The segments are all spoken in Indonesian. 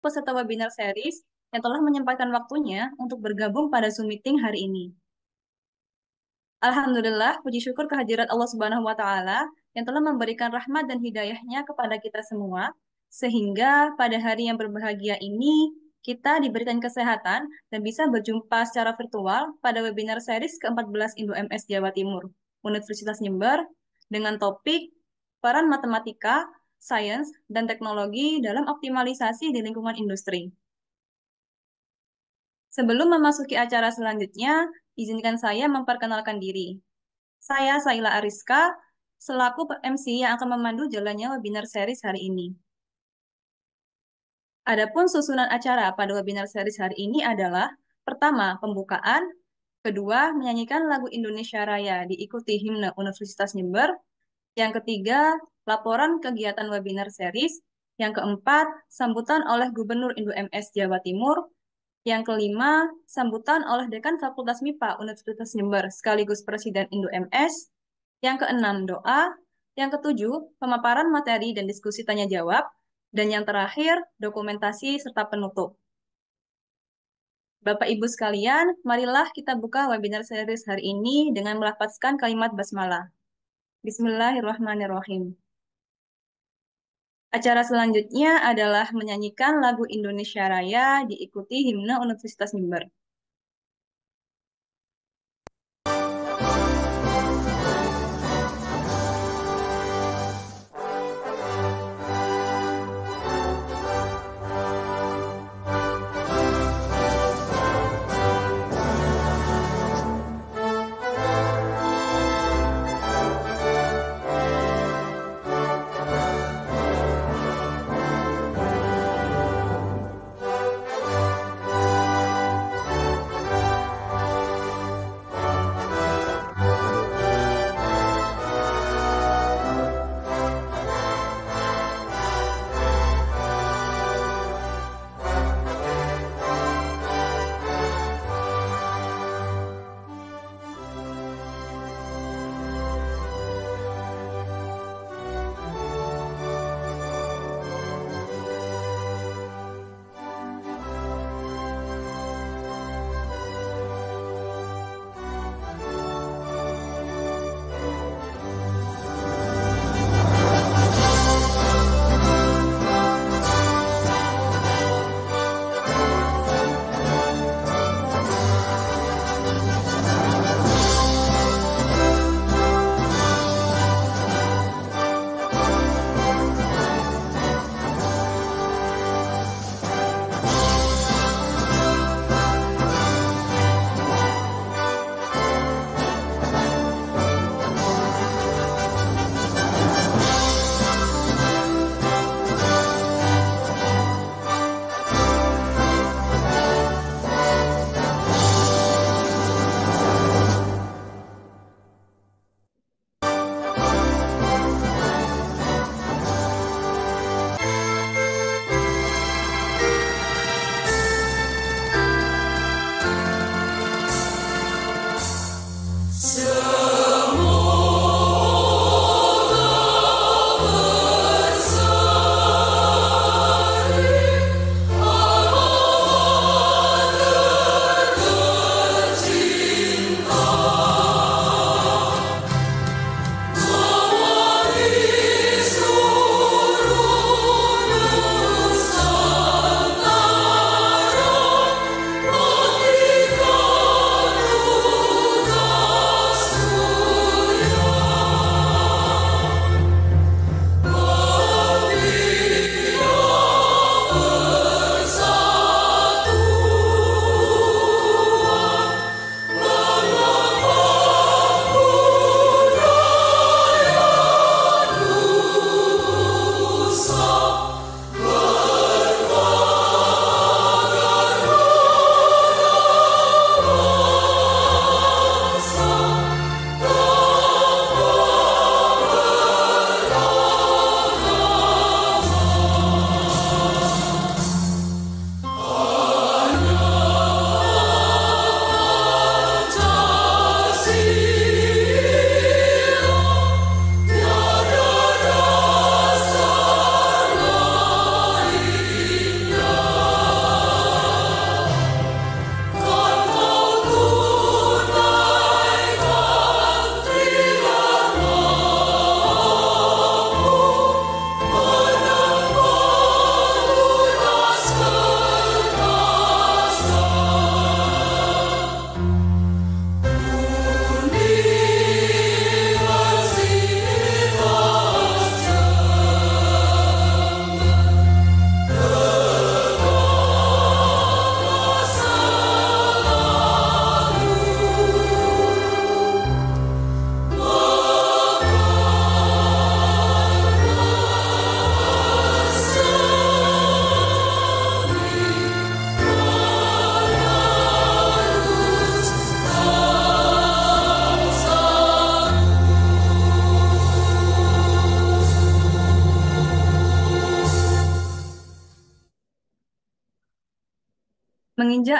peserta webinar series yang telah menyempatkan waktunya untuk bergabung pada Zoom meeting hari ini. Alhamdulillah, puji syukur kehadirat Allah Subhanahu wa taala yang telah memberikan rahmat dan hidayahnya kepada kita semua sehingga pada hari yang berbahagia ini kita diberikan kesehatan dan bisa berjumpa secara virtual pada webinar series ke-14 Indo MS Jawa Timur, Universitas Jember, dengan topik Peran Matematika sains, dan teknologi dalam optimalisasi di lingkungan industri. Sebelum memasuki acara selanjutnya, izinkan saya memperkenalkan diri. Saya Saila Ariska, selaku MC yang akan memandu jalannya webinar series hari ini. Adapun susunan acara pada webinar series hari ini adalah pertama, pembukaan, kedua, menyanyikan lagu Indonesia Raya diikuti himne Universitas Jember, yang ketiga, laporan kegiatan webinar series. Yang keempat, sambutan oleh Gubernur Indu MS Jawa Timur. Yang kelima, sambutan oleh Dekan Fakultas MIPA Universitas Jember sekaligus Presiden Indo MS. Yang keenam, doa. Yang ketujuh, pemaparan materi dan diskusi tanya jawab. Dan yang terakhir, dokumentasi serta penutup. Bapak Ibu sekalian, marilah kita buka webinar series hari ini dengan melafazkan kalimat basmalah. Bismillahirrahmanirrahim. Acara selanjutnya adalah menyanyikan lagu Indonesia Raya diikuti himne Universitas Jember.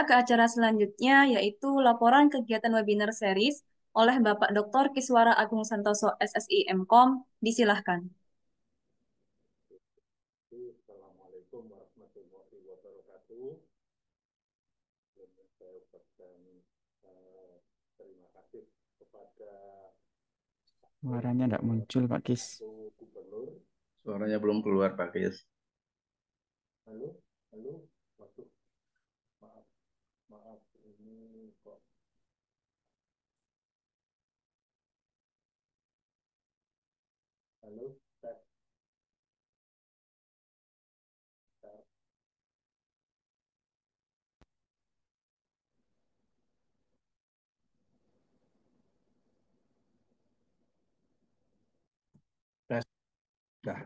ke acara selanjutnya yaitu laporan kegiatan webinar series oleh Bapak Dr. Kiswara Agung Santoso SSI MKOM. Disilahkan. Assalamualaikum warahmatullahi wabarakatuh. Saya ucapkan eh, terima kasih kepada Suaranya tidak muncul, Pak Kis. Suaranya belum keluar, Pak Kis. Halo, halo. Sudah.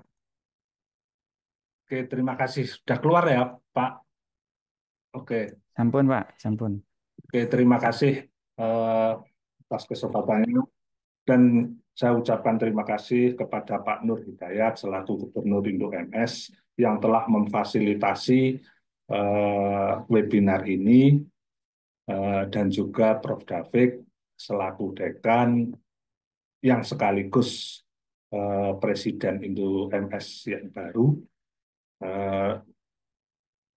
Oke, terima kasih. Sudah keluar ya, Pak? Oke. Sampun, Pak. Sampun. Oke, terima kasih eh, atas kesempatannya. Dan saya ucapkan terima kasih kepada Pak Nur Hidayat selaku Gubernur Indo MS yang telah memfasilitasi uh, webinar ini uh, dan juga Prof. David selaku Dekan yang sekaligus Eh, Presiden Indo MS yang baru. Eh,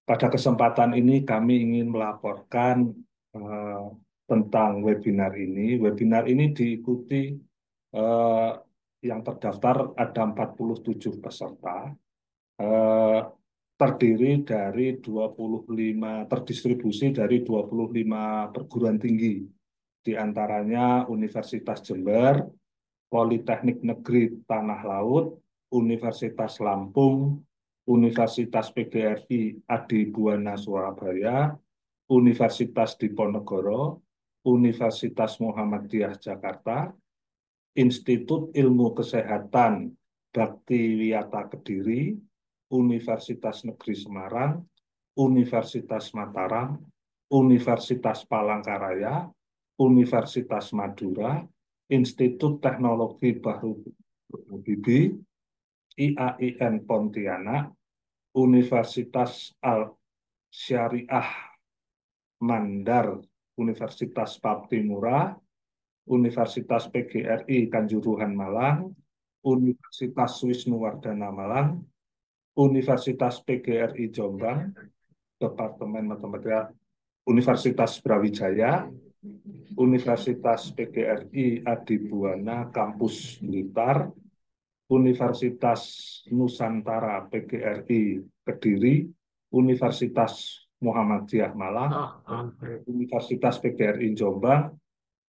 pada kesempatan ini kami ingin melaporkan eh, tentang webinar ini. Webinar ini diikuti yang terdaftar ada 47 peserta. terdiri dari 25 terdistribusi dari 25 perguruan tinggi diantaranya Universitas Jember, Politeknik Negeri Tanah Laut, Universitas Lampung, Universitas PGRI Adi Buana Surabaya, Universitas Diponegoro, Universitas Muhammadiyah Jakarta, Institut Ilmu Kesehatan Bakti Wiyata Kediri, Universitas Negeri Semarang, Universitas Mataram, Universitas Palangkaraya, Universitas Madura, Institut Teknologi Baru Bibi, IAIN Pontianak, Universitas Al Syariah Mandar, Universitas Baptimura, Universitas PGRI Kanjuruhan Malang, Universitas Wisnuwardana Malang, Universitas PGRI Jombang, Departemen Matematika Universitas Brawijaya, Universitas PGRI Adibuana Kampus Blitar, Universitas Nusantara PGRI Kediri, Universitas Muhammadiyah Malang, ah, Universitas PGRI Jombang,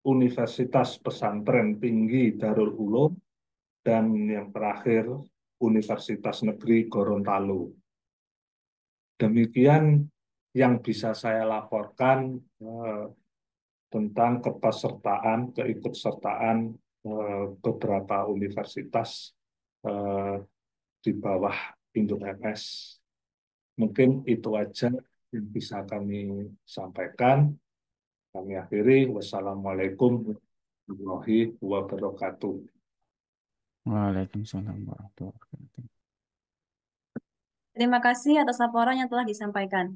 Universitas Pesantren Tinggi Darul Ulum, dan yang terakhir Universitas Negeri Gorontalo. Demikian yang bisa saya laporkan eh, tentang kepesertaan, keikutsertaan eh, beberapa universitas eh, di bawah induk MS. Mungkin itu aja yang bisa kami sampaikan. Kami akhiri. Wassalamualaikum warahmatullahi wabarakatuh. Waalaikumsalam warahmatullahi wabarakatuh. Terima kasih atas laporan yang telah disampaikan.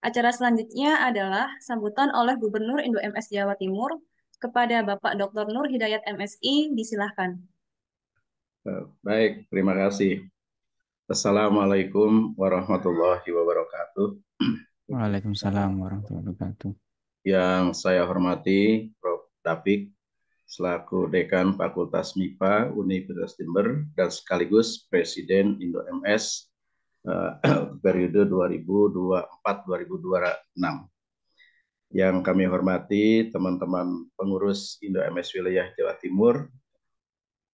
Acara selanjutnya adalah sambutan oleh Gubernur Indo MS Jawa Timur kepada Bapak Dr. Nur Hidayat MSI. Disilahkan. Eh, baik, terima kasih. Assalamualaikum warahmatullahi wabarakatuh. Waalaikumsalam warahmatullahi wabarakatuh. Yang saya hormati Prof. Dapik selaku Dekan Fakultas MIPA Universitas Jember dan sekaligus Presiden Indo MS Eh, periode 2024-2026. Yang kami hormati teman-teman pengurus Indo MS Wilayah Jawa Timur,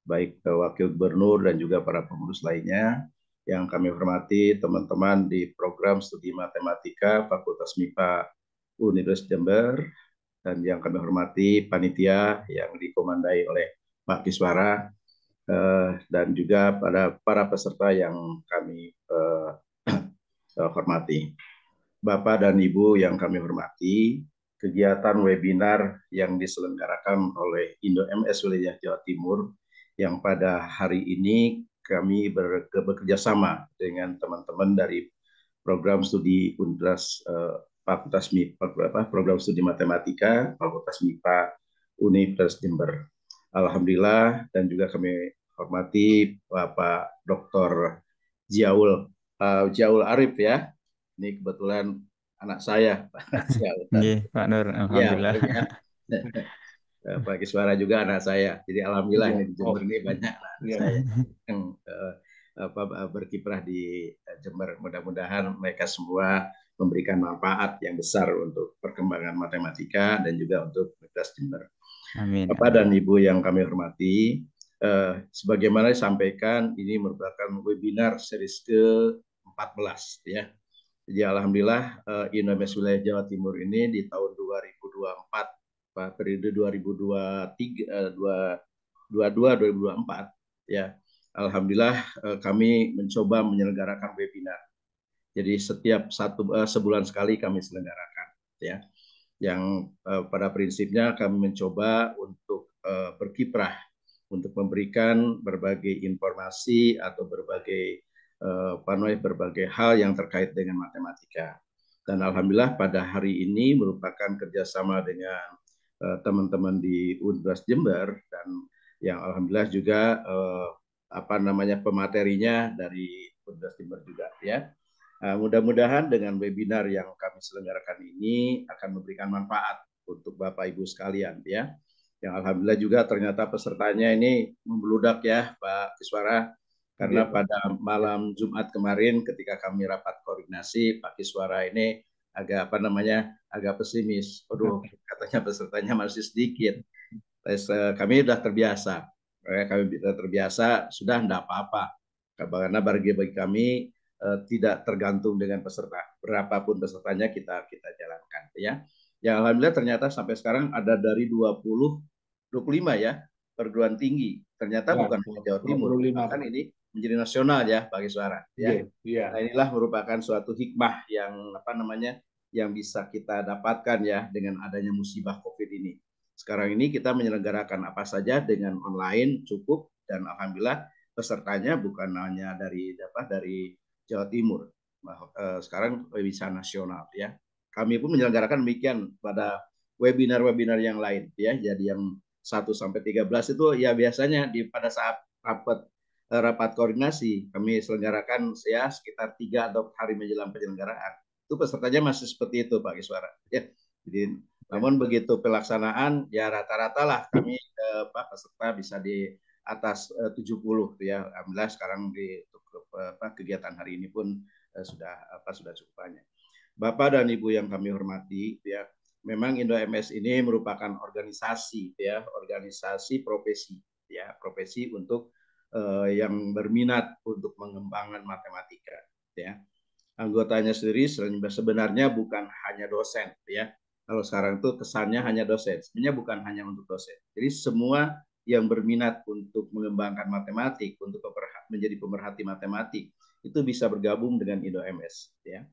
baik Wakil Gubernur dan juga para pengurus lainnya, yang kami hormati teman-teman di program studi matematika Fakultas MIPA Universitas Jember, dan yang kami hormati panitia yang dikomandai oleh Pak Kiswara Eh, dan juga pada para peserta yang kami eh, eh, hormati. Bapak dan Ibu yang kami hormati, kegiatan webinar yang diselenggarakan oleh Indo MS Wilayah Jawa Timur yang pada hari ini kami bekerja sama dengan teman-teman dari program studi Undras Fakultas MIPA, program studi matematika Fakultas MIPA Universitas Jember. Alhamdulillah dan juga kami hormati Bapak Dr. Jiaul uh, eh, Jaul Arif ya. Ini kebetulan anak saya Pak Jaul. Iya, Pak Nur, ya, alhamdulillah. Ya, eh, Pak Kiswara juga anak saya. Jadi alhamdulillah ya. ini di Jember ini banyak anak oh, iya. saya yang eh, berkiprah di Jember. Mudah-mudahan mereka semua memberikan manfaat yang besar untuk perkembangan matematika dan juga untuk Universitas Jember. Amin. Bapak dan Ibu yang kami hormati, eh, sebagaimana disampaikan ini merupakan webinar series ke-14 ya. Jadi alhamdulillah eh, Indonesia wilayah Jawa Timur ini di tahun 2024 Pak periode 2023 eh, 2022 2024 ya. Alhamdulillah eh, kami mencoba menyelenggarakan webinar. Jadi setiap satu eh, sebulan sekali kami selenggarakan ya. Yang uh, pada prinsipnya kami mencoba untuk uh, berkiprah untuk memberikan berbagai informasi atau berbagai eh, panoi berbagai hal yang terkait dengan matematika. Dan alhamdulillah pada hari ini merupakan kerjasama dengan eh, teman-teman di Universitas Jember dan yang alhamdulillah juga eh, apa namanya pematerinya dari Universitas Jember juga ya. Mudah-mudahan dengan webinar yang kami selenggarakan ini akan memberikan manfaat untuk Bapak Ibu sekalian ya yang alhamdulillah juga ternyata pesertanya ini membludak ya Pak Kiswara karena ya. pada malam Jumat kemarin ketika kami rapat koordinasi Pak Kiswara ini agak apa namanya agak pesimis. Aduh katanya pesertanya masih sedikit. Eh, kami sudah terbiasa, ya, kami sudah terbiasa sudah tidak apa-apa karena bagi bagi kami eh, tidak tergantung dengan peserta berapapun pesertanya kita kita jalankan ya ya alhamdulillah ternyata sampai sekarang ada dari 20 25 ya perguruan tinggi. Ternyata ya, bukan hanya Jawa Timur, kan ini menjadi nasional ya bagi suara. Ya. ya, ya. Nah, inilah merupakan suatu hikmah yang apa namanya yang bisa kita dapatkan ya dengan adanya musibah COVID ini. Sekarang ini kita menyelenggarakan apa saja dengan online cukup dan alhamdulillah pesertanya bukan hanya dari apa dari Jawa Timur. Eh, sekarang bisa nasional ya kami pun menyelenggarakan demikian pada webinar-webinar yang lain ya. Jadi yang 1 sampai 13 itu ya biasanya di pada saat rapat eh, rapat koordinasi kami selenggarakan ya sekitar tiga atau hari menjelang penyelenggaraan. Itu pesertanya masih seperti itu Pak Iswara ya. Jadi namun begitu pelaksanaan ya rata-rata lah kami eh, Pak peserta bisa di atas eh, 70 ya. Alhamdulillah sekarang di untuk, eh, kegiatan hari ini pun eh, sudah apa sudah cukup banyak. Bapak dan Ibu yang kami hormati, ya, memang Indo MS ini merupakan organisasi, ya, organisasi profesi, ya, profesi untuk uh, yang berminat untuk mengembangkan matematika, ya. Anggotanya sendiri sebenarnya bukan hanya dosen, ya. Kalau sekarang itu kesannya hanya dosen, sebenarnya bukan hanya untuk dosen. Jadi semua yang berminat untuk mengembangkan matematik, untuk menjadi pemerhati matematik, itu bisa bergabung dengan Indo MS, ya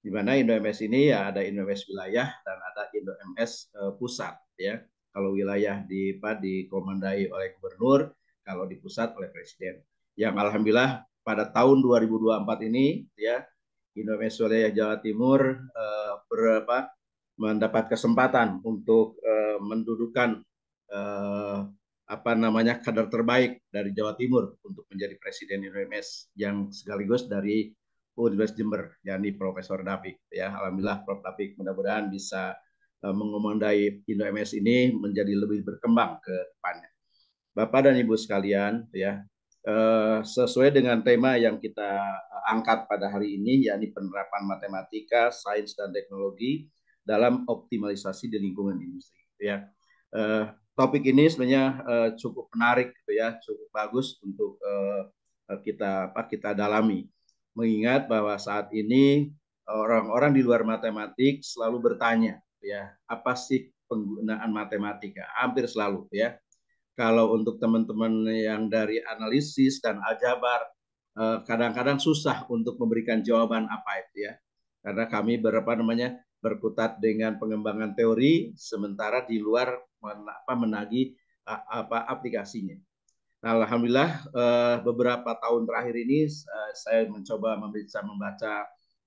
di mana IndoMS ini ya ada IndoMS wilayah dan ada IndoMS uh, eh, pusat ya. Kalau wilayah di Pak dikomandai oleh gubernur, kalau di pusat oleh presiden. Yang alhamdulillah pada tahun 2024 ini ya IndoMS wilayah Jawa Timur uh, eh, berapa mendapat kesempatan untuk uh, mendudukan eh, apa namanya kader terbaik dari Jawa Timur untuk menjadi presiden IndoMS yang sekaligus dari Universitas Jember, yakni Profesor Dapik. Ya, alhamdulillah Prof Dapik mudah-mudahan bisa uh, mengomandai MS ini menjadi lebih berkembang ke depannya. Bapak dan Ibu sekalian, ya e, sesuai dengan tema yang kita e, angkat pada hari ini, yakni penerapan matematika, sains dan teknologi dalam optimalisasi di lingkungan industri. Ya, topik ini sebenarnya cukup menarik ya, cukup bagus untuk kita apa kita dalami mengingat bahwa saat ini e, orang-orang di luar matematik selalu bertanya ya apa sih penggunaan matematika hampir selalu ya kalau untuk teman-teman yang dari analisis dan aljabar e, kadang-kadang susah untuk memberikan jawaban apa itu ya karena kami berapa namanya berkutat dengan pengembangan teori sementara di luar apa menagi apa aplikasinya Nah, alhamdulillah eh, beberapa tahun terakhir ini eh, saya mencoba membaca membaca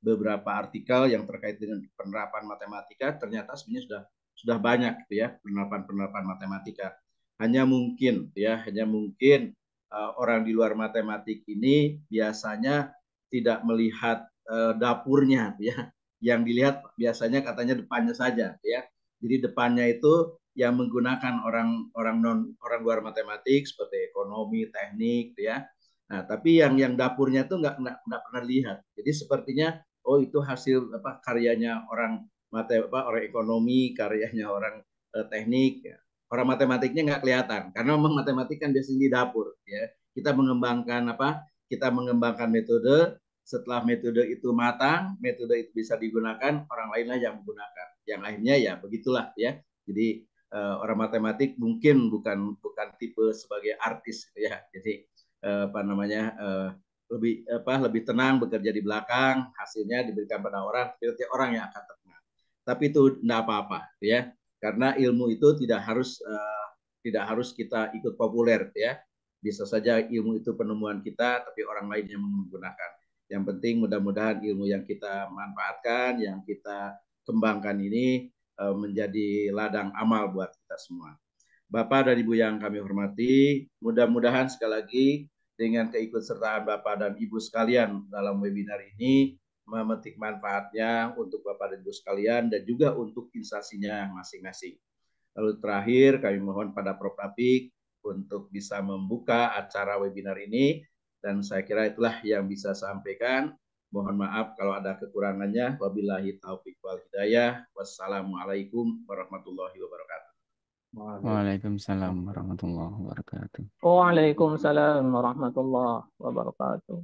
beberapa artikel yang terkait dengan penerapan matematika. Ternyata sebenarnya sudah sudah banyak gitu ya penerapan-penerapan matematika. Hanya mungkin ya, hanya mungkin eh, orang di luar matematik ini biasanya tidak melihat uh, dapurnya gitu ya. Yang dilihat biasanya katanya depannya saja gitu ya. Jadi depannya itu yang menggunakan orang-orang non orang luar matematik seperti ekonomi, teknik, gitu ya. Nah, tapi yang yang dapurnya tuh nggak nggak pernah lihat. Jadi sepertinya oh itu hasil apa karyanya orang mate apa orang ekonomi, karyanya orang eh, teknik. Ya. Orang matematiknya nggak kelihatan karena memang matematik kan biasanya di dapur. Ya, kita mengembangkan apa? Kita mengembangkan metode. Setelah metode itu matang, metode itu bisa digunakan orang lain yang menggunakan. Yang akhirnya ya begitulah ya. Jadi Eh, orang matematik mungkin bukan bukan tipe sebagai artis gitu ya. Jadi uh, apa namanya uh, lebih apa lebih tenang bekerja di belakang, hasilnya diberikan pada orang, nanti orang yang akan terkenal. Tapi itu tidak apa-apa gitu ya. Karena ilmu itu tidak harus uh, tidak harus kita ikut populer gitu ya. Bisa saja ilmu itu penemuan kita tapi orang lain yang menggunakan. Yang penting mudah-mudahan ilmu yang kita manfaatkan, yang kita kembangkan ini Eh, menjadi ladang amal buat kita semua. Bapak dan Ibu yang kami hormati, mudah-mudahan sekali lagi dengan keikutsertaan Bapak dan Ibu sekalian dalam webinar ini memetik manfaatnya untuk Bapak dan Ibu sekalian dan juga untuk instansinya masing-masing. Lalu terakhir kami mohon pada Prof. Apik untuk bisa membuka acara webinar ini dan saya kira itulah yang bisa sampaikan. Mohon maaf kalau ada kekurangannya. Wabillahi taufiq wal hidayah. Wassalamualaikum warahmatullahi wabarakatuh. Waalaikumsalam warahmatullahi wabarakatuh. Waalaikumsalam warahmatullahi wabarakatuh.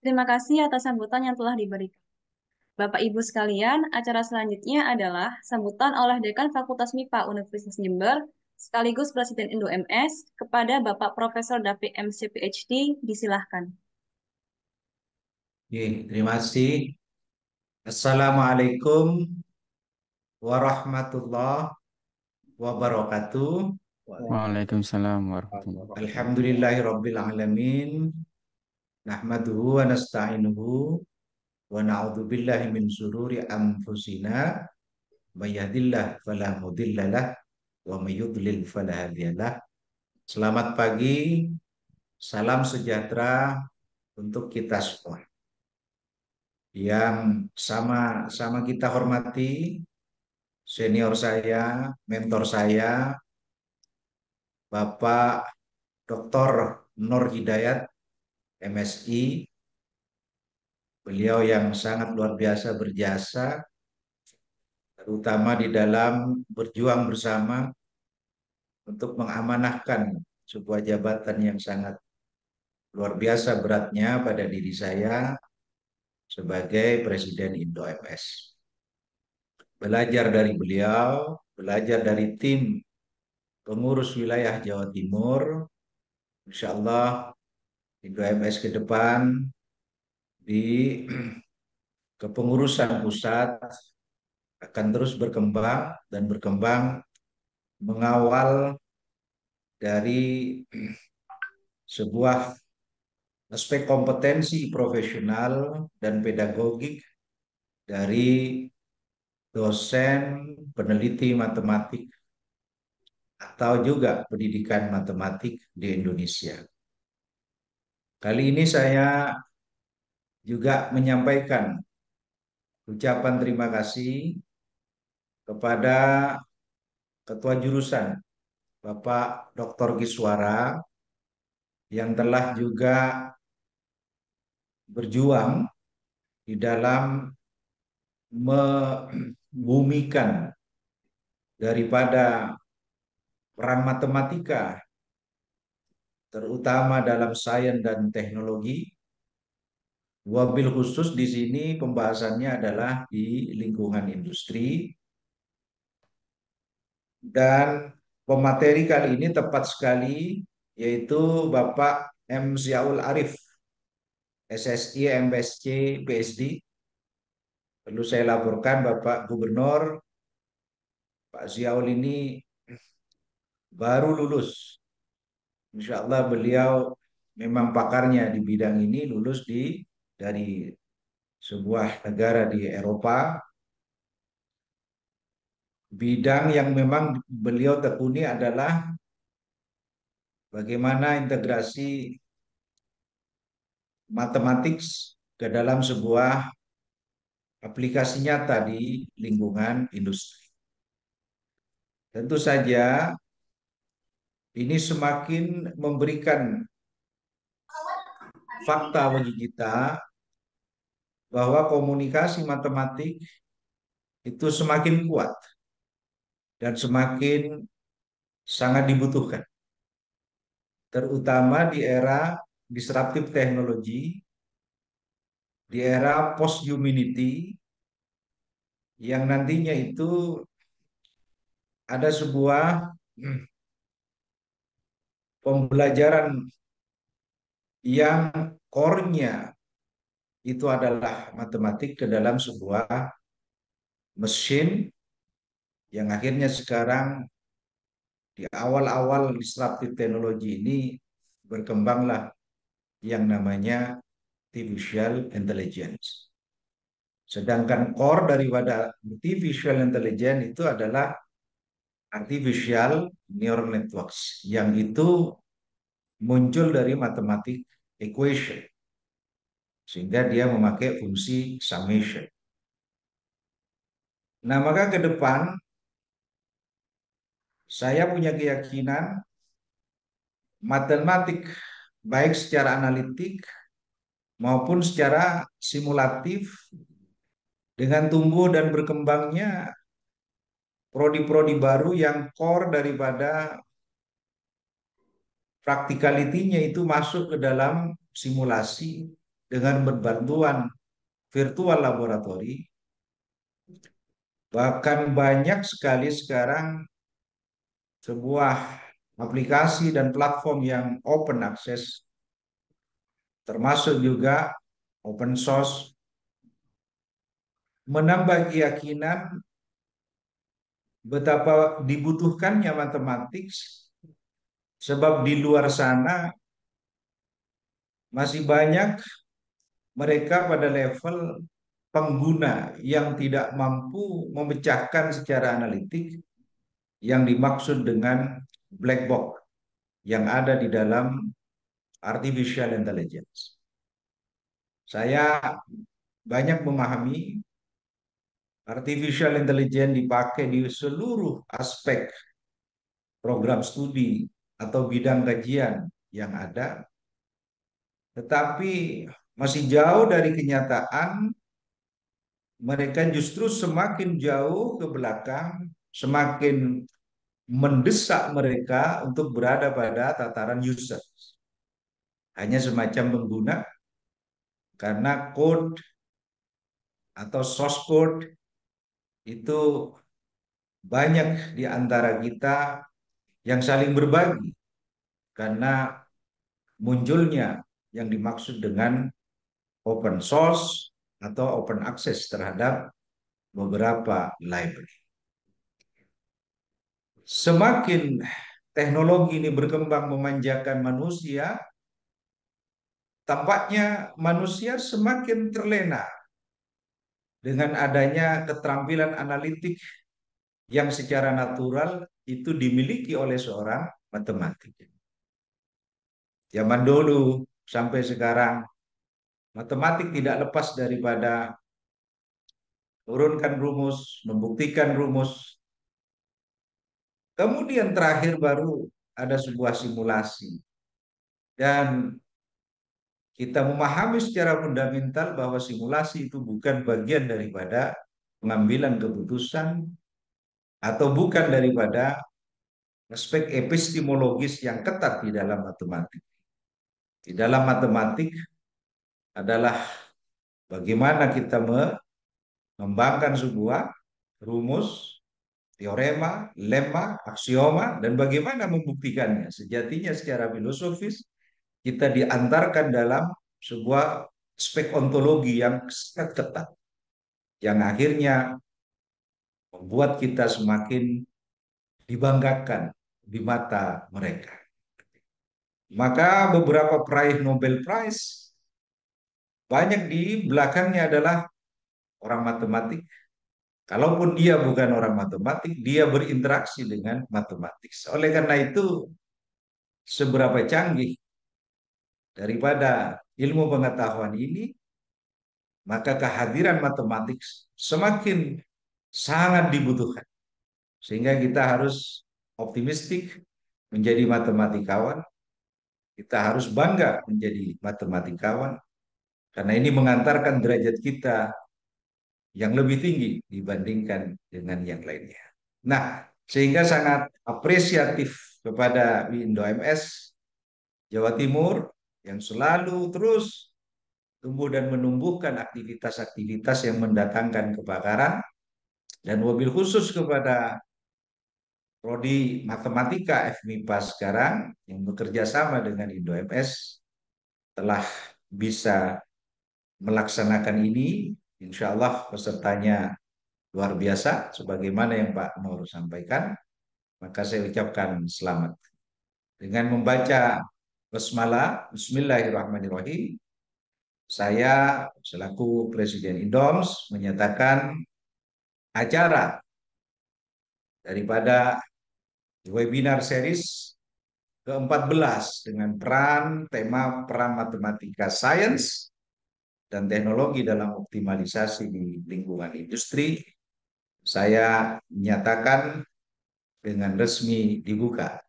Terima kasih atas sambutan yang telah diberikan. Bapak Ibu sekalian, acara selanjutnya adalah sambutan oleh Dekan Fakultas MIPA Universitas Jember sekaligus Presiden Indo MS kepada Bapak Profesor David MC PhD disilahkan. Oke, terima kasih. Assalamualaikum warahmatullahi wabarakatuh. Waalaikumsalam warahmatullahi wabarakatuh. alamin. Nahmaduhu wa nasta'inuhu wa na'udzu billahi min syururi anfusina may yahdihillahu fala mudhillalah wa may yudlil fala hadiyalah. Selamat pagi, salam sejahtera untuk kita semua yang sama-sama kita hormati, senior saya, mentor saya, Bapak Dr. Nur Hidayat, MSI. Beliau yang sangat luar biasa berjasa, terutama di dalam berjuang bersama untuk mengamanahkan sebuah jabatan yang sangat luar biasa beratnya pada diri saya, sebagai Presiden Indo MS. Belajar dari beliau, belajar dari tim pengurus wilayah Jawa Timur, insya Allah Indo MS ke depan di kepengurusan pusat akan terus berkembang dan berkembang mengawal dari sebuah aspek kompetensi profesional dan pedagogik dari dosen peneliti matematik atau juga pendidikan matematik di Indonesia. Kali ini saya juga menyampaikan ucapan terima kasih kepada Ketua Jurusan Bapak Dr. Giswara yang telah juga berjuang di dalam membumikan daripada perang matematika, terutama dalam sains dan teknologi. Wabil khusus di sini pembahasannya adalah di lingkungan industri. Dan pemateri kali ini tepat sekali yaitu Bapak M. Ziaul Arif SSI, MBSC, PSD. Perlu saya laporkan Bapak Gubernur, Pak Ziaul ini baru lulus. Insya Allah beliau memang pakarnya di bidang ini lulus di dari sebuah negara di Eropa. Bidang yang memang beliau tekuni adalah bagaimana integrasi matematik ke dalam sebuah aplikasi nyata di lingkungan industri. Tentu saja ini semakin memberikan fakta bagi kita bahwa komunikasi matematik itu semakin kuat dan semakin sangat dibutuhkan. Terutama di era disruptive technology di era post humanity yang nantinya itu ada sebuah hmm, pembelajaran yang core itu adalah matematik ke dalam sebuah mesin yang akhirnya sekarang di awal-awal disruptive teknologi ini berkembanglah yang namanya artificial intelligence. Sedangkan core daripada artificial intelligence itu adalah artificial neural networks yang itu muncul dari matematik equation. Sehingga dia memakai fungsi summation. Nah, maka ke depan saya punya keyakinan matematik baik secara analitik maupun secara simulatif dengan tumbuh dan berkembangnya prodi-prodi baru yang core daripada praktikalitinya itu masuk ke dalam simulasi dengan berbantuan virtual laboratori. Bahkan banyak sekali sekarang sebuah aplikasi dan platform yang open access, termasuk juga open source, menambah keyakinan betapa dibutuhkannya matematik, sebab di luar sana masih banyak mereka pada level pengguna yang tidak mampu memecahkan secara analitik yang dimaksud dengan black box yang ada di dalam artificial intelligence. Saya banyak memahami artificial intelligence dipakai di seluruh aspek program studi atau bidang kajian yang ada, tetapi masih jauh dari kenyataan. Mereka justru semakin jauh ke belakang, semakin mendesak mereka untuk berada pada tataran user. Hanya semacam pengguna karena code atau source code itu banyak di antara kita yang saling berbagi karena munculnya yang dimaksud dengan open source atau open access terhadap beberapa library semakin teknologi ini berkembang memanjakan manusia, tampaknya manusia semakin terlena dengan adanya keterampilan analitik yang secara natural itu dimiliki oleh seorang matematik. Zaman dulu sampai sekarang, matematik tidak lepas daripada turunkan rumus, membuktikan rumus, Kemudian terakhir baru ada sebuah simulasi. Dan kita memahami secara fundamental bahwa simulasi itu bukan bagian daripada pengambilan keputusan atau bukan daripada aspek epistemologis yang ketat di dalam matematik. Di dalam matematik adalah bagaimana kita mengembangkan sebuah rumus teorema, lemma, aksioma, dan bagaimana membuktikannya. Sejatinya secara filosofis kita diantarkan dalam sebuah spek ontologi yang sangat ketat. Yang akhirnya membuat kita semakin dibanggakan di mata mereka. Maka beberapa peraih Nobel Prize banyak di belakangnya adalah orang matematik, Kalaupun dia bukan orang matematik, dia berinteraksi dengan matematik. Oleh karena itu, seberapa canggih daripada ilmu pengetahuan ini, maka kehadiran matematik semakin sangat dibutuhkan. Sehingga kita harus optimistik menjadi matematikawan, kita harus bangga menjadi matematikawan, karena ini mengantarkan derajat kita yang lebih tinggi dibandingkan dengan yang lainnya. Nah, sehingga sangat apresiatif kepada Windo MS Jawa Timur yang selalu terus tumbuh dan menumbuhkan aktivitas-aktivitas yang mendatangkan kebakaran dan mobil khusus kepada Prodi Matematika FMIPA sekarang yang bekerja sama dengan Indo MS telah bisa melaksanakan ini Insya Allah pesertanya luar biasa, sebagaimana yang Pak Nur sampaikan. Maka saya ucapkan selamat. Dengan membaca basmalah, Bismillahirrahmanirrahim, saya selaku Presiden Indoms menyatakan acara daripada webinar series ke-14 dengan peran tema peran matematika sains dan teknologi dalam optimalisasi di lingkungan industri, saya menyatakan dengan resmi dibuka.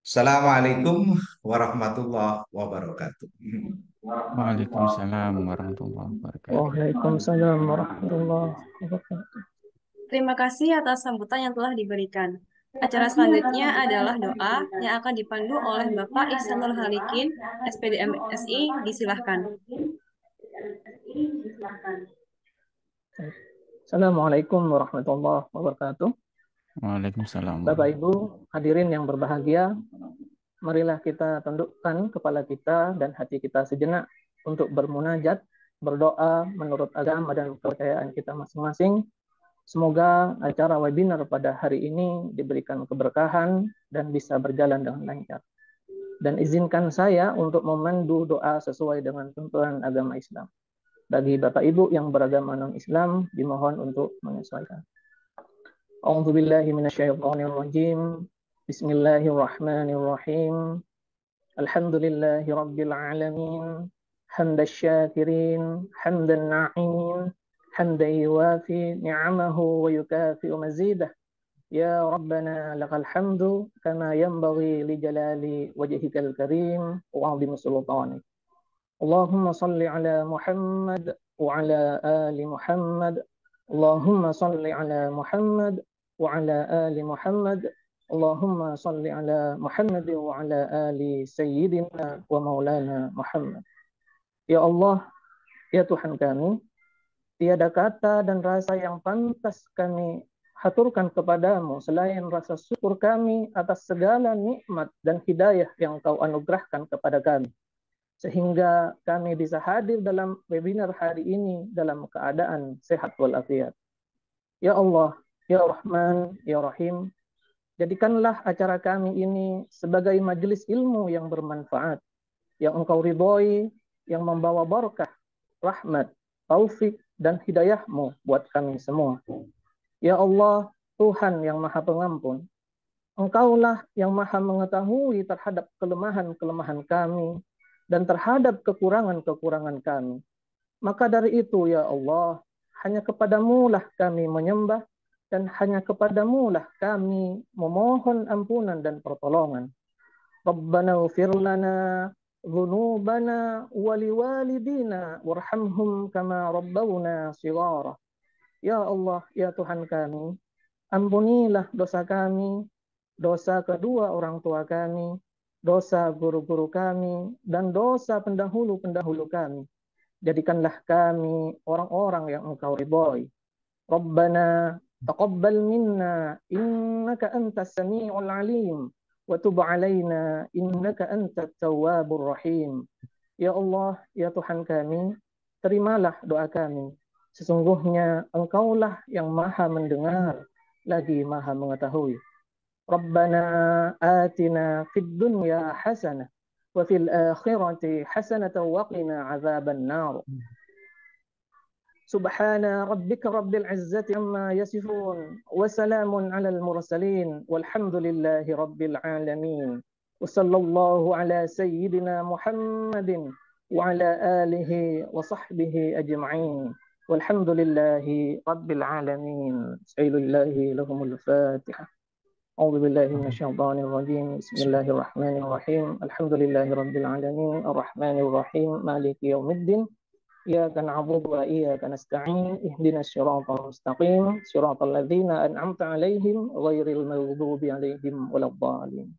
Assalamualaikum warahmatullahi wabarakatuh. Waalaikumsalam warahmatullahi wabarakatuh. Waalaikumsalam warahmatullahi wabarakatuh. Terima kasih atas sambutan yang telah diberikan. Acara selanjutnya adalah doa yang akan dipandu oleh Bapak Ihsanul Halikin, S.Pd.M.Si. disilahkan. Assalamualaikum warahmatullahi wabarakatuh. Waalaikumsalam. Bapak Ibu, hadirin yang berbahagia, marilah kita tundukkan kepala kita dan hati kita sejenak untuk bermunajat, berdoa menurut agama dan kepercayaan kita masing-masing Semoga acara webinar pada hari ini diberikan keberkahan dan bisa berjalan dengan lancar. Dan izinkan saya untuk memandu doa sesuai dengan tuntunan agama Islam. Bagi Bapak Ibu yang beragama non-Islam, dimohon untuk menyesuaikan. A'udzu Bismillahirrahmanirrahim. Alhamdulillahirrabbilalamin. rabbil alamin. hamdan na'imin. حمدا يوافي نعمه ويكافئ مزيده يا ربنا لك الحمد كما ينبغي لجلال وجهك الكريم وعظيم سلطانك اللهم صل على محمد وعلى آل محمد اللهم صل على محمد وعلى آل محمد اللهم صل على محمد وعلى آل سيدنا ومولانا محمد يا الله يا Tuhan كامل Tiada kata dan rasa yang pantas kami haturkan kepadamu selain rasa syukur kami atas segala nikmat dan hidayah yang kau anugerahkan kepada kami. Sehingga kami bisa hadir dalam webinar hari ini dalam keadaan sehat walafiat. Ya Allah, Ya Rahman, Ya Rahim, jadikanlah acara kami ini sebagai majelis ilmu yang bermanfaat, yang engkau ridhoi, yang membawa barokah, rahmat, taufik, dan hidayahmu buat kami semua. Ya Allah, Tuhan yang maha pengampun, Engkaulah yang maha mengetahui terhadap kelemahan-kelemahan kami dan terhadap kekurangan-kekurangan kami. Maka dari itu, ya Allah, hanya kepadamulah kami menyembah dan hanya kepadamulah kami memohon ampunan dan pertolongan. Rabbana ufir lana ذنوبنا waliwalidina warhamhum kama rabbawna shighara. Ya Allah, ya Tuhan kami, ampunilah dosa kami, dosa kedua orang tua kami, dosa guru-guru kami, dan dosa pendahulu-pendahulu kami. Jadikanlah kami orang-orang yang engkau ridhoi. Rabbana taqabbal minna innaka antas sami'ul alim. وتب alaina innaka antat tawwabur rahim. Ya Allah, ya Tuhan kami, terimalah doa kami. Sesungguhnya Engkaulah yang Maha mendengar lagi Maha mengetahui. Rabbana atina fid dunya hasanah wa fil akhirati hasanatan عذاب النار سبحان ربك رب العزة عما يصفون وسلام على المرسلين والحمد لله رب العالمين وصلى الله على سيدنا محمد وعلى آله وصحبه أجمعين والحمد لله رب العالمين سعيد الله لهم الفاتحة أعوذ بالله من الشيطان الرجيم بسم الله الرحمن الرحيم الحمد لله رب العالمين الرحمن الرحيم مالك يوم الدين إياك نعبد وإياك نستعين اهدنا الصراط المستقيم صراط الذين أنعمت عليهم غير المغضوب عليهم ولا الضالين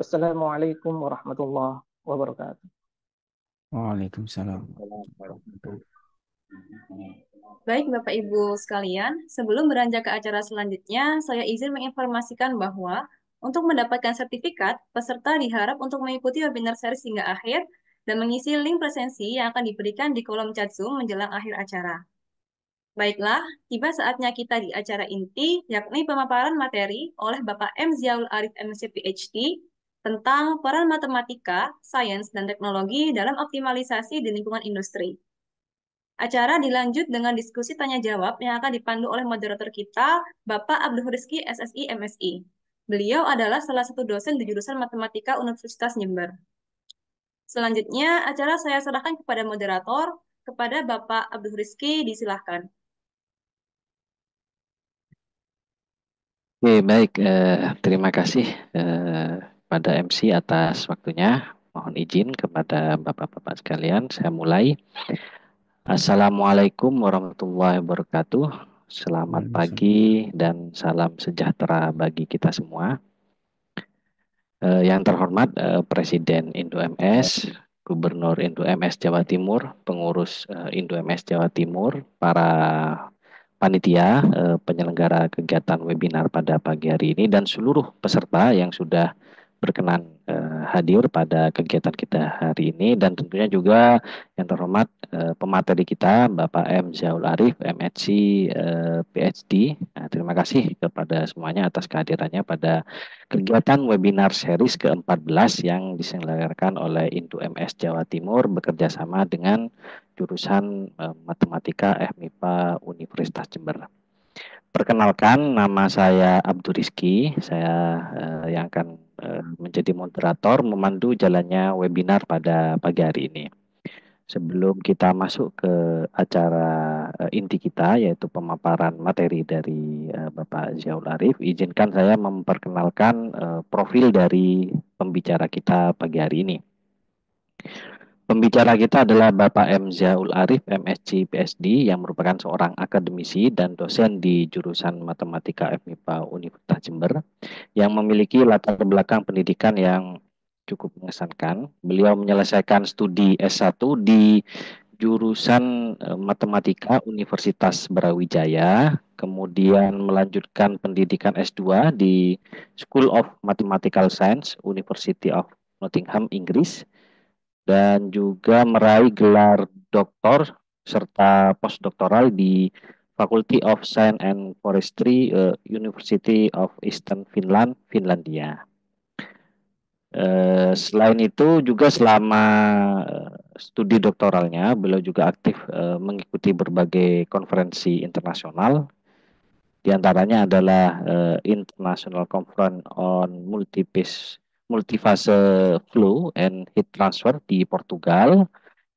السلام عليكم ورحمة الله وبركاته وعليكم السلام Baik Bapak Ibu sekalian, sebelum beranjak ke acara selanjutnya, saya izin menginformasikan bahwa untuk mendapatkan sertifikat, peserta diharap untuk mengikuti webinar series hingga akhir dan mengisi link presensi yang akan diberikan di kolom chat Zoom menjelang akhir acara. Baiklah, tiba saatnya kita di acara inti, yakni pemaparan materi oleh Bapak M. Ziaul Arif MSc PhD tentang peran matematika, sains, dan teknologi dalam optimalisasi di lingkungan industri. Acara dilanjut dengan diskusi tanya-jawab yang akan dipandu oleh moderator kita, Bapak Abdul Rizki SSI MSI. Beliau adalah salah satu dosen di jurusan Matematika Universitas Jember. Selanjutnya, acara saya serahkan kepada moderator, kepada Bapak Abdul Rizki, disilahkan. Oke, baik. Eh, terima kasih eh, pada MC atas waktunya. Mohon izin kepada Bapak-Bapak sekalian, saya mulai. Assalamualaikum warahmatullahi wabarakatuh. Selamat pagi dan salam sejahtera bagi kita semua. Eh, yang terhormat eh, Presiden Indo MS, Gubernur Indo MS Jawa Timur, pengurus eh, Indo MS Jawa Timur, para panitia eh, penyelenggara kegiatan webinar pada pagi hari ini dan seluruh peserta yang sudah berkenan uh, hadir pada kegiatan kita hari ini dan tentunya juga yang terhormat uh, pemateri kita Bapak M Zaul Arif MSc uh, eh, PhD. Nah, terima kasih kepada semuanya atas kehadirannya pada kegiatan webinar series ke-14 yang diselenggarakan oleh Indu MS Jawa Timur bekerja sama dengan jurusan uh, Matematika FMIPA Universitas Jember. Perkenalkan, nama saya Abdul Saya uh, yang akan Eh, menjadi moderator memandu jalannya webinar pada pagi hari ini. Sebelum kita masuk ke acara eh, inti kita yaitu pemaparan materi dari eh, Bapak Ziaul Arif, izinkan saya memperkenalkan profil dari pembicara kita pagi hari ini. Pembicara kita adalah Bapak M. Ziaul Arif, MSc PSD, yang merupakan seorang akademisi dan dosen di jurusan Matematika FMIPA Universitas Jember, yang memiliki latar belakang pendidikan yang cukup mengesankan. Beliau menyelesaikan studi S1 di jurusan e, Matematika Universitas Brawijaya, kemudian melanjutkan pendidikan S2 di School of Mathematical Science, University of Nottingham, Inggris, dan juga meraih gelar doktor serta postdoktoral di Faculty of Science and Forestry uh, University of Eastern Finland, Finlandia. Uh, selain itu juga selama eh, studi doktoralnya beliau juga aktif uh, mengikuti berbagai konferensi internasional diantaranya adalah uh, International Conference on Multipiece multifase flow and heat transfer di Portugal.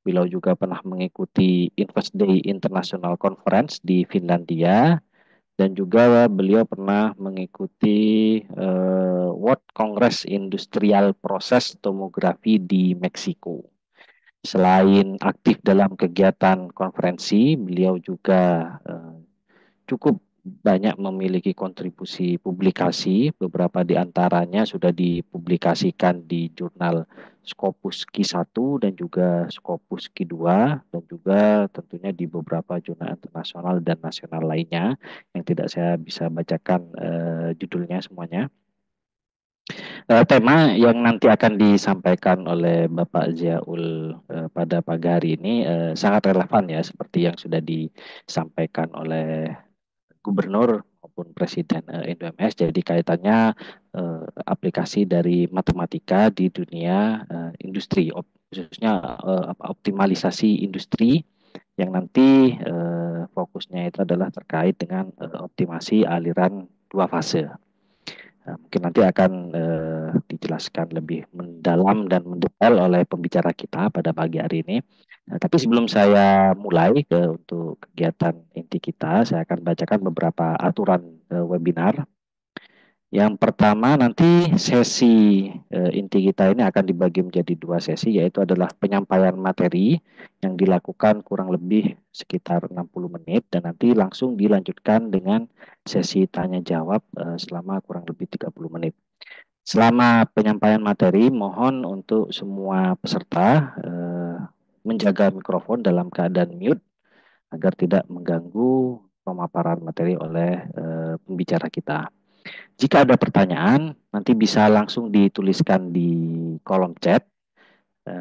Beliau juga pernah mengikuti Invest Day International Conference di Finlandia dan juga beliau pernah mengikuti uh, World Congress Industrial Process Tomografi di Meksiko. Selain aktif dalam kegiatan konferensi, beliau juga uh, cukup banyak memiliki kontribusi publikasi, beberapa di antaranya sudah dipublikasikan di jurnal Scopus Q1 dan juga Scopus Q2 dan juga tentunya di beberapa jurnal internasional dan nasional lainnya yang tidak saya bisa bacakan eh, judulnya semuanya. Eh, tema yang nanti akan disampaikan oleh Bapak Ziaul eh, pada pagi hari ini eh, sangat relevan ya seperti yang sudah disampaikan oleh gubernur maupun presiden uh, eh, Indomes. Jadi kaitannya uh, aplikasi dari matematika di dunia uh, industri, op, khususnya uh, optimalisasi industri yang nanti uh, fokusnya itu adalah terkait dengan uh, optimasi aliran dua fase. Uh, mungkin nanti akan uh, dijelaskan lebih mendalam dan mendetail oleh pembicara kita pada pagi hari ini. Nah, tapi sebelum gitu. saya mulai ke untuk kegiatan inti kita, saya akan bacakan beberapa aturan e, webinar. Yang pertama nanti sesi e, inti kita ini akan dibagi menjadi dua sesi, yaitu adalah penyampaian materi yang dilakukan kurang lebih sekitar 60 menit dan nanti langsung dilanjutkan dengan sesi tanya jawab e, selama kurang lebih 30 menit. Selama penyampaian materi, mohon untuk semua peserta menjaga mikrofon dalam keadaan mute agar tidak mengganggu pemaparan materi oleh e, pembicara kita. Jika ada pertanyaan, nanti bisa langsung dituliskan di kolom chat e,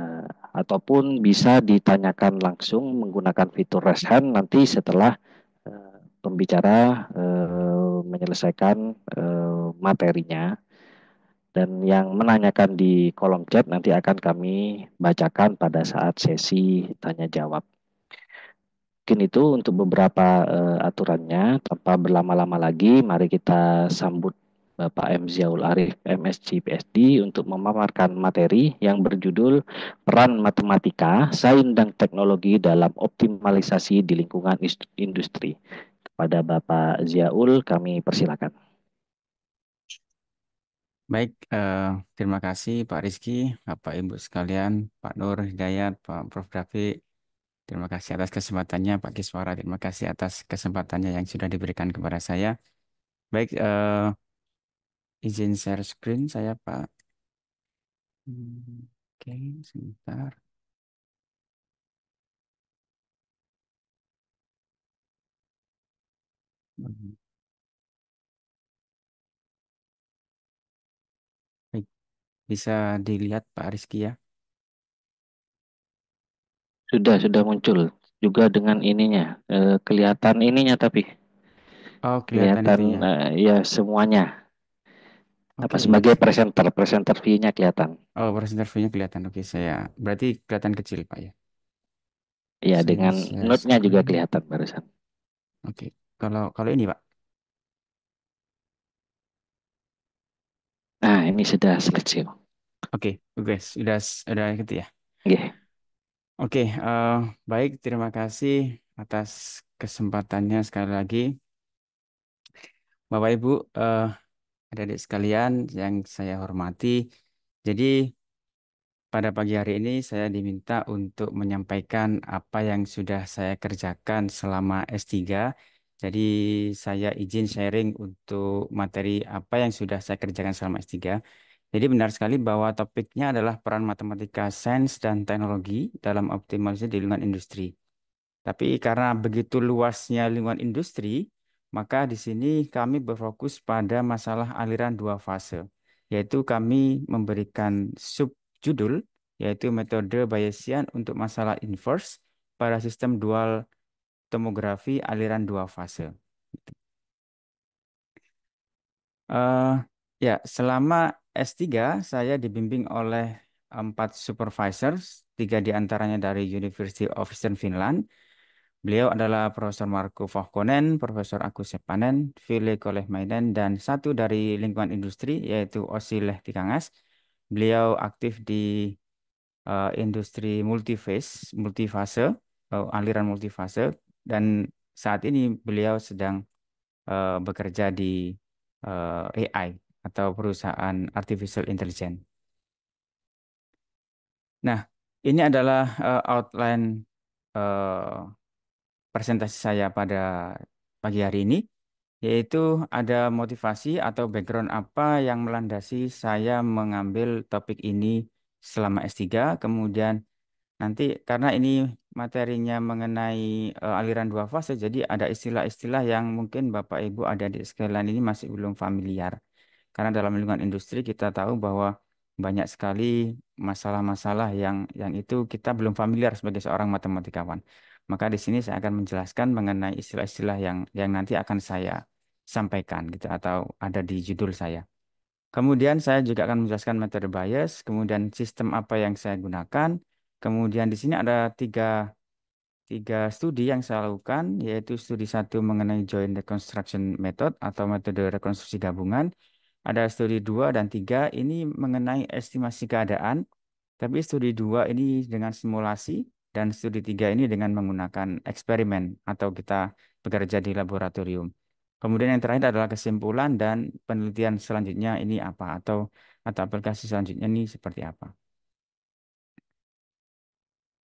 ataupun bisa ditanyakan langsung menggunakan fitur raise hand nanti setelah e, pembicara e, menyelesaikan e, materinya dan yang menanyakan di kolom chat nanti akan kami bacakan pada saat sesi tanya jawab. Mungkin itu untuk beberapa uh, aturannya. Tanpa berlama-lama lagi, mari kita sambut Bapak M. Ziaul Arif, MSc PSD untuk memaparkan materi yang berjudul Peran Matematika, Sains dan Teknologi dalam Optimalisasi di Lingkungan Industri. Kepada Bapak Ziaul, kami persilakan. Baik, eh, terima kasih Pak Rizky, Bapak Ibu sekalian, Pak Nur Hidayat, Pak Prof. Grafi. Terima kasih atas kesempatannya, Pak Kiswara. Terima kasih atas kesempatannya yang sudah diberikan kepada saya. Baik, eh, izin share screen saya, Pak. Oke, sebentar. Hmm. Bisa dilihat Pak Rizky ya. Sudah, sudah muncul juga dengan ininya. Eh, kelihatan ininya tapi Oh, kelihatan kelihatan itunya. eh, ya semuanya. Apa sebagai presenter, presenter view-nya kelihatan. Oh, presenter view-nya kelihatan. Oke, saya berarti kelihatan kecil Pak ya. Ya, dengan share note-nya juga screen. kelihatan barusan. Oke. Kalau kalau ini Pak, Nah, ini sudah seleksi. Oke, okay, sudah sudah gitu ya. Iya. Oke. Okay. Oke, okay, uh, baik terima kasih atas kesempatannya sekali lagi. Bapak Ibu, uh, adik-adik sekalian yang saya hormati. Jadi pada pagi hari ini saya diminta untuk menyampaikan apa yang sudah saya kerjakan selama S3 jadi saya izin sharing untuk materi apa yang sudah saya kerjakan selama S3. Jadi benar sekali bahwa topiknya adalah peran matematika, sains, dan teknologi dalam optimalisasi di lingkungan industri. Tapi karena begitu luasnya lingkungan industri, maka di sini kami berfokus pada masalah aliran dua fase, yaitu kami memberikan subjudul yaitu metode Bayesian untuk masalah inverse pada sistem dual tomografi aliran dua fase. Uh, ya, selama S3 saya dibimbing oleh empat supervisors, tiga diantaranya dari University of Eastern Finland. Beliau adalah Profesor Marko Vahkonen, Profesor Aku Sepanen, Ville Kolehmainen, dan satu dari lingkungan industri yaitu Osi Lehtikangas. Beliau aktif di uh, industri multifase, multifase, uh, aliran multifase, dan saat ini beliau sedang uh, bekerja di uh, eh, AI atau perusahaan artificial intelligence. Nah, ini adalah uh, outline uh, presentasi saya pada pagi hari ini, yaitu ada motivasi atau background apa yang melandasi saya mengambil topik ini selama S3, kemudian nanti karena ini materinya mengenai uh, aliran dua fase, jadi ada istilah-istilah yang mungkin Bapak Ibu ada di sekalian ini masih belum familiar. Karena dalam lingkungan industri kita tahu bahwa banyak sekali masalah-masalah yang yang itu kita belum familiar sebagai seorang matematikawan. Maka di sini saya akan menjelaskan mengenai istilah-istilah yang yang nanti akan saya sampaikan gitu atau ada di judul saya. Kemudian saya juga akan menjelaskan metode bias, kemudian sistem apa yang saya gunakan, Kemudian di sini ada tiga, tiga studi yang saya lakukan, yaitu studi satu mengenai joint reconstruction method atau metode rekonstruksi gabungan. Ada studi dua dan tiga ini mengenai estimasi keadaan, tapi studi dua ini dengan simulasi dan studi tiga ini dengan menggunakan eksperimen atau kita bekerja di laboratorium. Kemudian yang terakhir adalah kesimpulan dan penelitian selanjutnya ini apa atau atau aplikasi selanjutnya ini seperti apa.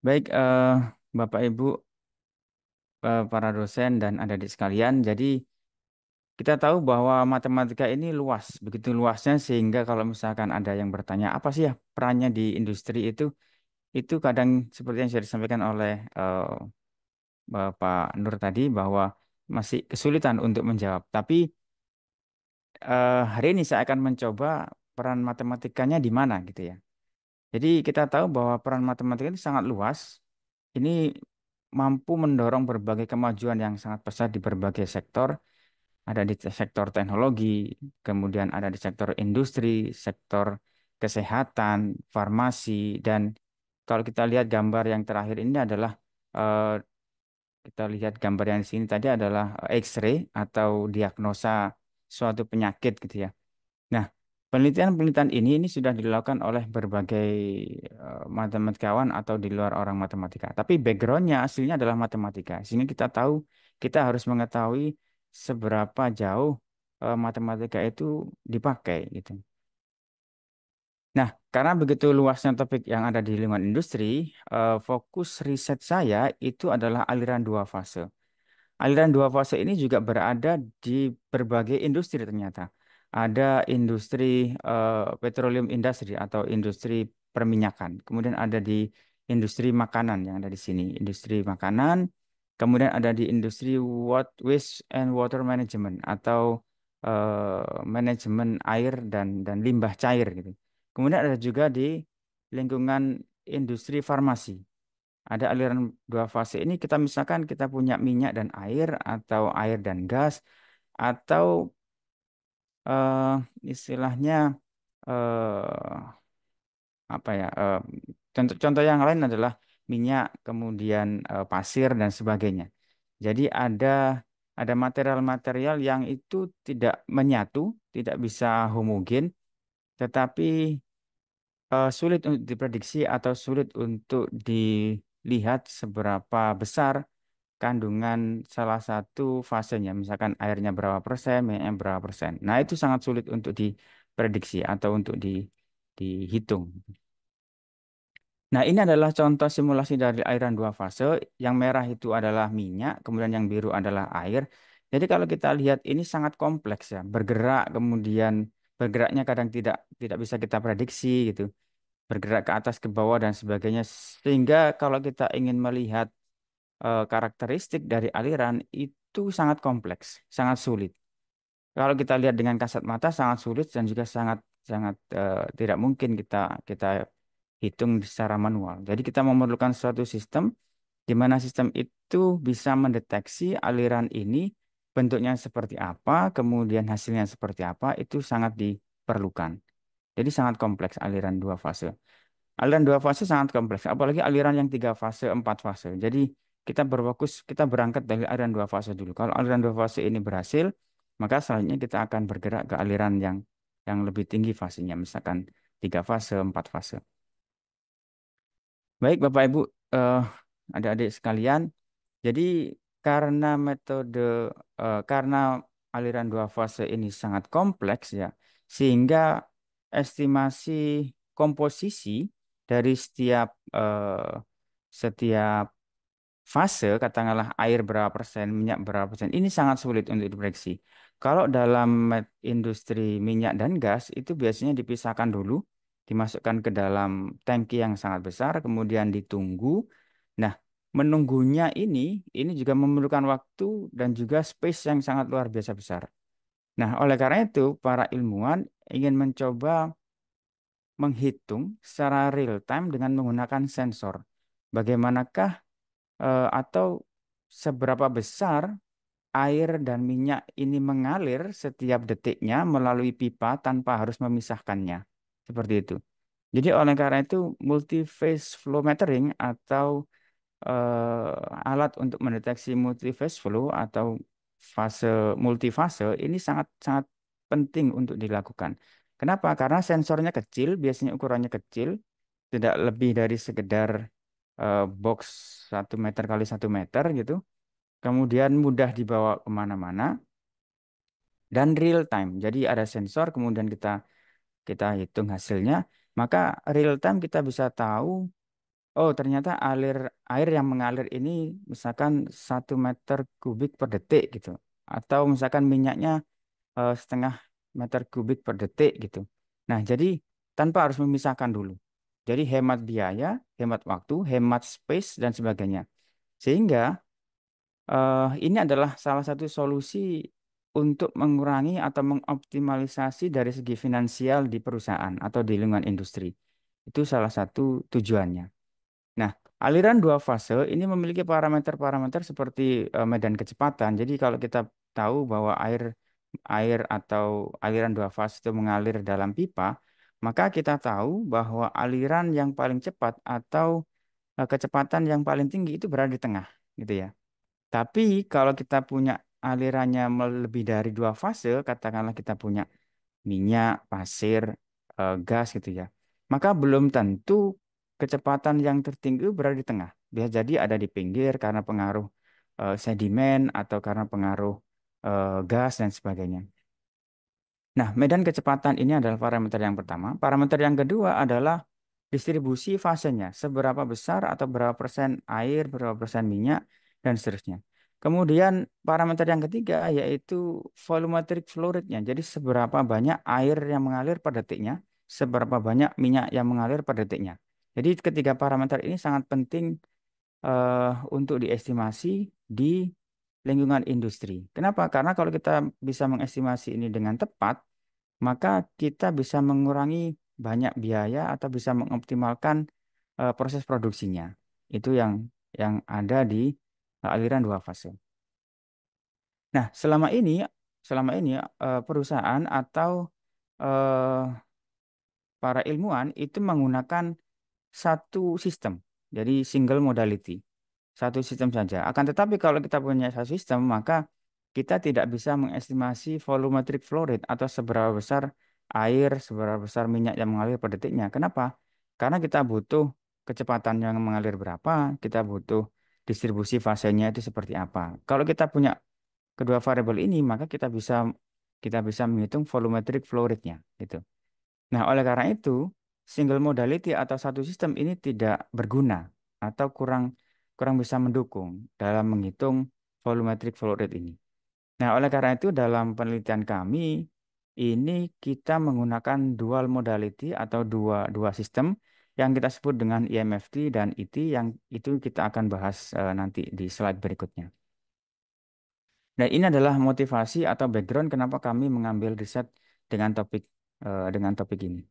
Baik, eh, Bapak Ibu, eh, para dosen dan adik di sekalian, jadi kita tahu bahwa matematika ini luas, begitu luasnya sehingga kalau misalkan ada yang bertanya apa sih ya perannya di industri itu, itu kadang seperti yang sudah disampaikan oleh eh, Bapak Nur tadi bahwa masih kesulitan untuk menjawab. Tapi eh, hari ini saya akan mencoba peran matematikanya di mana gitu ya. Jadi kita tahu bahwa peran matematika ini sangat luas. Ini mampu mendorong berbagai kemajuan yang sangat besar di berbagai sektor. Ada di sektor teknologi, kemudian ada di sektor industri, sektor kesehatan, farmasi, dan kalau kita lihat gambar yang terakhir ini adalah eh, kita lihat gambar yang di sini tadi adalah eh, X-ray atau diagnosa suatu penyakit gitu ya. Penelitian-penelitian ini ini sudah dilakukan oleh berbagai eh, matematikawan atau di luar orang matematika. Tapi backgroundnya aslinya adalah matematika. Sehingga kita tahu, kita harus mengetahui seberapa jauh eh, matematika itu dipakai gitu. Nah, karena begitu luasnya topik yang ada di lingkungan industri, eh, fokus riset saya itu adalah aliran dua fase. Aliran dua fase ini juga berada di berbagai industri ternyata ada industri uh, petroleum industry atau industri perminyakan. Kemudian ada di industri makanan yang ada di sini, industri makanan. Kemudian ada di industri what, waste and water management atau uh, manajemen air dan dan limbah cair gitu. Kemudian ada juga di lingkungan industri farmasi. Ada aliran dua fase ini kita misalkan kita punya minyak dan air atau air dan gas atau uh, istilahnya uh, apa ya? contoh eh, contoh contoh yang lain adalah minyak, kemudian uh, pasir dan sebagainya. Jadi ada ada material-material yang itu tidak menyatu, tidak bisa homogen, tetapi uh, sulit untuk diprediksi atau sulit untuk dilihat seberapa besar kandungan salah satu fasenya, misalkan airnya berapa persen, minyaknya berapa persen. Nah, itu sangat sulit untuk diprediksi atau untuk di, dihitung. Nah, ini adalah contoh simulasi dari airan dua fase. Yang merah itu adalah minyak, kemudian yang biru adalah air. Jadi kalau kita lihat ini sangat kompleks ya, bergerak kemudian bergeraknya kadang tidak tidak bisa kita prediksi gitu. Bergerak ke atas, ke bawah dan sebagainya. Sehingga kalau kita ingin melihat uh, karakteristik dari aliran itu sangat kompleks, sangat sulit. Kalau kita lihat dengan kasat mata sangat sulit dan juga sangat sangat uh, tidak mungkin kita kita hitung secara manual. Jadi kita memerlukan suatu sistem di mana sistem itu bisa mendeteksi aliran ini bentuknya seperti apa, kemudian hasilnya seperti apa, itu sangat diperlukan. Jadi sangat kompleks aliran dua fase. Aliran dua fase sangat kompleks, apalagi aliran yang tiga fase, empat fase. Jadi kita berfokus, kita berangkat dari aliran dua fase dulu. Kalau aliran dua fase ini berhasil, maka selanjutnya kita akan bergerak ke aliran yang yang lebih tinggi fasenya, misalkan tiga fase, empat fase. Baik Bapak Ibu, eh, adik-adik sekalian, jadi karena metode eh, karena aliran dua fase ini sangat kompleks ya, sehingga estimasi komposisi dari setiap eh, setiap fase, katakanlah air berapa persen, minyak berapa persen, ini sangat sulit untuk diprediksi. Kalau dalam industri minyak dan gas, itu biasanya dipisahkan dulu, dimasukkan ke dalam tangki yang sangat besar, kemudian ditunggu. Nah, menunggunya ini, ini juga memerlukan waktu dan juga space yang sangat luar biasa besar. Nah, oleh karena itu, para ilmuwan ingin mencoba menghitung secara real time dengan menggunakan sensor. Bagaimanakah Eh, atau seberapa besar air dan minyak ini mengalir setiap detiknya melalui pipa tanpa harus memisahkannya. Seperti itu. Jadi oleh karena itu multi-phase flow metering atau uh, alat untuk mendeteksi multi-phase flow atau fase multifase ini sangat sangat penting untuk dilakukan. Kenapa? Karena sensornya kecil, biasanya ukurannya kecil, tidak lebih dari sekedar Eh, box satu meter kali satu meter gitu. Kemudian mudah dibawa kemana-mana dan real time. Jadi ada sensor kemudian kita kita hitung hasilnya. Maka real time kita bisa tahu oh ternyata alir air yang mengalir ini misalkan satu meter kubik per detik gitu atau misalkan minyaknya eh, setengah meter kubik per detik gitu. Nah, jadi tanpa harus memisahkan dulu. Jadi hemat biaya, hemat waktu, hemat space, dan sebagainya. Sehingga uh, ini adalah salah satu solusi untuk mengurangi atau mengoptimalisasi dari segi finansial di perusahaan atau di lingkungan industri. Itu salah satu tujuannya. Nah, aliran dua fase ini memiliki parameter-parameter seperti uh, medan kecepatan. Jadi kalau kita tahu bahwa air air atau aliran dua fase itu mengalir dalam pipa, maka kita tahu bahwa aliran yang paling cepat atau eh, kecepatan yang paling tinggi itu berada di tengah, gitu ya. Tapi kalau kita punya alirannya lebih dari dua fase, katakanlah kita punya minyak, pasir, eh, gas gitu ya. Maka belum tentu kecepatan yang tertinggi berada di tengah. Bisa jadi ada di pinggir karena pengaruh eh, sedimen atau karena pengaruh gas dan sebagainya. Nah, medan kecepatan ini adalah parameter yang pertama. Parameter yang kedua adalah distribusi fasenya, seberapa besar atau berapa persen air, berapa persen minyak, dan seterusnya. Kemudian parameter yang ketiga yaitu volumetric flow rate-nya. Jadi seberapa banyak air yang mengalir per detiknya, seberapa banyak minyak yang mengalir per detiknya. Jadi ketiga parameter ini sangat penting uh, untuk diestimasi di lingkungan industri. Kenapa? Karena kalau kita bisa mengestimasi ini dengan tepat, maka kita bisa mengurangi banyak biaya atau bisa mengoptimalkan uh, proses produksinya. Itu yang yang ada di eh, aliran dua fase. Nah, selama ini selama ini uh, perusahaan atau uh, para ilmuwan itu menggunakan satu sistem, jadi single modality satu sistem saja. Akan tetapi kalau kita punya satu sistem, maka kita tidak bisa mengestimasi volumetric flow rate atau seberapa besar air, seberapa besar minyak yang mengalir per detiknya. Kenapa? Karena kita butuh kecepatan yang mengalir berapa, kita butuh distribusi fasenya itu seperti apa. Kalau kita punya kedua variabel ini, maka kita bisa kita bisa menghitung volumetric flow rate-nya gitu. Nah, oleh karena itu, single modality atau satu sistem ini tidak berguna atau kurang kurang bisa mendukung dalam menghitung volumetric flow rate ini. Nah, oleh karena itu dalam penelitian kami ini kita menggunakan dual modality atau dua dua sistem yang kita sebut dengan IMFT e dan IT e yang itu kita akan bahas uh, nanti di slide berikutnya. Nah, ini adalah motivasi atau background kenapa kami mengambil riset dengan topik uh, dengan topik ini.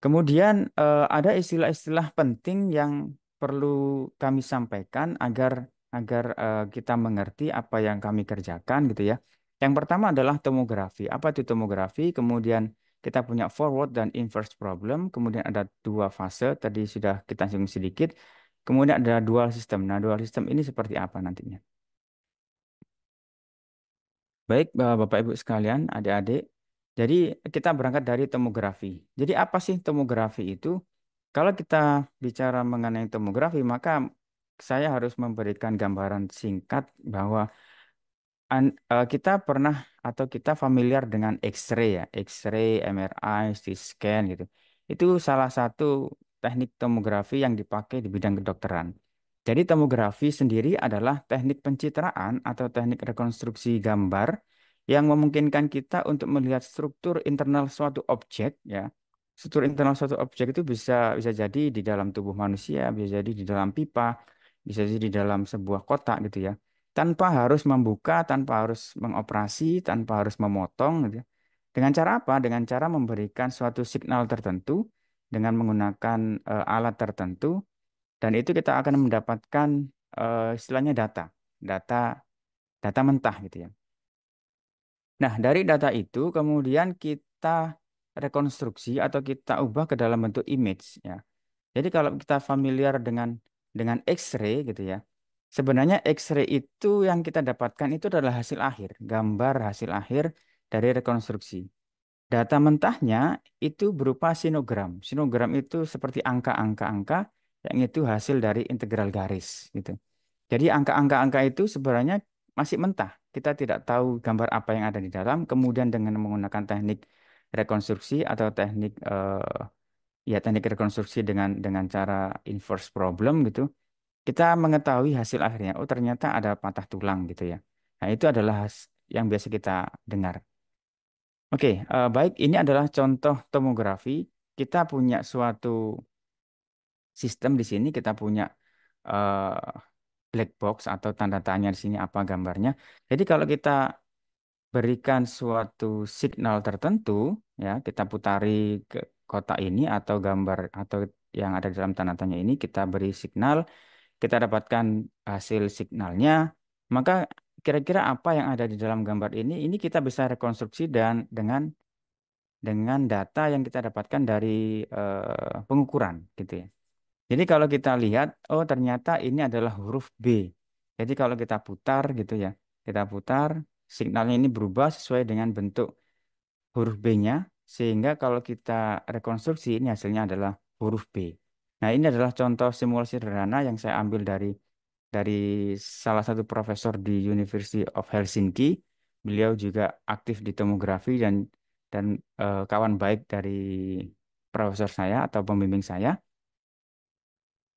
Kemudian uh, ada istilah-istilah penting yang perlu kami sampaikan agar agar uh, kita mengerti apa yang kami kerjakan gitu ya. Yang pertama adalah tomografi. Apa itu tomografi? Kemudian kita punya forward dan inverse problem. Kemudian ada dua fase. Tadi sudah kita singgung sedikit. Kemudian ada dual system. Nah, dual system ini seperti apa nantinya? Baik, Bapak Ibu sekalian, adik-adik. Jadi kita berangkat dari tomografi. Jadi apa sih tomografi itu? Kalau kita bicara mengenai tomografi, maka saya harus memberikan gambaran singkat bahwa eh, kita pernah atau kita familiar dengan X-ray ya, X-ray, MRI, CT scan gitu. Itu salah satu teknik tomografi yang dipakai di bidang kedokteran. Jadi tomografi sendiri adalah teknik pencitraan atau teknik rekonstruksi gambar yang memungkinkan kita untuk melihat struktur internal suatu objek ya struktur internal suatu objek itu bisa bisa jadi di dalam tubuh manusia, bisa jadi di dalam pipa, bisa jadi di dalam sebuah kotak gitu ya. Tanpa harus membuka, tanpa harus mengoperasi, tanpa harus memotong gitu ya. Dengan cara apa? Dengan cara memberikan suatu signal tertentu dengan menggunakan e, alat tertentu dan itu kita akan mendapatkan e, istilahnya data, data data mentah gitu ya. Nah, dari data itu kemudian kita rekonstruksi atau kita ubah ke dalam bentuk image ya. Jadi kalau kita familiar dengan dengan X-ray gitu ya. Sebenarnya X-ray itu yang kita dapatkan itu adalah hasil akhir, gambar hasil akhir dari rekonstruksi. Data mentahnya itu berupa sinogram. Sinogram itu seperti angka-angka-angka yang itu hasil dari integral garis gitu. Jadi angka-angka-angka itu sebenarnya masih mentah. Kita tidak tahu gambar apa yang ada di dalam. Kemudian dengan menggunakan teknik rekonstruksi atau teknik uh, ya teknik rekonstruksi dengan dengan cara inverse problem gitu, kita mengetahui hasil akhirnya. Oh ternyata ada patah tulang gitu ya. Nah itu adalah yang biasa kita dengar. Oke, uh, baik ini adalah contoh tomografi. Kita punya suatu sistem di sini, kita punya uh, black box atau tanda tanya di sini apa gambarnya. Jadi kalau kita berikan suatu signal tertentu, ya kita putari ke kotak ini atau gambar atau yang ada di dalam tanda tanya ini kita beri signal, kita dapatkan hasil signalnya, maka kira-kira apa yang ada di dalam gambar ini, ini kita bisa rekonstruksi dan dengan dengan data yang kita dapatkan dari uh, pengukuran gitu ya. Jadi kalau kita lihat, oh ternyata ini adalah huruf B. Jadi kalau kita putar gitu ya, kita putar signalnya ini berubah sesuai dengan bentuk huruf B-nya, sehingga kalau kita rekonstruksi ini hasilnya adalah huruf B. Nah ini adalah contoh simulasi sederhana yang saya ambil dari dari salah satu profesor di University of Helsinki. Beliau juga aktif di tomografi dan dan e, kawan baik dari profesor saya atau pembimbing saya.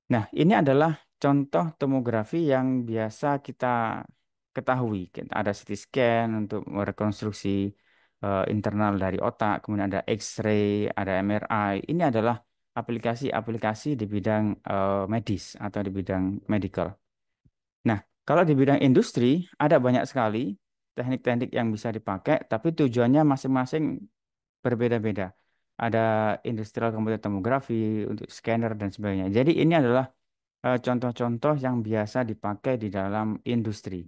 Nah, ini adalah contoh tomografi yang biasa kita ketahui. Ada CT scan untuk merekonstruksi uh, internal dari otak, kemudian ada X-ray, ada MRI. Ini adalah aplikasi-aplikasi di bidang uh, medis atau di bidang medical. Nah, kalau di bidang industri ada banyak sekali teknik-teknik yang bisa dipakai, tapi tujuannya masing-masing berbeda-beda. Ada industrial computer tomografi untuk scanner dan sebagainya. Jadi ini adalah eh, contoh-contoh yang biasa dipakai di dalam industri.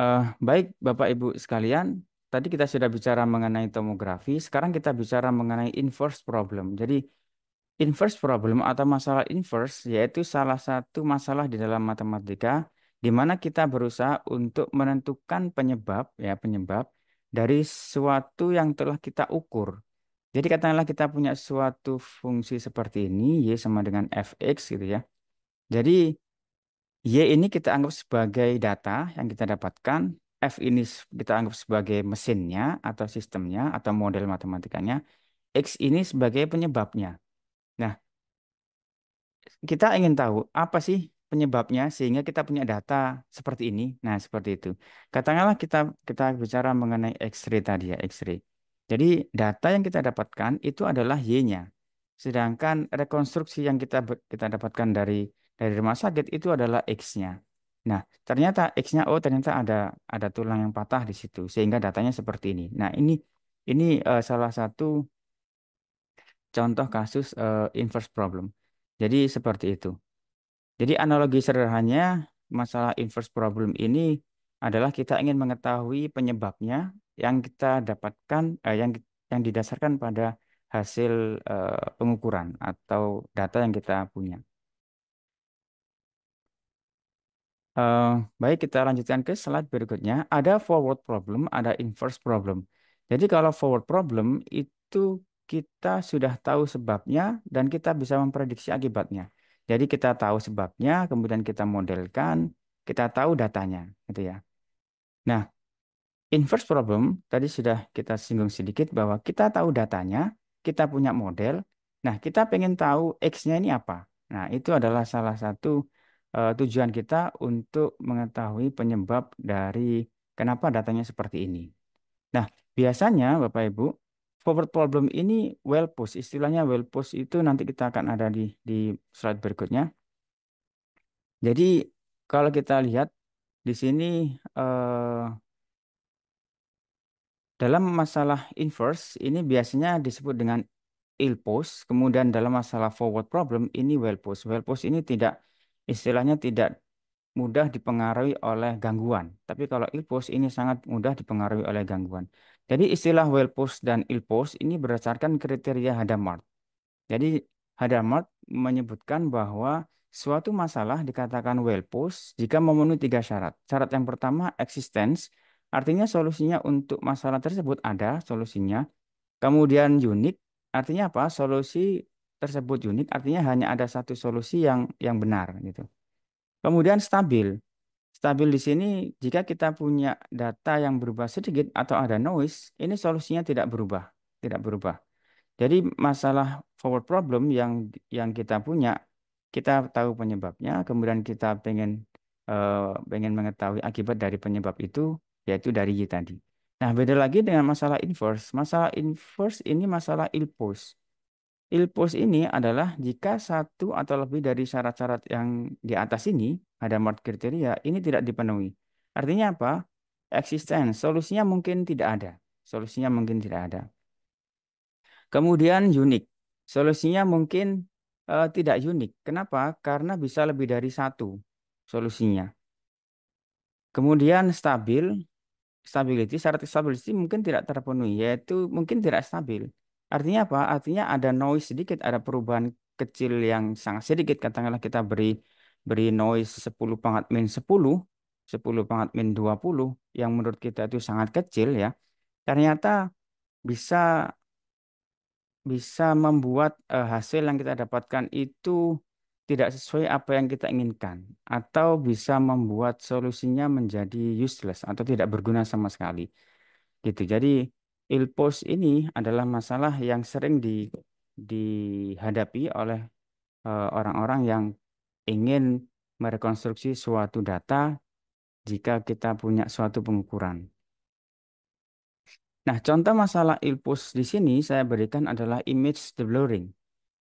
Uh, baik, Bapak Ibu sekalian, tadi kita sudah bicara mengenai tomografi, sekarang kita bicara mengenai inverse problem. Jadi, inverse problem atau masalah inverse yaitu salah satu masalah di dalam matematika di mana kita berusaha untuk menentukan penyebab ya penyebab dari suatu yang telah kita ukur. Jadi katakanlah kita punya suatu fungsi seperti ini y sama dengan fx gitu ya. Jadi Y ini kita anggap sebagai data yang kita dapatkan, F ini kita anggap sebagai mesinnya atau sistemnya atau model matematikanya, X ini sebagai penyebabnya. Nah, kita ingin tahu apa sih penyebabnya sehingga kita punya data seperti ini. Nah, seperti itu. Katakanlah kita kita bicara mengenai X-ray tadi ya, X-ray. Jadi data yang kita dapatkan itu adalah Y-nya. Sedangkan rekonstruksi yang kita kita dapatkan dari dari rumah sakit itu adalah X-nya. Nah, ternyata X-nya oh ternyata ada ada tulang yang patah di situ sehingga datanya seperti ini. Nah, ini ini uh, salah satu contoh kasus uh, inverse problem. Jadi seperti itu. Jadi analogi sederhananya masalah inverse problem ini adalah kita ingin mengetahui penyebabnya yang kita dapatkan uh, yang yang didasarkan pada hasil uh, pengukuran atau data yang kita punya. Uh, baik, kita lanjutkan ke slide berikutnya. Ada forward problem, ada inverse problem. Jadi kalau forward problem itu kita sudah tahu sebabnya dan kita bisa memprediksi akibatnya. Jadi kita tahu sebabnya, kemudian kita modelkan, kita tahu datanya, gitu ya. Nah, inverse problem tadi sudah kita singgung sedikit bahwa kita tahu datanya, kita punya model. Nah, kita pengen tahu x-nya ini apa. Nah, itu adalah salah satu Eh, tujuan kita untuk mengetahui penyebab dari kenapa datanya seperti ini. Nah, biasanya Bapak Ibu, forward problem ini well post, istilahnya well post itu nanti kita akan ada di di slide berikutnya. Jadi kalau kita lihat di sini eh, dalam masalah inverse ini biasanya disebut dengan ill post, kemudian dalam masalah forward problem ini well post. Well post ini tidak istilahnya tidak mudah dipengaruhi oleh gangguan. Tapi kalau ilpos ini sangat mudah dipengaruhi oleh gangguan. Jadi istilah wellpos dan ilpos ini berdasarkan kriteria Hadamard. Jadi Hadamard menyebutkan bahwa suatu masalah dikatakan wellpos jika memenuhi tiga syarat. Syarat yang pertama existence, artinya solusinya untuk masalah tersebut ada solusinya. Kemudian unik, artinya apa? Solusi tersebut unik artinya hanya ada satu solusi yang yang benar gitu. Kemudian stabil. Stabil di sini jika kita punya data yang berubah sedikit atau ada noise, ini solusinya tidak berubah, tidak berubah. Jadi masalah forward problem yang yang kita punya, kita tahu penyebabnya, kemudian kita pengen uh, pengen mengetahui akibat dari penyebab itu, yaitu dari Y tadi. Nah, beda lagi dengan masalah inverse. Masalah inverse ini masalah ill pose. Ilpus ini adalah jika satu atau lebih dari syarat-syarat yang di atas ini, ada mod kriteria, ini tidak dipenuhi. Artinya apa? Eksisten, solusinya mungkin tidak ada. Solusinya mungkin tidak ada. Kemudian unik, solusinya mungkin uh, tidak unik. Kenapa? Karena bisa lebih dari satu solusinya. Kemudian stabil, stability, syarat stability mungkin tidak terpenuhi, yaitu mungkin tidak stabil. Artinya apa? Artinya ada noise sedikit, ada perubahan kecil yang sangat sedikit. Katakanlah kita beri beri noise 10 pangkat min 10, 10 pangkat min 20, yang menurut kita itu sangat kecil ya. Ternyata bisa bisa membuat eh, hasil yang kita dapatkan itu tidak sesuai apa yang kita inginkan atau bisa membuat solusinya menjadi useless atau tidak berguna sama sekali. Gitu. Jadi Ilpos ini adalah masalah yang sering di, dihadapi oleh eh, orang-orang uh, yang ingin merekonstruksi suatu data jika kita punya suatu pengukuran. Nah, contoh masalah ilpus di sini saya berikan adalah image blurring.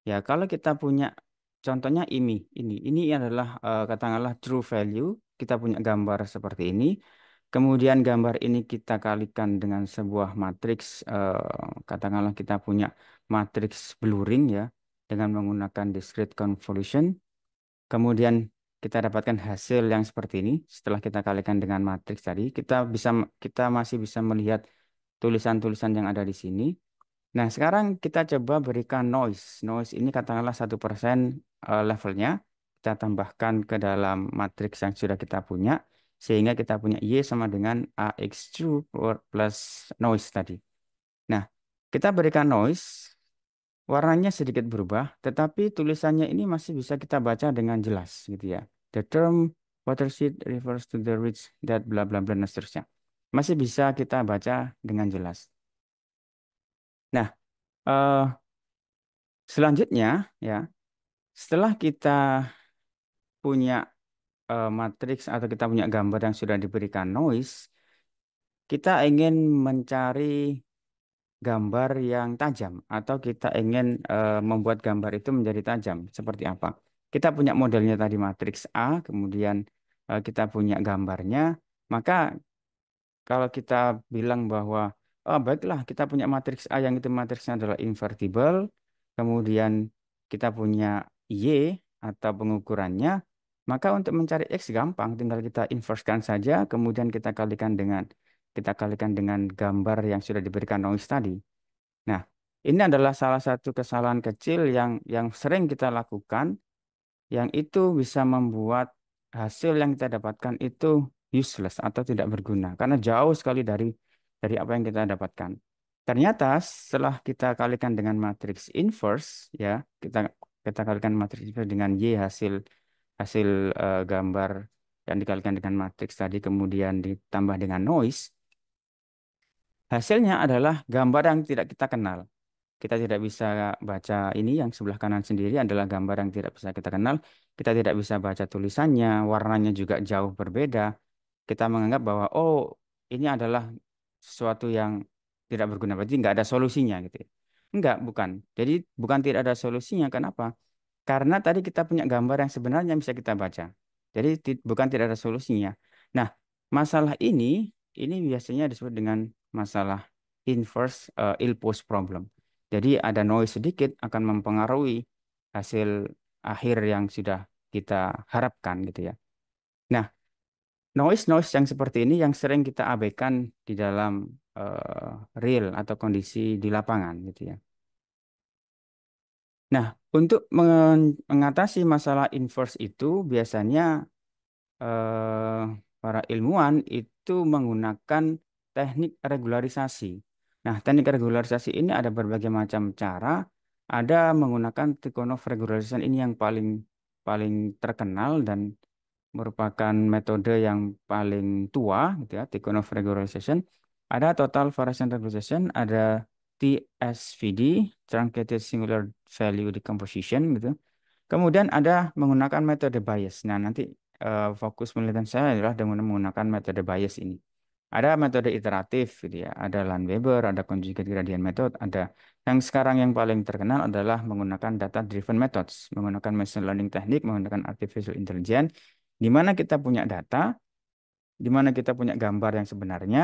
Ya, kalau kita punya contohnya ini, ini, ini adalah uh, katakanlah true value, kita punya gambar seperti ini. Kemudian gambar ini kita kalikan dengan sebuah matriks, eh, katakanlah kita punya matriks blurring ya, dengan menggunakan discrete convolution. Kemudian kita dapatkan hasil yang seperti ini. Setelah kita kalikan dengan matriks tadi, kita bisa kita masih bisa melihat tulisan-tulisan yang ada di sini. Nah, sekarang kita coba berikan noise. Noise ini katakanlah satu persen eh, levelnya. Kita tambahkan ke dalam matriks yang sudah kita punya sehingga kita punya Y sama dengan AX2 plus noise tadi. Nah, kita berikan noise, warnanya sedikit berubah, tetapi tulisannya ini masih bisa kita baca dengan jelas gitu ya. The term watershed refers to the ridge that bla bla bla dan seterusnya. Masih bisa kita baca dengan jelas. Nah, uh, selanjutnya ya, setelah kita punya uh, matriks atau kita punya gambar yang sudah diberikan noise, kita ingin mencari gambar yang tajam atau kita ingin uh, membuat gambar itu menjadi tajam seperti apa. Kita punya modelnya tadi matriks A, kemudian uh, kita punya gambarnya, maka kalau kita bilang bahwa oh baiklah kita punya matriks A yang itu matriksnya adalah invertible, kemudian kita punya Y atau pengukurannya, maka untuk mencari x gampang, tinggal kita inversekan saja, kemudian kita kalikan dengan kita kalikan dengan gambar yang sudah diberikan noise tadi. Nah, ini adalah salah satu kesalahan kecil yang yang sering kita lakukan, yang itu bisa membuat hasil yang kita dapatkan itu useless atau tidak berguna karena jauh sekali dari dari apa yang kita dapatkan. Ternyata setelah kita kalikan dengan matriks inverse ya, kita kita kalikan matriks inverse dengan y hasil hasil uh, gambar yang dikalikan dengan matriks tadi kemudian ditambah dengan noise, hasilnya adalah gambar yang tidak kita kenal. Kita tidak bisa baca ini yang sebelah kanan sendiri adalah gambar yang tidak bisa kita kenal. Kita tidak bisa baca tulisannya, warnanya juga jauh berbeda. Kita menganggap bahwa oh ini adalah sesuatu yang tidak berguna berarti nggak ada solusinya gitu. Enggak, ya? bukan. Jadi bukan tidak ada solusinya. Kenapa? Karena tadi kita punya gambar yang sebenarnya bisa kita baca. Jadi bukan tidak ada solusinya. Nah, masalah ini ini biasanya disebut dengan masalah inverse uh, eh, ill-post problem. Jadi ada noise sedikit akan mempengaruhi hasil akhir yang sudah kita harapkan gitu ya. Nah, noise-noise yang seperti ini yang sering kita abaikan di dalam uh, real atau kondisi di lapangan gitu ya. Nah, untuk mengatasi masalah inverse itu biasanya eh, para ilmuwan itu menggunakan teknik regularisasi. Nah, teknik regularisasi ini ada berbagai macam cara. Ada menggunakan Tikhonov regularization ini yang paling paling terkenal dan merupakan metode yang paling tua gitu ya, Tikhonov regularization. Ada total variation regularization, ada TSVD, Truncated Singular Value Decomposition gitu. Kemudian ada menggunakan metode bias. Nah, nanti uh, fokus penelitian saya adalah dengan menggunakan metode bias ini. Ada metode iteratif gitu ya, ada Landweber, ada conjugate gradient method, ada yang sekarang yang paling terkenal adalah menggunakan data driven methods, menggunakan machine learning teknik, menggunakan artificial intelligence di mana kita punya data, di mana kita punya gambar yang sebenarnya,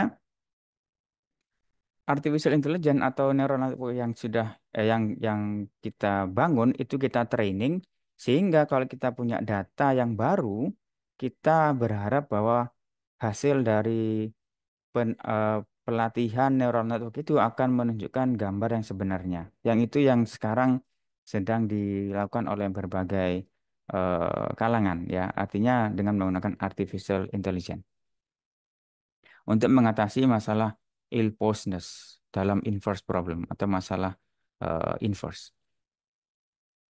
artificial intelligence atau neural network yang sudah eh, yang yang kita bangun itu kita training sehingga kalau kita punya data yang baru kita berharap bahwa hasil dari pen, eh, pelatihan neural network itu akan menunjukkan gambar yang sebenarnya. Yang itu yang sekarang sedang dilakukan oleh berbagai eh, kalangan ya, artinya dengan menggunakan artificial intelligence. Untuk mengatasi masalah ill-posedness dalam inverse problem atau masalah uh, inverse.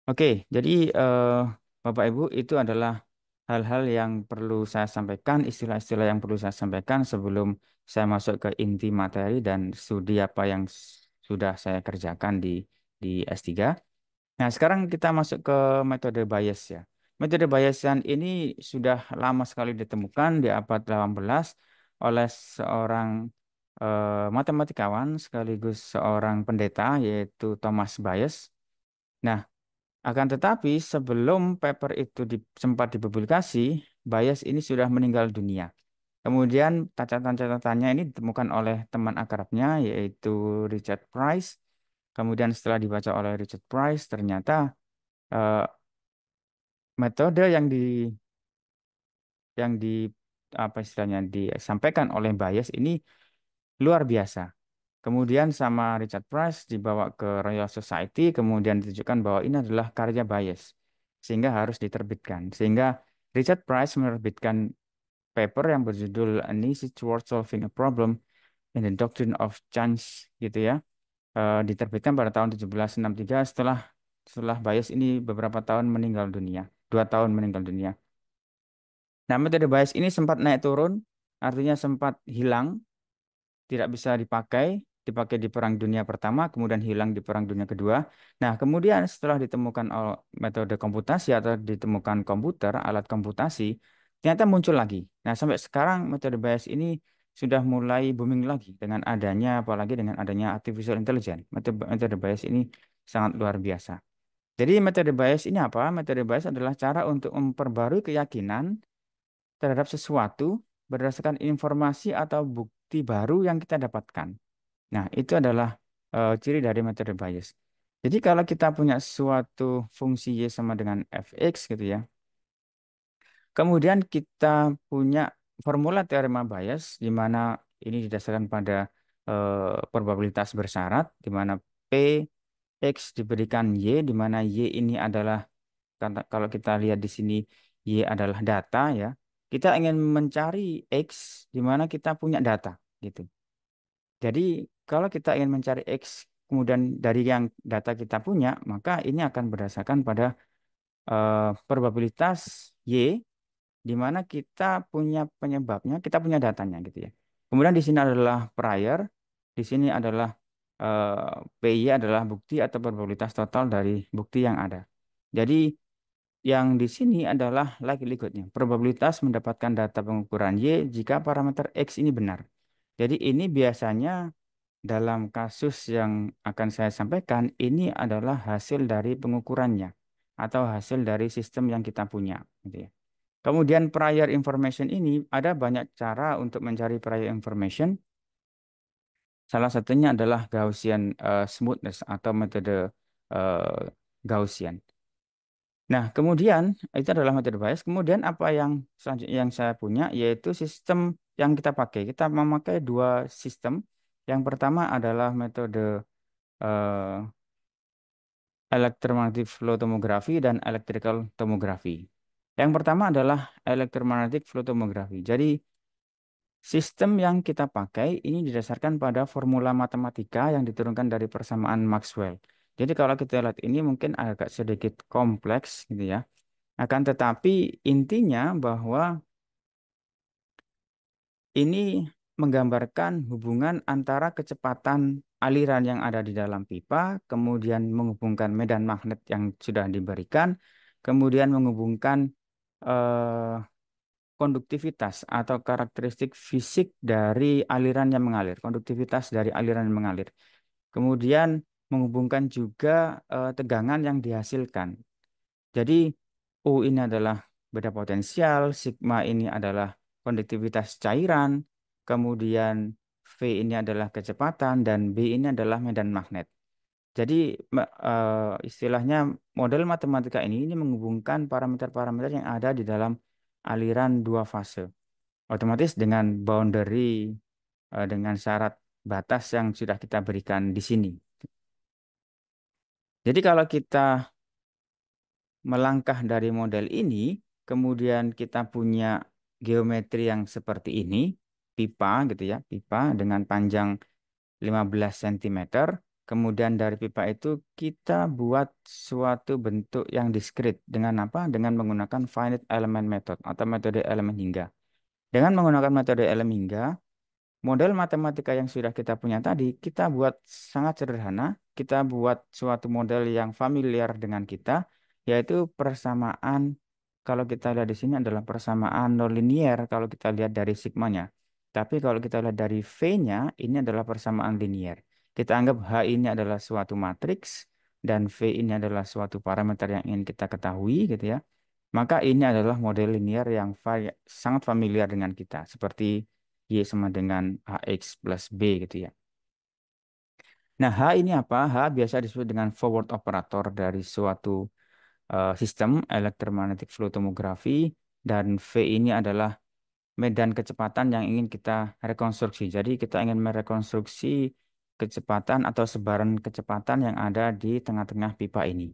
Oke, jadi uh, Bapak Ibu itu adalah hal-hal yang perlu saya sampaikan, istilah-istilah yang perlu saya sampaikan sebelum saya masuk ke inti materi dan studi apa yang sudah saya kerjakan di di S3. Nah, sekarang kita masuk ke metode bias ya. Metode biasan ini sudah lama sekali ditemukan di abad 18 oleh seorang eh, matematikawan sekaligus seorang pendeta yaitu Thomas Bayes. Nah, akan tetapi sebelum paper itu di, sempat dipublikasi, Bayes ini sudah meninggal dunia. Kemudian catatan-catatannya ini ditemukan oleh teman akrabnya yaitu Richard Price. Kemudian setelah dibaca oleh Richard Price, ternyata eh, metode yang di yang di apa istilahnya disampaikan oleh Bayes ini luar biasa. Kemudian sama Richard Price dibawa ke Royal Society, kemudian ditunjukkan bahwa ini adalah karya bias, sehingga harus diterbitkan. Sehingga Richard Price menerbitkan paper yang berjudul An Easy Towards Solving a Problem in the Doctrine of Chance, gitu ya, e, diterbitkan pada tahun 1763 setelah setelah Bayes ini beberapa tahun meninggal dunia, dua tahun meninggal dunia. Nah, metode bias ini sempat naik turun, artinya sempat hilang tidak bisa dipakai, dipakai di Perang Dunia Pertama, kemudian hilang di Perang Dunia Kedua. Nah, kemudian setelah ditemukan metode komputasi atau ditemukan komputer, alat komputasi, ternyata muncul lagi. Nah, sampai sekarang metode bias ini sudah mulai booming lagi dengan adanya, apalagi dengan adanya artificial intelligence. Metode, metode bias ini sangat luar biasa. Jadi metode bias ini apa? Metode bias adalah cara untuk memperbarui keyakinan terhadap sesuatu berdasarkan informasi atau bukti bukti baru yang kita dapatkan. Nah, itu adalah uh, ciri dari metode bias. Jadi kalau kita punya suatu fungsi Y sama dengan Fx gitu ya. Kemudian kita punya formula teorema bias di mana ini didasarkan pada uh, probabilitas bersyarat di mana P X diberikan Y di mana Y ini adalah kalau kita lihat di sini Y adalah data ya. Kita ingin mencari X di mana kita punya data gitu. Jadi kalau kita ingin mencari X kemudian dari yang data kita punya, maka ini akan berdasarkan pada uh, probabilitas Y di mana kita punya penyebabnya, kita punya datanya gitu ya. Kemudian di sini adalah prior, di sini adalah uh, eh, PY adalah bukti atau probabilitas total dari bukti yang ada. Jadi yang di sini adalah lagi-likutnya. probabilitas mendapatkan data pengukuran Y jika parameter X ini benar. Jadi ini biasanya dalam kasus yang akan saya sampaikan, ini adalah hasil dari pengukurannya atau hasil dari sistem yang kita punya. Gitu ya. Kemudian prior information ini ada banyak cara untuk mencari prior information. Salah satunya adalah Gaussian uh, smoothness atau metode uh, Gaussian. Nah, kemudian itu adalah metode bias. Kemudian apa yang selanjutnya yang saya punya yaitu sistem yang kita pakai. Kita memakai dua sistem. Yang pertama adalah metode uh, eh, electromagnetic flow tomography dan electrical tomography. Yang pertama adalah electromagnetic flow tomography. Jadi sistem yang kita pakai ini didasarkan pada formula matematika yang diturunkan dari persamaan Maxwell. Jadi kalau kita lihat ini mungkin agak sedikit kompleks gitu ya. Akan tetapi intinya bahwa ini menggambarkan hubungan antara kecepatan aliran yang ada di dalam pipa, kemudian menghubungkan medan magnet yang sudah diberikan, kemudian menghubungkan eh, konduktivitas atau karakteristik fisik dari aliran yang mengalir, konduktivitas dari aliran yang mengalir. Kemudian menghubungkan juga uh, tegangan yang dihasilkan. Jadi U ini adalah beda potensial, sigma ini adalah konduktivitas cairan, kemudian V ini adalah kecepatan, dan B ini adalah medan magnet. Jadi uh, istilahnya model matematika ini, ini menghubungkan parameter-parameter yang ada di dalam aliran dua fase. Otomatis dengan boundary, uh, dengan syarat batas yang sudah kita berikan di sini. Jadi kalau kita melangkah dari model ini, kemudian kita punya geometri yang seperti ini, pipa gitu ya, pipa dengan panjang 15 cm. Kemudian dari pipa itu kita buat suatu bentuk yang diskrit dengan apa? Dengan menggunakan finite element method atau metode elemen hingga. Dengan menggunakan metode elemen hingga, model matematika yang sudah kita punya tadi kita buat sangat sederhana kita buat suatu model yang familiar dengan kita, yaitu persamaan kalau kita lihat di sini adalah persamaan nonlinier kalau kita lihat dari sigmanya. Tapi kalau kita lihat dari V-nya, ini adalah persamaan linier. Kita anggap H ini adalah suatu matriks, dan V ini adalah suatu parameter yang ingin kita ketahui gitu ya. Maka ini adalah model linier yang sangat familiar dengan kita, seperti Y sama dengan AX plus B gitu ya. Nah, H ini apa? H biasa disebut dengan forward operator dari suatu uh, sistem elektromagnetik flow tomografi dan V ini adalah medan kecepatan yang ingin kita rekonstruksi. Jadi kita ingin merekonstruksi kecepatan atau sebaran kecepatan yang ada di tengah-tengah pipa ini.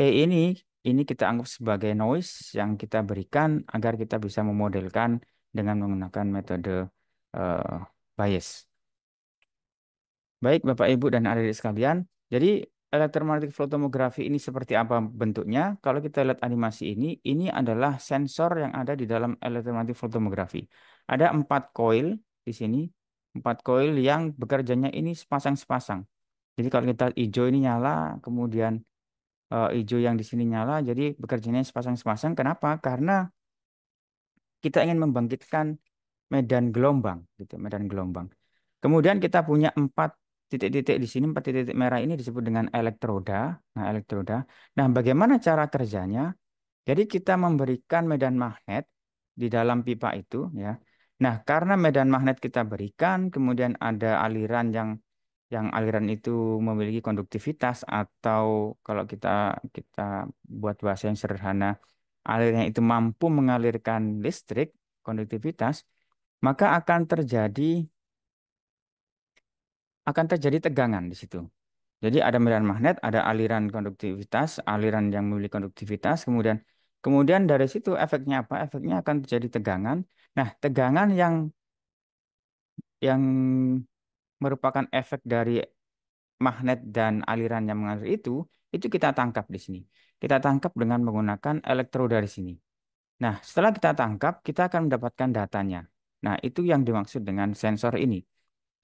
E ini ini kita anggap sebagai noise yang kita berikan agar kita bisa memodelkan dengan menggunakan metode uh, bias. Baik Bapak Ibu dan adik-adik sekalian, jadi flow flotomografi ini seperti apa bentuknya? Kalau kita lihat animasi ini, ini adalah sensor yang ada di dalam flow flotomografi. Ada empat koil di sini, empat koil yang bekerjanya ini sepasang-sepasang. Jadi kalau kita hijau ini nyala, kemudian uh, eh, hijau yang di sini nyala, jadi bekerjanya sepasang-sepasang. Kenapa? Karena kita ingin membangkitkan medan gelombang, gitu, medan gelombang. Kemudian kita punya empat titik-titik di sini, empat titik merah ini disebut dengan elektroda. Nah, elektroda. Nah, bagaimana cara kerjanya? Jadi kita memberikan medan magnet di dalam pipa itu, ya. Nah, karena medan magnet kita berikan, kemudian ada aliran yang yang aliran itu memiliki konduktivitas atau kalau kita kita buat bahasa yang sederhana, aliran itu mampu mengalirkan listrik, konduktivitas, maka akan terjadi akan terjadi tegangan di situ. Jadi ada medan magnet, ada aliran konduktivitas, aliran yang memiliki konduktivitas, kemudian kemudian dari situ efeknya apa? Efeknya akan terjadi tegangan. Nah, tegangan yang yang merupakan efek dari magnet dan aliran yang mengalir itu, itu kita tangkap di sini. Kita tangkap dengan menggunakan elektro dari sini. Nah, setelah kita tangkap, kita akan mendapatkan datanya. Nah, itu yang dimaksud dengan sensor ini.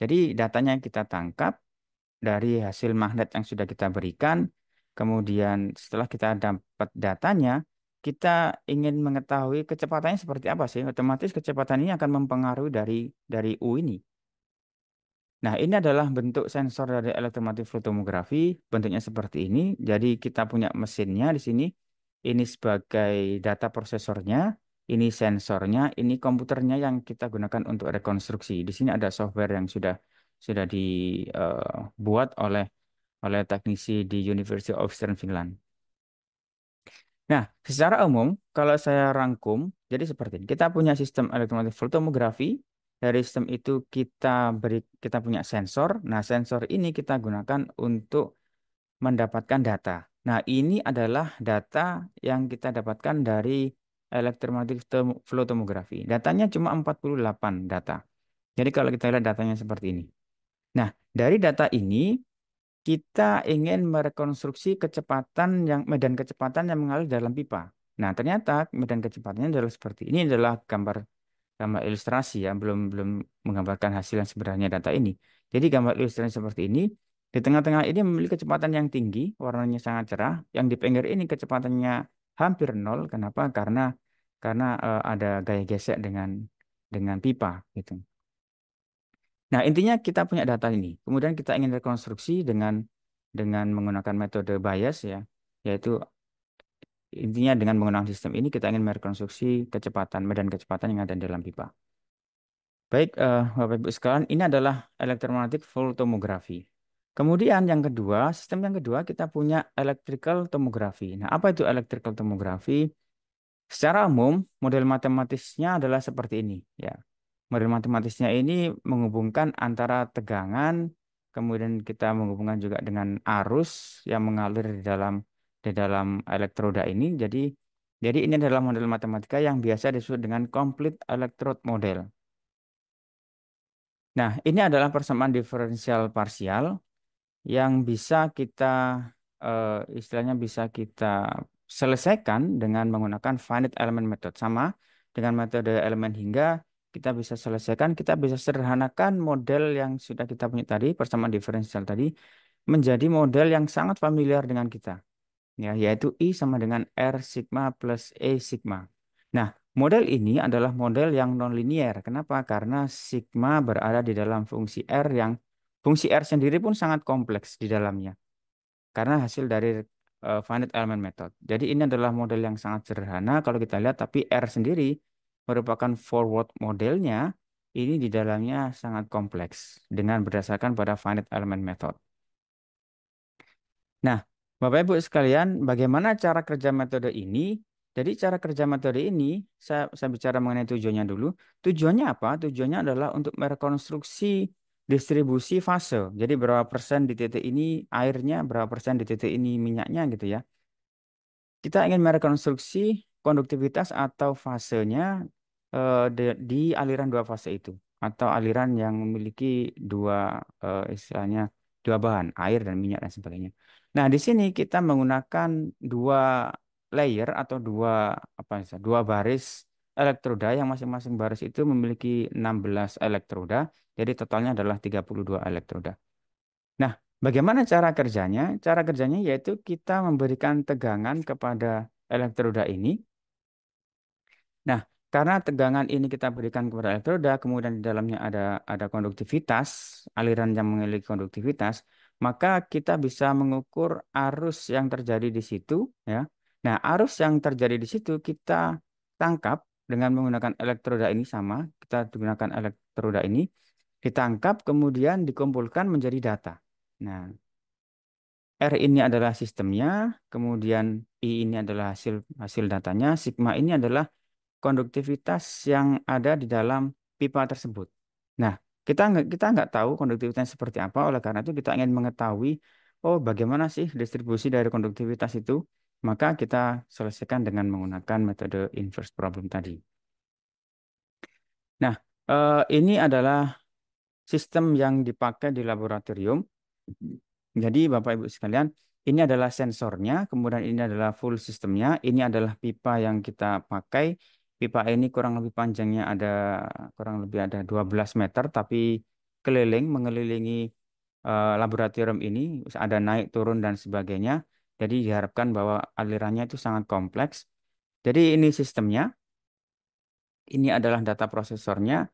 Jadi datanya yang kita tangkap dari hasil magnet yang sudah kita berikan, kemudian setelah kita dapat datanya, kita ingin mengetahui kecepatannya seperti apa sih? Otomatis kecepatan ini akan mempengaruhi dari dari U ini. Nah, ini adalah bentuk sensor dari elektromagnet fotomografi. Bentuknya seperti ini. Jadi kita punya mesinnya di sini. Ini sebagai data prosesornya ini sensornya, ini komputernya yang kita gunakan untuk rekonstruksi. Di sini ada software yang sudah sudah dibuat eh, oleh oleh teknisi di University of Eastern Finland. Nah, secara umum kalau saya rangkum, jadi seperti ini. Kita punya sistem elektromagnetik fotomografi. Dari sistem itu kita beri kita punya sensor. Nah, sensor ini kita gunakan untuk mendapatkan data. Nah, ini adalah data yang kita dapatkan dari Elektromagnetik flow tomografi. Datanya cuma 48 data. Jadi kalau kita lihat datanya seperti ini. Nah, dari data ini kita ingin merekonstruksi kecepatan yang medan kecepatan yang mengalir dalam pipa. Nah, ternyata medan kecepatannya adalah seperti ini adalah gambar gambar ilustrasi yang belum belum menggambarkan hasil yang sebenarnya data ini. Jadi gambar ilustrasi seperti ini di tengah-tengah ini memiliki kecepatan yang tinggi, warnanya sangat cerah. Yang di pinggir ini kecepatannya hampir nol. Kenapa? Karena karena uh, ada gaya gesek dengan dengan pipa gitu. Nah, intinya kita punya data ini. Kemudian kita ingin rekonstruksi dengan dengan menggunakan metode bias ya, yaitu intinya dengan menggunakan sistem ini kita ingin merekonstruksi kecepatan medan kecepatan yang ada di dalam pipa. Baik, uh, Bapak Ibu sekalian, ini adalah elektromagnetik full tomografi. Kemudian yang kedua, sistem yang kedua kita punya electrical tomography. Nah, apa itu electrical tomography? Secara umum, model matematisnya adalah seperti ini, ya. Model matematisnya ini menghubungkan antara tegangan, kemudian kita menghubungkan juga dengan arus yang mengalir di dalam di dalam elektroda ini. Jadi jadi ini adalah model matematika yang biasa disebut dengan complete electrode model. Nah, ini adalah persamaan diferensial parsial yang bisa kita uh, istilahnya bisa kita selesaikan dengan menggunakan finite element method sama dengan metode elemen hingga kita bisa selesaikan kita bisa sederhanakan model yang sudah kita punya tadi persamaan diferensial tadi menjadi model yang sangat familiar dengan kita ya yaitu I sama dengan R sigma plus E sigma nah model ini adalah model yang nonlinier kenapa karena sigma berada di dalam fungsi R yang Fungsi R sendiri pun sangat kompleks di dalamnya. Karena hasil dari uh, finite element method. Jadi ini adalah model yang sangat sederhana kalau kita lihat tapi R sendiri merupakan forward modelnya ini di dalamnya sangat kompleks dengan berdasarkan pada finite element method. Nah, Bapak Ibu sekalian, bagaimana cara kerja metode ini? Jadi cara kerja metode ini, saya, saya bicara mengenai tujuannya dulu. Tujuannya apa? Tujuannya adalah untuk merekonstruksi distribusi fase. Jadi berapa persen di titik ini airnya, berapa persen di titik ini minyaknya gitu ya. Kita ingin merekonstruksi konduktivitas atau fasenya eh, di, aliran dua fase itu atau aliran yang memiliki dua eh, istilahnya dua bahan, air dan minyak dan sebagainya. Nah, di sini kita menggunakan dua layer atau dua apa dua baris elektroda yang masing-masing baris itu memiliki 16 elektroda, jadi totalnya adalah 32 elektroda. Nah, bagaimana cara kerjanya? Cara kerjanya yaitu kita memberikan tegangan kepada elektroda ini. Nah, karena tegangan ini kita berikan kepada elektroda, kemudian di dalamnya ada ada konduktivitas, aliran yang memiliki konduktivitas, maka kita bisa mengukur arus yang terjadi di situ, ya. Nah, arus yang terjadi di situ kita tangkap dengan menggunakan elektroda ini sama, kita gunakan elektroda ini, ditangkap kemudian dikumpulkan menjadi data. Nah, R ini adalah sistemnya, kemudian I ini adalah hasil hasil datanya, sigma ini adalah konduktivitas yang ada di dalam pipa tersebut. Nah, kita nggak kita nggak tahu konduktivitas seperti apa, oleh karena itu kita ingin mengetahui oh bagaimana sih distribusi dari konduktivitas itu maka kita selesaikan dengan menggunakan metode inverse problem tadi. Nah, eh, ini adalah sistem yang dipakai di laboratorium. Jadi Bapak Ibu sekalian, ini adalah sensornya, kemudian ini adalah full sistemnya, ini adalah pipa yang kita pakai. Pipa ini kurang lebih panjangnya ada kurang lebih ada 12 meter, tapi keliling mengelilingi eh, laboratorium ini, ada naik turun dan sebagainya. Jadi diharapkan bahwa alirannya itu sangat kompleks. Jadi ini sistemnya. Ini adalah data prosesornya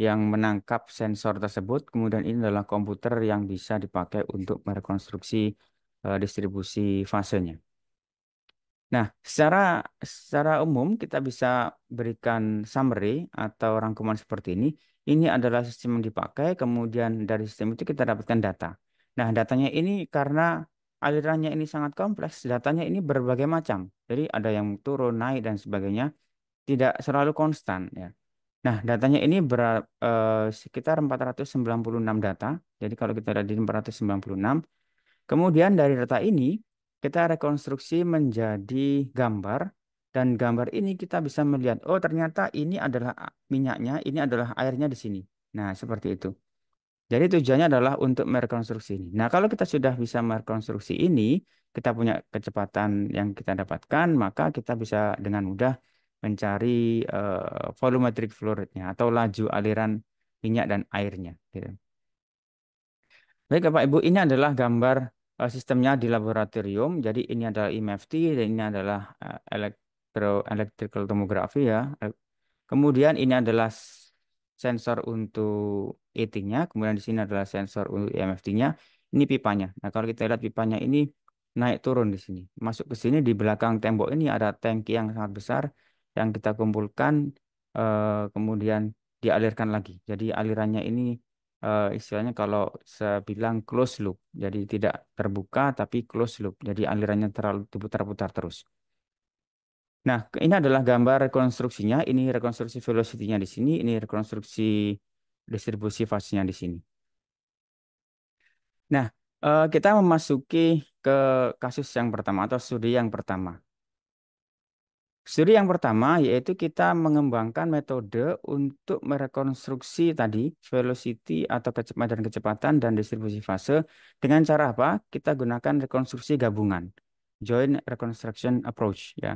yang menangkap sensor tersebut. Kemudian ini adalah komputer yang bisa dipakai untuk merekonstruksi eh, distribusi fasenya. Nah, secara secara umum kita bisa berikan summary atau rangkuman seperti ini. Ini adalah sistem yang dipakai, kemudian dari sistem itu kita dapatkan data. Nah, datanya ini karena alirannya ini sangat kompleks, datanya ini berbagai macam. Jadi ada yang turun, naik dan sebagainya, tidak selalu konstan ya. Nah, datanya ini ber, eh, sekitar 496 data. Jadi kalau kita ada di 496, kemudian dari data ini kita rekonstruksi menjadi gambar dan gambar ini kita bisa melihat oh ternyata ini adalah minyaknya, ini adalah airnya di sini. Nah, seperti itu. Jadi tujuannya adalah untuk merekonstruksi ini. Nah, kalau kita sudah bisa merekonstruksi ini, kita punya kecepatan yang kita dapatkan, maka kita bisa dengan mudah mencari uh, volumetric flow rate-nya atau laju aliran minyak dan airnya. Gitu. Baik Bapak Ibu, ini adalah gambar uh, sistemnya di laboratorium. Jadi ini adalah IMFT dan ini adalah uh, elektro electrical tomografi ya. Kemudian ini adalah sensor untuk ET-nya, kemudian di sini adalah sensor untuk EMFT-nya, ini pipanya. Nah, kalau kita lihat pipanya ini naik turun di sini. Masuk ke sini di belakang tembok ini ada tangki yang sangat besar yang kita kumpulkan eh, kemudian dialirkan lagi. Jadi alirannya ini eh, istilahnya kalau saya bilang close loop. Jadi tidak terbuka tapi close loop. Jadi alirannya terlalu diputar-putar terus. Nah, ini adalah gambar rekonstruksinya. Ini rekonstruksi velocity-nya di sini, ini rekonstruksi distribusi fasenya di sini. Nah, eh, kita memasuki ke kasus yang pertama atau studi yang pertama. Studi yang pertama yaitu kita mengembangkan metode untuk merekonstruksi tadi velocity atau kecepatan dan kecepatan dan distribusi fase dengan cara apa? Kita gunakan rekonstruksi gabungan, joint reconstruction approach ya.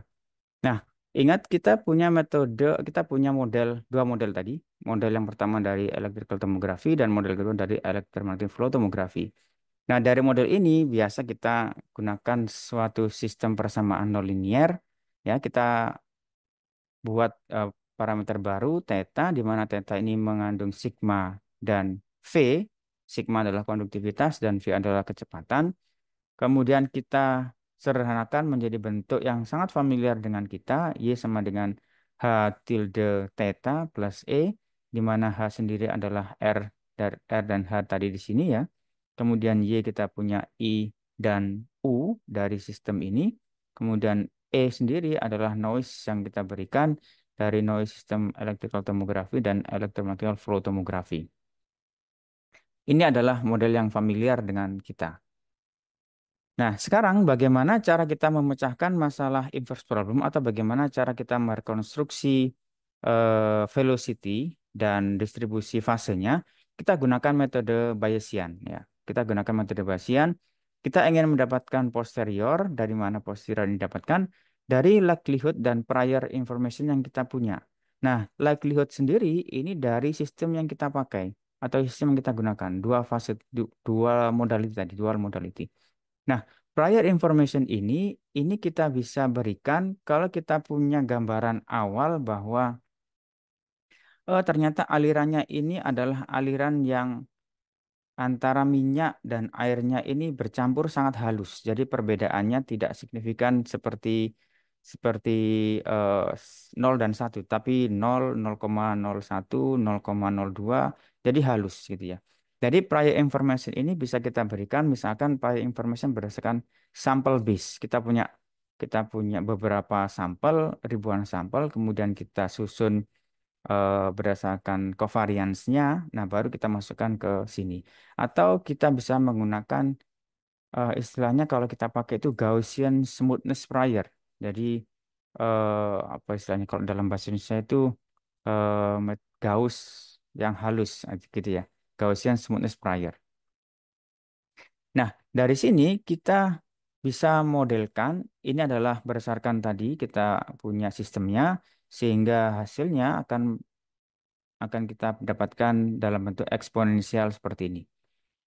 Nah, Ingat kita punya metode, kita punya model, dua model tadi. Model yang pertama dari electrical tomografi dan model kedua dari electromagnetic flow tomografi. Nah, dari model ini biasa kita gunakan suatu sistem persamaan nonlinier. Ya, kita buat uh, parameter baru theta, di mana theta ini mengandung sigma dan V. Sigma adalah konduktivitas dan V adalah kecepatan. Kemudian kita sederhanakan menjadi bentuk yang sangat familiar dengan kita, Y sama dengan H tilde theta plus E, di mana H sendiri adalah R, dan R dan H tadi di sini ya. Kemudian Y kita punya I dan U dari sistem ini. Kemudian E sendiri adalah noise yang kita berikan dari noise sistem electrical tomography dan electromagnetic flow tomography. Ini adalah model yang familiar dengan kita. Nah, sekarang bagaimana cara kita memecahkan masalah inverse problem atau bagaimana cara kita merekonstruksi eh, velocity dan distribusi fasenya? Kita gunakan metode Bayesian ya. Kita gunakan metode Bayesian. Kita ingin mendapatkan posterior dari mana posterior ini didapatkan dari likelihood dan prior information yang kita punya. Nah, likelihood sendiri ini dari sistem yang kita pakai atau sistem yang kita gunakan, dua fase dual modality tadi, dual modality. Nah, prior information ini ini kita bisa berikan kalau kita punya gambaran awal bahwa oh, ternyata alirannya ini adalah aliran yang antara minyak dan airnya ini bercampur sangat halus. Jadi perbedaannya tidak signifikan seperti seperti uh, eh, 0 dan 1, tapi 0, 0,01, 0,02, jadi halus gitu ya. Jadi prior information ini bisa kita berikan misalkan prior information berdasarkan sampel base. Kita punya kita punya beberapa sampel, ribuan sampel, kemudian kita susun eh, berdasarkan covariansnya. Nah, baru kita masukkan ke sini. Atau kita bisa menggunakan eh, istilahnya kalau kita pakai itu Gaussian smoothness prior. Jadi eh, apa istilahnya kalau dalam bahasa Indonesia itu eh, Gauss yang halus eh, gitu ya. Gaussian smoothness prior. Nah, dari sini kita bisa modelkan, ini adalah berdasarkan tadi kita punya sistemnya, sehingga hasilnya akan akan kita dapatkan dalam bentuk eksponensial seperti ini.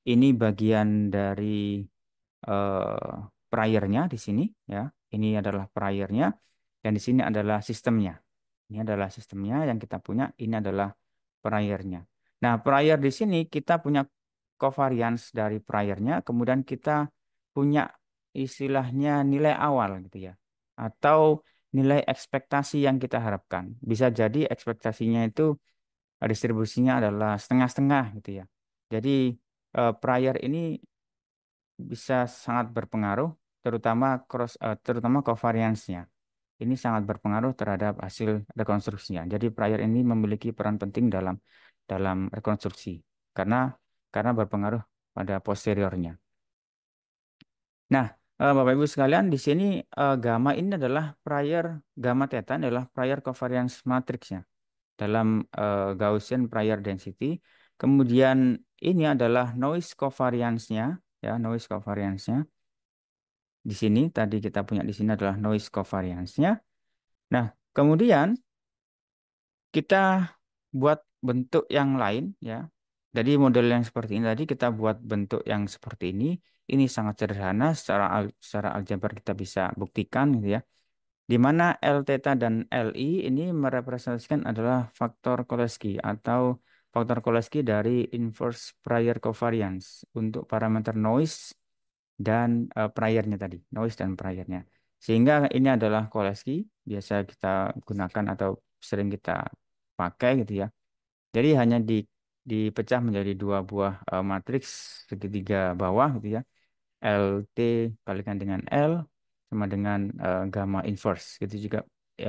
Ini bagian dari uh, priornya di sini, ya. Ini adalah priornya, dan di sini adalah sistemnya. Ini adalah sistemnya yang kita punya, ini adalah priornya. Nah, prior di sini kita punya covariance dari priornya, kemudian kita punya istilahnya nilai awal gitu ya, atau nilai ekspektasi yang kita harapkan. Bisa jadi ekspektasinya itu eh, distribusinya adalah setengah-setengah gitu ya. Jadi eh, prior ini bisa sangat berpengaruh, terutama cross, eh, terutama covariance-nya. Ini sangat berpengaruh terhadap hasil rekonstruksinya. Jadi prior ini memiliki peran penting dalam dalam rekonstruksi karena karena berpengaruh pada posteriornya. Nah, eh, Bapak Ibu sekalian, di sini eh, gamma ini adalah prior gamma theta adalah prior covariance matrixnya dalam eh, Gaussian prior density. Kemudian ini adalah noise covariance-nya ya, noise covariance-nya. Di sini tadi kita punya di sini adalah noise covariance-nya. Nah, kemudian kita buat bentuk yang lain ya. Jadi model yang seperti ini tadi kita buat bentuk yang seperti ini. Ini sangat sederhana secara al secara aljabar kita bisa buktikan gitu ya. Di mana L theta dan LI ini merepresentasikan adalah faktor koleski atau faktor koleski dari inverse prior covariance untuk parameter noise dan uh, priornya tadi, noise dan priornya. Sehingga ini adalah koleski biasa kita gunakan atau sering kita pakai gitu ya jadi hanya di, dipecah menjadi dua buah uh, matriks segitiga bawah gitu ya. LT kalikan dengan L sama dengan uh, gamma inverse. Gitu juga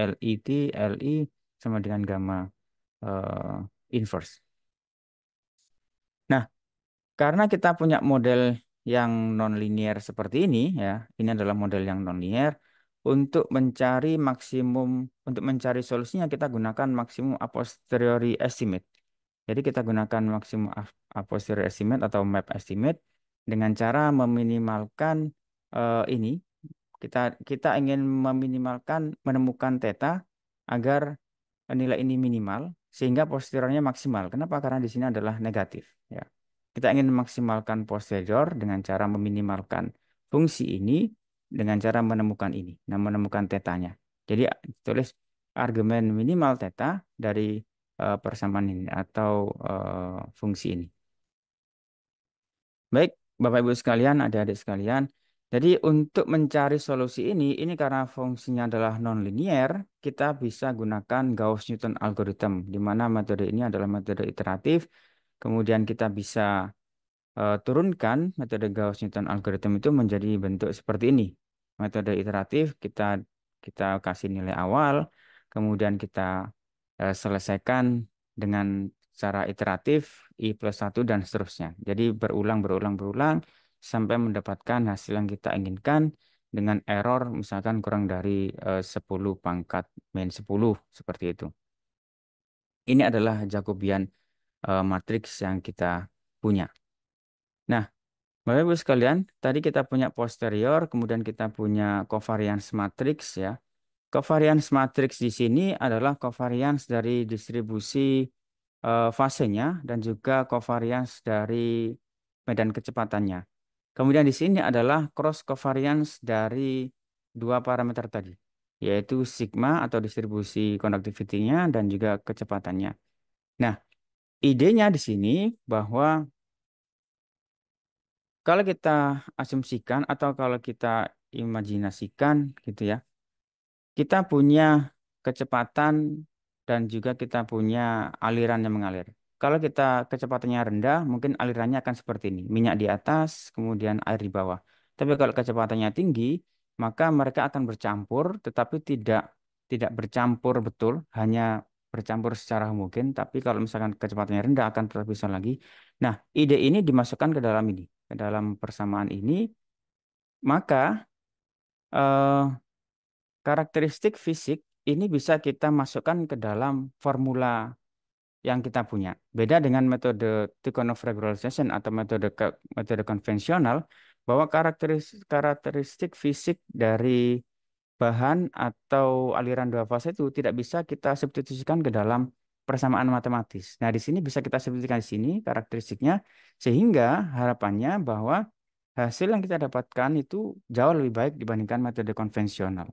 LIT, e LI e sama dengan gamma uh, inverse. Nah, karena kita punya model yang nonlinier seperti ini ya, ini adalah model yang nonlinier, untuk mencari maksimum untuk mencari solusinya kita gunakan maksimum a posteriori estimate. Jadi kita gunakan maksimum a posteriori estimate atau map estimate dengan cara meminimalkan uh, ini kita kita ingin meminimalkan menemukan theta agar nilai ini minimal sehingga posteriornya maksimal. Kenapa? Karena di sini adalah negatif ya. Kita ingin memaksimalkan posterior dengan cara meminimalkan fungsi ini dengan cara menemukan ini, nah menemukan tetanya. Jadi tulis argumen minimal teta dari uh, persamaan ini atau uh, fungsi ini. Baik, Bapak Ibu sekalian, adik-adik sekalian. Jadi untuk mencari solusi ini, ini karena fungsinya adalah nonlinier, kita bisa gunakan Gauss-Newton algorithm, di mana metode ini adalah metode iteratif. Kemudian kita bisa uh, turunkan metode Gauss-Newton algorithm itu menjadi bentuk seperti ini metode iteratif kita kita kasih nilai awal, kemudian kita eh, selesaikan dengan cara iteratif i plus satu dan seterusnya. Jadi berulang, berulang, berulang sampai mendapatkan hasil yang kita inginkan dengan error misalkan kurang dari 10 eh, pangkat min 10 seperti itu. Ini adalah Jacobian eh, matriks yang kita punya. Nah, Bapak Ibu sekalian, tadi kita punya posterior, kemudian kita punya covariance matrix ya. Covariance matrix di sini adalah covariance dari distribusi uh, fasenya dan juga covariance dari medan kecepatannya. Kemudian di sini adalah cross covariance dari dua parameter tadi, yaitu sigma atau distribusi conductivity-nya dan juga kecepatannya. Nah, idenya di sini bahwa kalau kita asumsikan atau kalau kita imajinasikan gitu ya, kita punya kecepatan dan juga kita punya aliran yang mengalir. Kalau kita kecepatannya rendah, mungkin alirannya akan seperti ini. Minyak di atas, kemudian air di bawah. Tapi kalau kecepatannya tinggi, maka mereka akan bercampur, tetapi tidak tidak bercampur betul, hanya bercampur secara mungkin. Tapi kalau misalkan kecepatannya rendah, akan terpisah lagi. Nah, ide ini dimasukkan ke dalam ini ke dalam persamaan ini, maka eh, karakteristik fisik ini bisa kita masukkan ke dalam formula yang kita punya. Beda dengan metode Tikhonov regularization atau metode metode konvensional bahwa karakteristik karakteristik fisik dari bahan atau aliran dua fase itu tidak bisa kita substitusikan ke dalam persamaan matematis. Nah, di sini bisa kita sebutkan di sini karakteristiknya sehingga harapannya bahwa hasil yang kita dapatkan itu jauh lebih baik dibandingkan metode konvensional.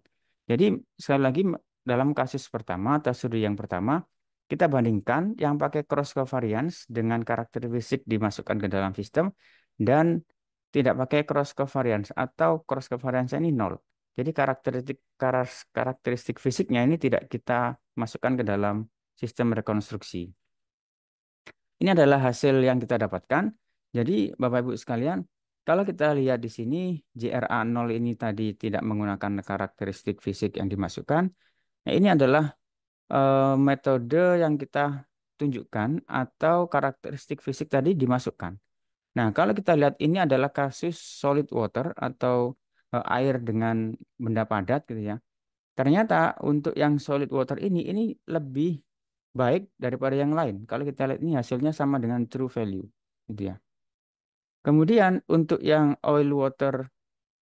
Jadi, sekali lagi dalam kasus pertama atau studi yang pertama, kita bandingkan yang pakai cross covariance dengan karakteristik dimasukkan ke dalam sistem dan tidak pakai cross covariance atau cross covariance ini nol. Jadi karakteristik karakteristik fisiknya ini tidak kita masukkan ke dalam sistem rekonstruksi. Ini adalah hasil yang kita dapatkan. Jadi Bapak Ibu sekalian, kalau kita lihat di sini JRA 0 ini tadi tidak menggunakan karakteristik fisik yang dimasukkan. Nah, ini adalah uh, metode yang kita tunjukkan atau karakteristik fisik tadi dimasukkan. Nah, kalau kita lihat ini adalah kasus solid water atau uh, air dengan benda padat gitu ya. Ternyata untuk yang solid water ini ini lebih baik daripada yang lain. Kalau kita lihat ini hasilnya sama dengan true value. Gitu ya. Kemudian untuk yang oil water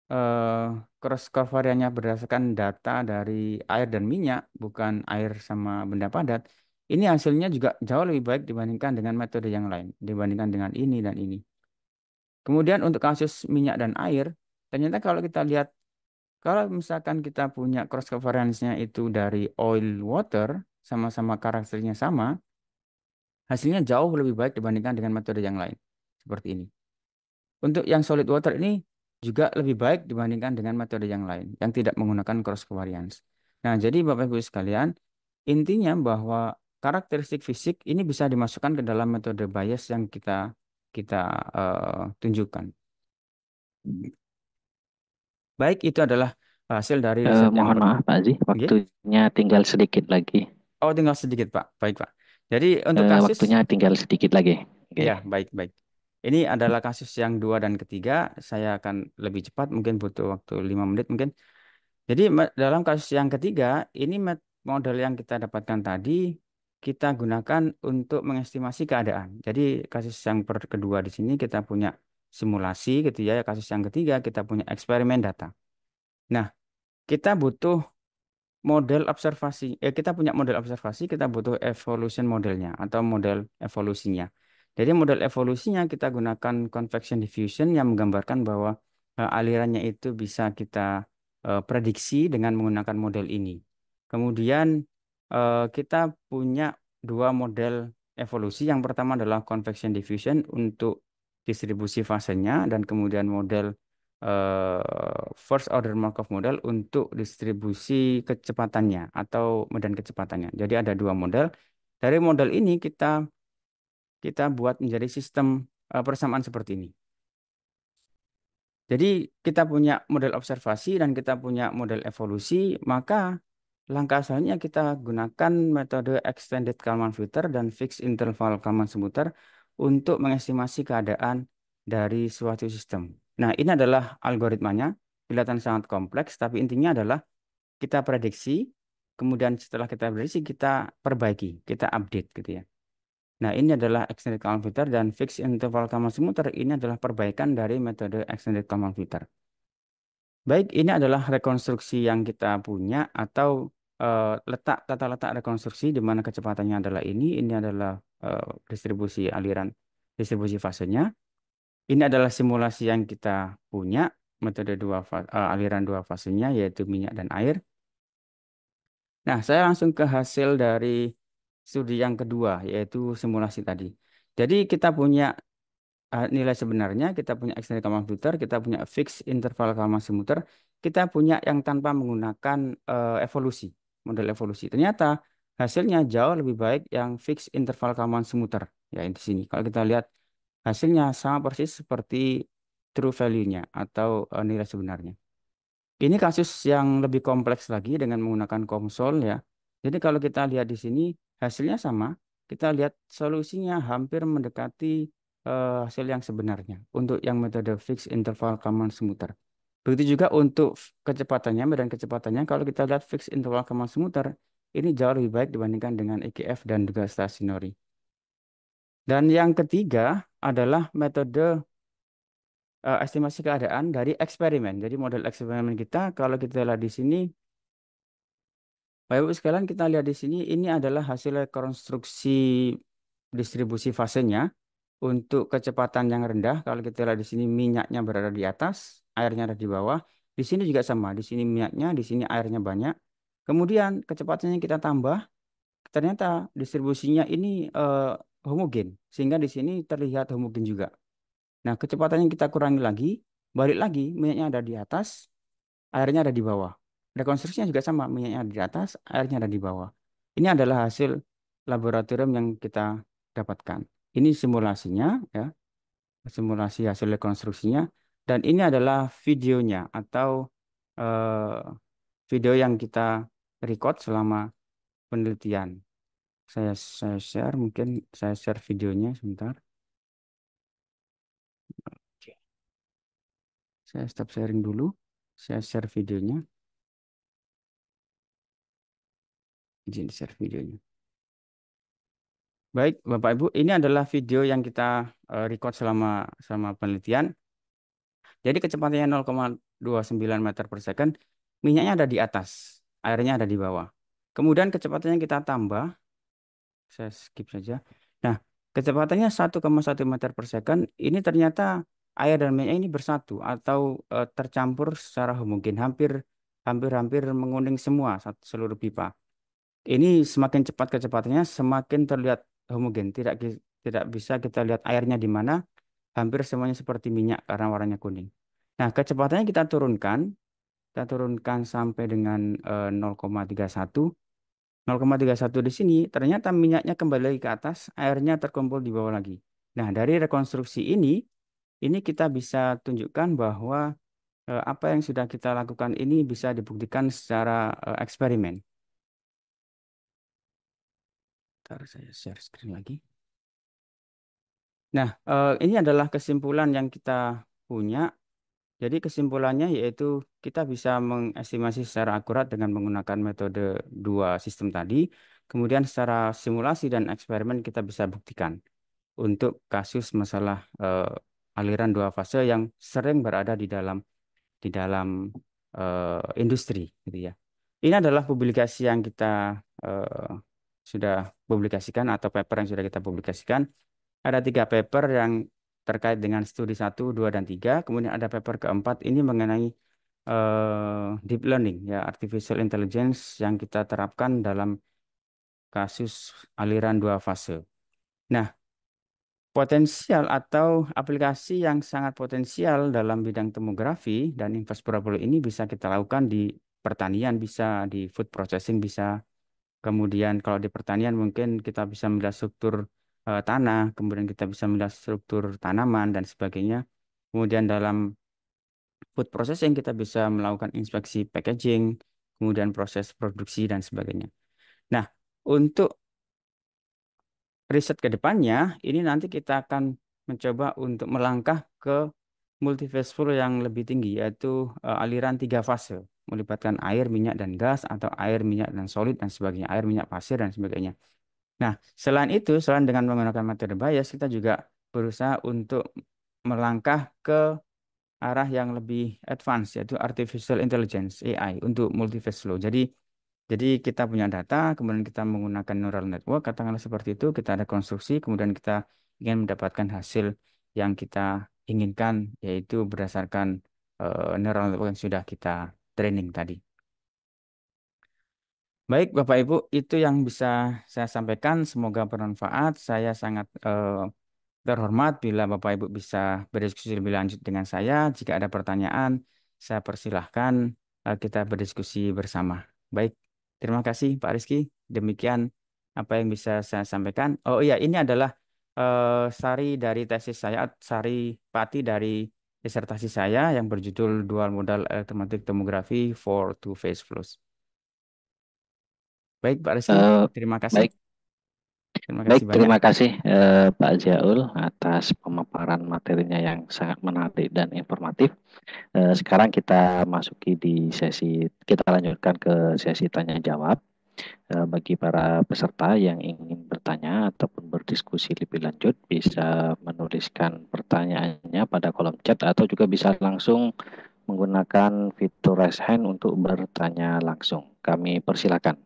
uh, cross covariannya berdasarkan data dari air dan minyak, bukan air sama benda padat, ini hasilnya juga jauh lebih baik dibandingkan dengan metode yang lain, dibandingkan dengan ini dan ini. Kemudian untuk kasus minyak dan air, ternyata kalau kita lihat, kalau misalkan kita punya cross covariance-nya itu dari oil water, sama-sama karakternya sama, hasilnya jauh lebih baik dibandingkan dengan metode yang lain. Seperti ini. Untuk yang solid water ini juga lebih baik dibandingkan dengan metode yang lain yang tidak menggunakan cross covariance. Nah, jadi Bapak Ibu sekalian, intinya bahwa karakteristik fisik ini bisa dimasukkan ke dalam metode bias yang kita kita uh, tunjukkan. Baik, itu adalah hasil dari uh, mohon yang maaf Pak Haji, iya? waktunya okay. tinggal sedikit lagi. Oh, tinggal sedikit, Pak. Baik, Pak. Jadi untuk eh, kasus waktunya tinggal sedikit lagi. Okay. Ya, baik, baik. Ini adalah kasus yang dua dan ketiga. Saya akan lebih cepat, mungkin butuh waktu lima menit mungkin. Jadi dalam kasus yang ketiga, ini model yang kita dapatkan tadi kita gunakan untuk mengestimasi keadaan. Jadi kasus yang kedua di sini kita punya simulasi gitu ya. Kasus yang ketiga kita punya eksperimen data. Nah, kita butuh model observasi. Ya, kita punya model observasi, kita butuh evolution modelnya atau model evolusinya. Jadi model evolusinya kita gunakan convection diffusion yang menggambarkan bahwa eh, alirannya itu bisa kita eh, prediksi dengan menggunakan model ini. Kemudian kita punya dua model evolusi. Yang pertama adalah convection diffusion untuk distribusi fasenya dan kemudian model uh, first order Markov model untuk distribusi kecepatannya atau medan kecepatannya. Jadi ada dua model. Dari model ini kita kita buat menjadi sistem uh, persamaan seperti ini. Jadi kita punya model observasi dan kita punya model evolusi, maka langkah selanjutnya kita gunakan metode extended Kalman filter dan fixed interval Kalman smoother untuk mengestimasi keadaan dari suatu sistem. Nah, ini adalah algoritmanya. Kelihatan sangat kompleks, tapi intinya adalah kita prediksi, kemudian setelah kita prediksi, kita perbaiki, kita update gitu ya. Nah, ini adalah extended Kalman dan fixed interval Kalman ini adalah perbaikan dari metode extended Kalman filter. Baik, ini adalah rekonstruksi yang kita punya atau eh, letak tata letak rekonstruksi di mana kecepatannya adalah ini, ini adalah uh, distribusi aliran distribusi fasenya. Ini adalah simulasi yang kita punya, metode dua fase, uh, aliran dua fasenya yaitu minyak dan air. Nah, saya langsung ke hasil dari studi yang kedua yaitu simulasi tadi. Jadi kita punya uh, nilai sebenarnya, kita punya external computer, kita punya fixed interval computer, kita punya yang tanpa menggunakan uh, evolusi, model evolusi. Ternyata hasilnya jauh lebih baik yang fixed interval Kalman smutter ya di sini kalau kita lihat Hasilnya sama persis seperti true value-nya atau e, nilai sebenarnya. Ini kasus yang lebih kompleks lagi dengan menggunakan konsol ya. Jadi kalau kita lihat di sini hasilnya sama, kita lihat solusinya hampir mendekati uh, hasil yang sebenarnya untuk yang metode fixed interval common smoother. Begitu juga untuk kecepatannya, medan kecepatannya kalau kita lihat fixed interval common smoother ini jauh lebih baik dibandingkan dengan EKF dan juga stationary. Dan yang ketiga, adalah metode uh, estimasi keadaan dari eksperimen. Jadi model eksperimen kita, kalau kita lihat di sini, Bapak-Ibu sekalian kita lihat di sini, ini adalah hasil rekonstruksi distribusi fasenya untuk kecepatan yang rendah. Kalau kita lihat di sini minyaknya berada di atas, airnya ada di bawah. Di sini juga sama, di sini minyaknya, di sini airnya banyak. Kemudian kecepatannya kita tambah, ternyata distribusinya ini eh, homogen sehingga di sini terlihat homogen juga. Nah, kecepatannya kita kurangi lagi, balik lagi minyaknya ada di atas, airnya ada di bawah. Rekonstruksinya juga sama, minyaknya ada di atas, airnya ada di bawah. Ini adalah hasil laboratorium yang kita dapatkan. Ini simulasinya ya. Simulasi hasil rekonstruksinya dan ini adalah videonya atau eh, video yang kita record selama penelitian saya saya share mungkin saya share videonya sebentar oke saya stop sharing dulu saya share videonya izin share videonya baik bapak ibu ini adalah video yang kita eh, record selama selama penelitian jadi kecepatannya 0,29 meter per second minyaknya ada di atas airnya ada di bawah kemudian kecepatannya kita tambah saya skip saja. Nah, kecepatannya 1,1 meter per second. Ini ternyata air dan minyak ini bersatu atau e, tercampur secara homogen, hampir hampir-hampir menguning semua seluruh pipa. Ini semakin cepat kecepatannya, semakin terlihat homogen. Tidak tidak bisa kita lihat airnya di mana. Hampir semuanya seperti minyak karena warnanya kuning. Nah, kecepatannya kita turunkan. Kita turunkan sampai dengan e, eh, 0,31 0,31 di sini, ternyata minyaknya kembali lagi ke atas, airnya terkumpul di bawah lagi. Nah, dari rekonstruksi ini, ini kita bisa tunjukkan bahwa eh, apa yang sudah kita lakukan ini bisa dibuktikan secara eh, eksperimen. Ntar saya share screen lagi. Nah, eh, ini adalah kesimpulan yang kita punya jadi kesimpulannya yaitu kita bisa mengestimasi secara akurat dengan menggunakan metode dua sistem tadi. Kemudian secara simulasi dan eksperimen kita bisa buktikan untuk kasus masalah uh, aliran dua fase yang sering berada di dalam di dalam uh, industri gitu ya. Ini adalah publikasi yang kita uh, sudah publikasikan atau paper yang sudah kita publikasikan. Ada tiga paper yang terkait dengan studi 1, 2, dan 3. Kemudian ada paper keempat ini mengenai uh, deep learning, ya artificial intelligence yang kita terapkan dalam kasus aliran dua fase. Nah, potensial atau aplikasi yang sangat potensial dalam bidang tomografi dan infrastruktur ini bisa kita lakukan di pertanian, bisa di food processing, bisa kemudian kalau di pertanian mungkin kita bisa melihat struktur uh, tanah, kemudian kita bisa melihat struktur tanaman dan sebagainya. Kemudian dalam food processing kita bisa melakukan inspeksi packaging, kemudian proses produksi dan sebagainya. Nah, untuk riset ke depannya, ini nanti kita akan mencoba untuk melangkah ke flow yang lebih tinggi, yaitu uh, aliran tiga fase, melibatkan air, minyak, dan gas, atau air, minyak, dan solid, dan sebagainya, air, minyak, pasir, dan sebagainya. Nah, selain itu, selain dengan menggunakan metode bias, kita juga berusaha untuk melangkah ke arah yang lebih advance, yaitu artificial intelligence (AI) untuk multiphase flow. Jadi, jadi kita punya data, kemudian kita menggunakan neural network, katakanlah seperti itu, kita ada konstruksi, kemudian kita ingin mendapatkan hasil yang kita inginkan, yaitu berdasarkan uh, neural network yang sudah kita training tadi. Baik, Bapak Ibu, itu yang bisa saya sampaikan. Semoga bermanfaat. Saya sangat eh, terhormat bila Bapak Ibu bisa berdiskusi lebih lanjut dengan saya. Jika ada pertanyaan, saya persilahkan eh, kita berdiskusi bersama. Baik, terima kasih Pak Rizky. Demikian apa yang bisa saya sampaikan. Oh iya, ini adalah eh, sari dari tesis saya, sari pati dari disertasi saya yang berjudul Dual Modal Elektromagnetik Tomografi for Two-Phase Flows. Baik, Pak Rizky. Uh, eh, Terima kasih. baik, Terima baik. banyak. Terima kasih eh, Pak Jaul atas pemaparan materinya yang sangat menarik dan informatif. Eh, sekarang kita masuki di sesi, kita lanjutkan ke sesi tanya jawab. Eh, bagi para peserta yang ingin bertanya ataupun berdiskusi lebih lanjut, bisa menuliskan pertanyaannya pada kolom chat atau juga bisa langsung menggunakan fitur raise hand untuk bertanya langsung. Kami persilakan.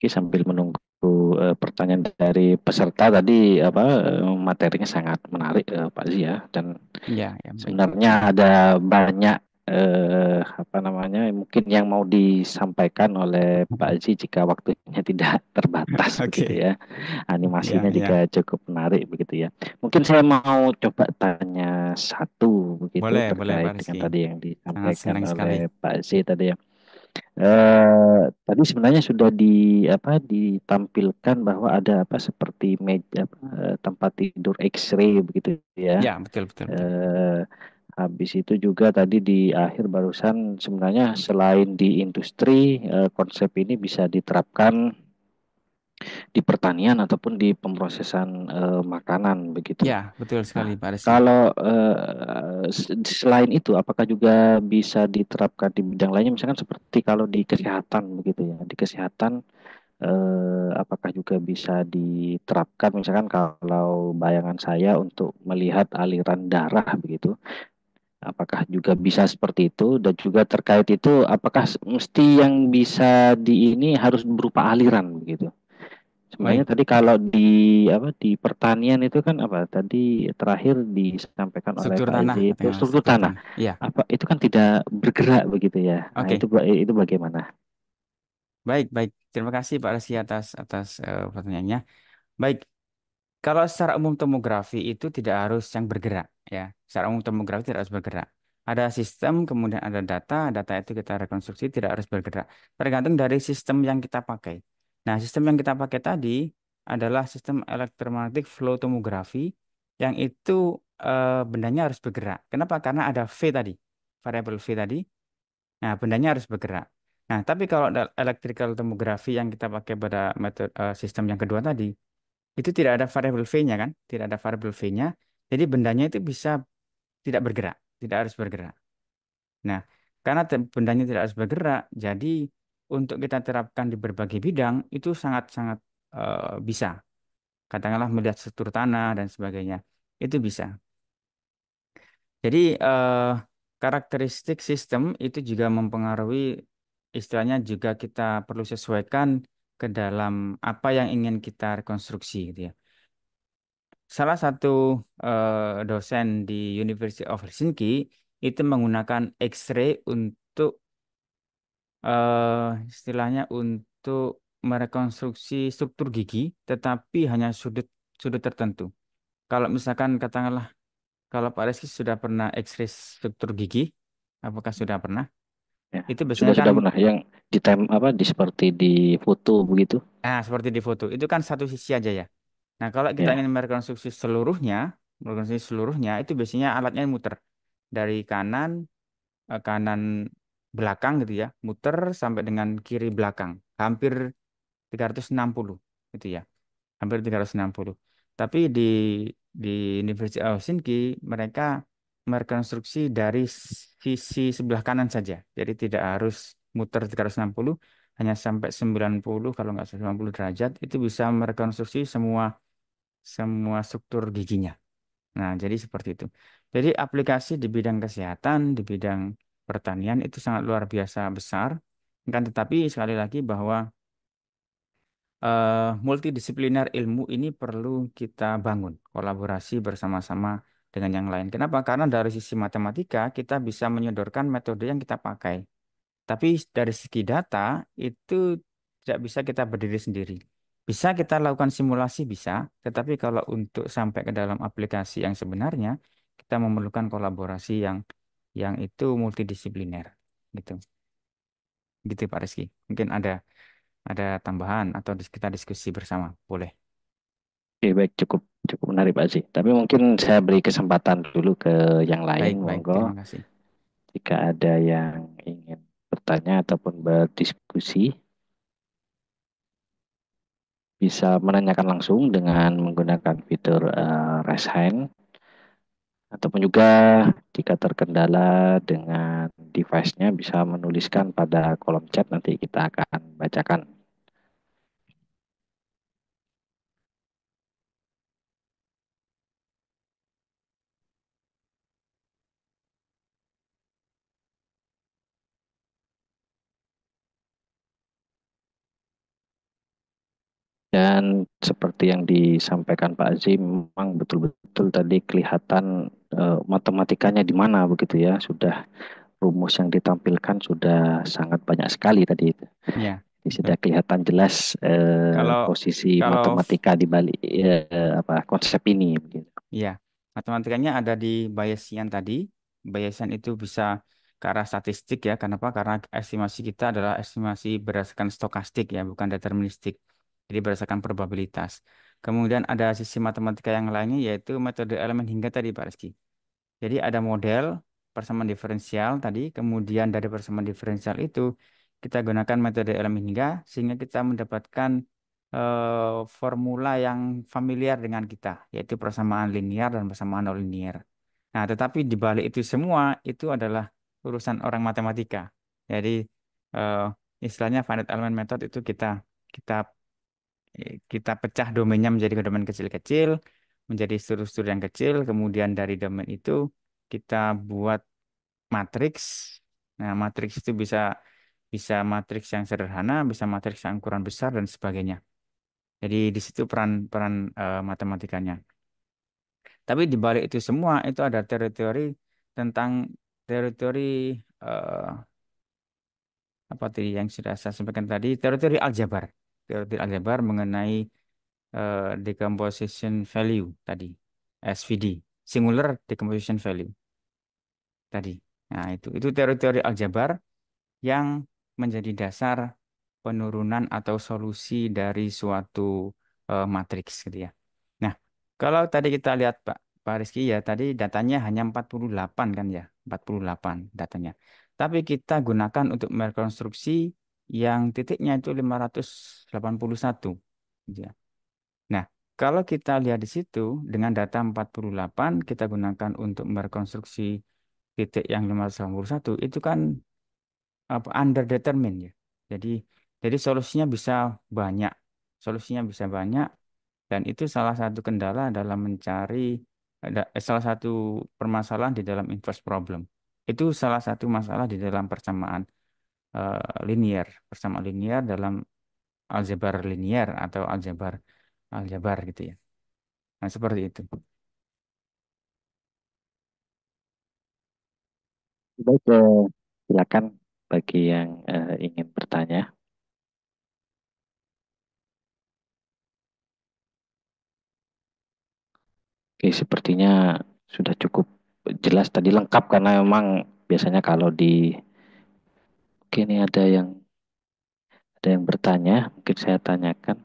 Oke sambil menunggu eh, pertanyaan dari peserta tadi apa eh, materinya sangat menarik eh, Pak Zia dan ya, ya, sebenarnya ada banyak eh, apa namanya mungkin yang mau disampaikan oleh Pak Zia jika waktunya tidak terbatas okay. begitu ya animasinya yeah, juga yeah. cukup menarik begitu ya mungkin saya mau coba tanya satu begitu boleh, terkait boleh, dengan tadi yang disampaikan oleh sekali. Pak Zia tadi ya Eee, eh, tadi sebenarnya sudah di apa, ditampilkan bahwa ada apa, seperti meja, eee, eh, tempat tidur X-ray begitu ya. Ya, betul betul betul. Uh, habis itu juga tadi di akhir barusan sebenarnya selain di industri, uh, konsep ini bisa diterapkan di pertanian ataupun di pemrosesan uh, makanan begitu. Ya, betul sekali nah, Pak Rizky. Kalau uh, selain itu apakah juga bisa diterapkan di bidang lainnya misalkan seperti kalau di kesehatan begitu ya. Di kesehatan uh, apakah juga bisa diterapkan misalkan kalau bayangan saya untuk melihat aliran darah begitu apakah juga bisa seperti itu dan juga terkait itu apakah mesti yang bisa di ini harus berupa aliran begitu Makanya tadi kalau di apa di pertanian itu kan apa tadi terakhir disampaikan struktur oleh tanah, itu ya, struktur tanah. Ya. Apa itu kan tidak bergerak begitu ya. Okay. Nah, itu itu bagaimana? Baik, baik. Terima kasih Pak Resi atas atas uh, pertanyaannya. Baik. Kalau secara umum tomografi itu tidak harus yang bergerak ya. Secara umum tomografi tidak harus bergerak. Ada sistem, kemudian ada data, data itu kita rekonstruksi tidak harus bergerak. Tergantung dari sistem yang kita pakai. Nah, sistem yang kita pakai tadi adalah sistem elektromagnetik flow tomografi yang itu e, bendanya harus bergerak. Kenapa? Karena ada V tadi, variabel V tadi. Nah, bendanya harus bergerak. Nah, tapi kalau ada electrical tomografi yang kita pakai pada metode e, sistem yang kedua tadi, itu tidak ada variabel V-nya kan? Tidak ada variabel V-nya. Jadi bendanya itu bisa tidak bergerak, tidak harus bergerak. Nah, karena bendanya tidak harus bergerak, jadi untuk kita terapkan di berbagai bidang itu sangat-sangat uh, bisa. Katakanlah melihat struktur tanah dan sebagainya. Itu bisa. Jadi uh, karakteristik sistem itu juga mempengaruhi istilahnya juga kita perlu sesuaikan ke dalam apa yang ingin kita rekonstruksi gitu ya. Salah satu uh, dosen di University of Helsinki itu menggunakan X-ray untuk eh, istilahnya untuk merekonstruksi struktur gigi, tetapi hanya sudut sudut tertentu. Kalau misalkan katakanlah kalau Pak Reski sudah pernah X-ray struktur gigi, apakah sudah pernah? Ya, itu biasanya sudah, kan sudah pernah yang di time apa di seperti di foto begitu. Nah, seperti di foto. Itu kan satu sisi aja ya. Nah, kalau kita ya. ingin merekonstruksi seluruhnya, merekonstruksi seluruhnya itu biasanya alatnya muter dari kanan eh, kanan belakang gitu ya, muter sampai dengan kiri belakang, hampir 360 gitu ya. Hampir 360. Tapi di di University of Helsinki mereka merekonstruksi dari sisi sebelah kanan saja. Jadi tidak harus muter 360, hanya sampai 90 kalau nggak 90 derajat itu bisa merekonstruksi semua semua struktur giginya. Nah, jadi seperti itu. Jadi aplikasi di bidang kesehatan, di bidang pertanian itu sangat luar biasa besar. Kan tetapi sekali lagi bahwa uh, multidisipliner ilmu ini perlu kita bangun kolaborasi bersama-sama dengan yang lain. Kenapa? Karena dari sisi matematika kita bisa menyodorkan metode yang kita pakai. Tapi dari segi data itu tidak bisa kita berdiri sendiri. Bisa kita lakukan simulasi bisa, tetapi kalau untuk sampai ke dalam aplikasi yang sebenarnya, kita memerlukan kolaborasi yang yang itu multidisipliner gitu gitu Pak Rizky mungkin ada ada tambahan atau kita diskusi bersama boleh Oke baik cukup cukup menarik Pak sih. tapi mungkin saya beri kesempatan dulu ke yang lain baik, monggo baik, terima kasih jika ada yang ingin bertanya ataupun berdiskusi bisa menanyakan langsung dengan menggunakan fitur uh, raise hand Ataupun juga jika terkendala dengan device-nya bisa menuliskan pada kolom chat nanti kita akan bacakan. Kemudian seperti yang disampaikan Pak Azim, memang betul-betul tadi kelihatan e, matematikanya di mana begitu ya. Sudah rumus yang ditampilkan sudah sangat banyak sekali tadi itu. Ya. Sudah kelihatan jelas e, kalau, posisi kalau, matematika di balik e, apa konsep ini. Begitu. Ya, matematikanya ada di Bayesian tadi. Bayesian itu bisa ke arah statistik ya. Kenapa? Karena estimasi kita adalah estimasi berdasarkan stokastik ya, bukan deterministik. Jadi berdasarkan probabilitas. Kemudian ada sisi matematika yang lainnya yaitu metode elemen hingga tadi Pak Rizky. Jadi ada model persamaan diferensial tadi, kemudian dari persamaan diferensial itu kita gunakan metode elemen hingga sehingga kita mendapatkan eh, formula yang familiar dengan kita, yaitu persamaan linear dan persamaan non-linear. Nah, tetapi dibalik itu semua itu adalah urusan orang matematika. Jadi eh, istilahnya finite element method itu kita kita Eh, kita pecah domainnya menjadi domain kecil-kecil, menjadi struktur yang kecil, kemudian dari domain itu kita buat matriks. Nah, matriks itu bisa bisa matriks yang sederhana, bisa matriks yang ukuran besar dan sebagainya. Jadi di situ peran-peran uh, eh, matematikanya. Tapi di balik itu semua itu ada teori-teori tentang teori-teori uh, apa tadi yang sudah saya sampaikan tadi, teori-teori aljabar teori aljabar mengenai uh, decomposition value tadi, SVD, singular decomposition value tadi. Nah, itu itu teori-teori aljabar yang menjadi dasar penurunan atau solusi dari suatu uh, matriks gitu ya. Nah, kalau tadi kita lihat Pak Pak Rizky ya tadi datanya hanya 48 kan ya, 48 datanya. Tapi kita gunakan untuk merekonstruksi yang titiknya itu 581. Gitu ya. Nah, kalau kita lihat di situ dengan data 48 kita gunakan untuk merekonstruksi titik yang 581 itu kan apa underdetermined ya. Jadi jadi solusinya bisa banyak. Solusinya bisa banyak dan itu salah satu kendala dalam mencari eh, eh, salah satu permasalahan di dalam inverse problem. Itu salah satu masalah di dalam persamaan. Eh, linear linier bersama linier dalam aljabar linear atau aljabar aljabar gitu ya. Nah, seperti itu. Baik, eh, silakan bagi yang uh, ingin bertanya. Oke, sepertinya sudah cukup jelas tadi lengkap karena memang biasanya kalau di Oke, ini ada yang ada yang bertanya, mungkin saya tanyakan.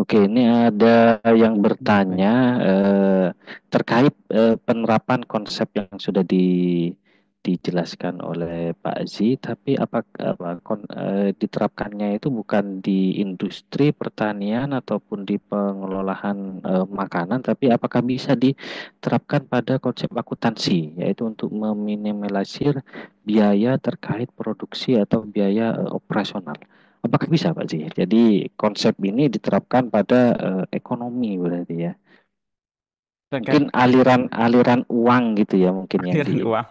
Oke, ini ada yang bertanya eh, terkait eh, penerapan konsep yang sudah di dijelaskan oleh Pak Z, tapi apa, apa kon, eh, diterapkannya itu bukan di industri pertanian ataupun di pengelolaan e, makanan, tapi apakah bisa diterapkan pada konsep akuntansi, yaitu untuk meminimalisir biaya terkait produksi atau biaya e, operasional. Apakah bisa Pak Z? Jadi konsep ini diterapkan pada e, ekonomi berarti ya. Mungkin aliran-aliran uang gitu ya mungkin aliran yang di, uang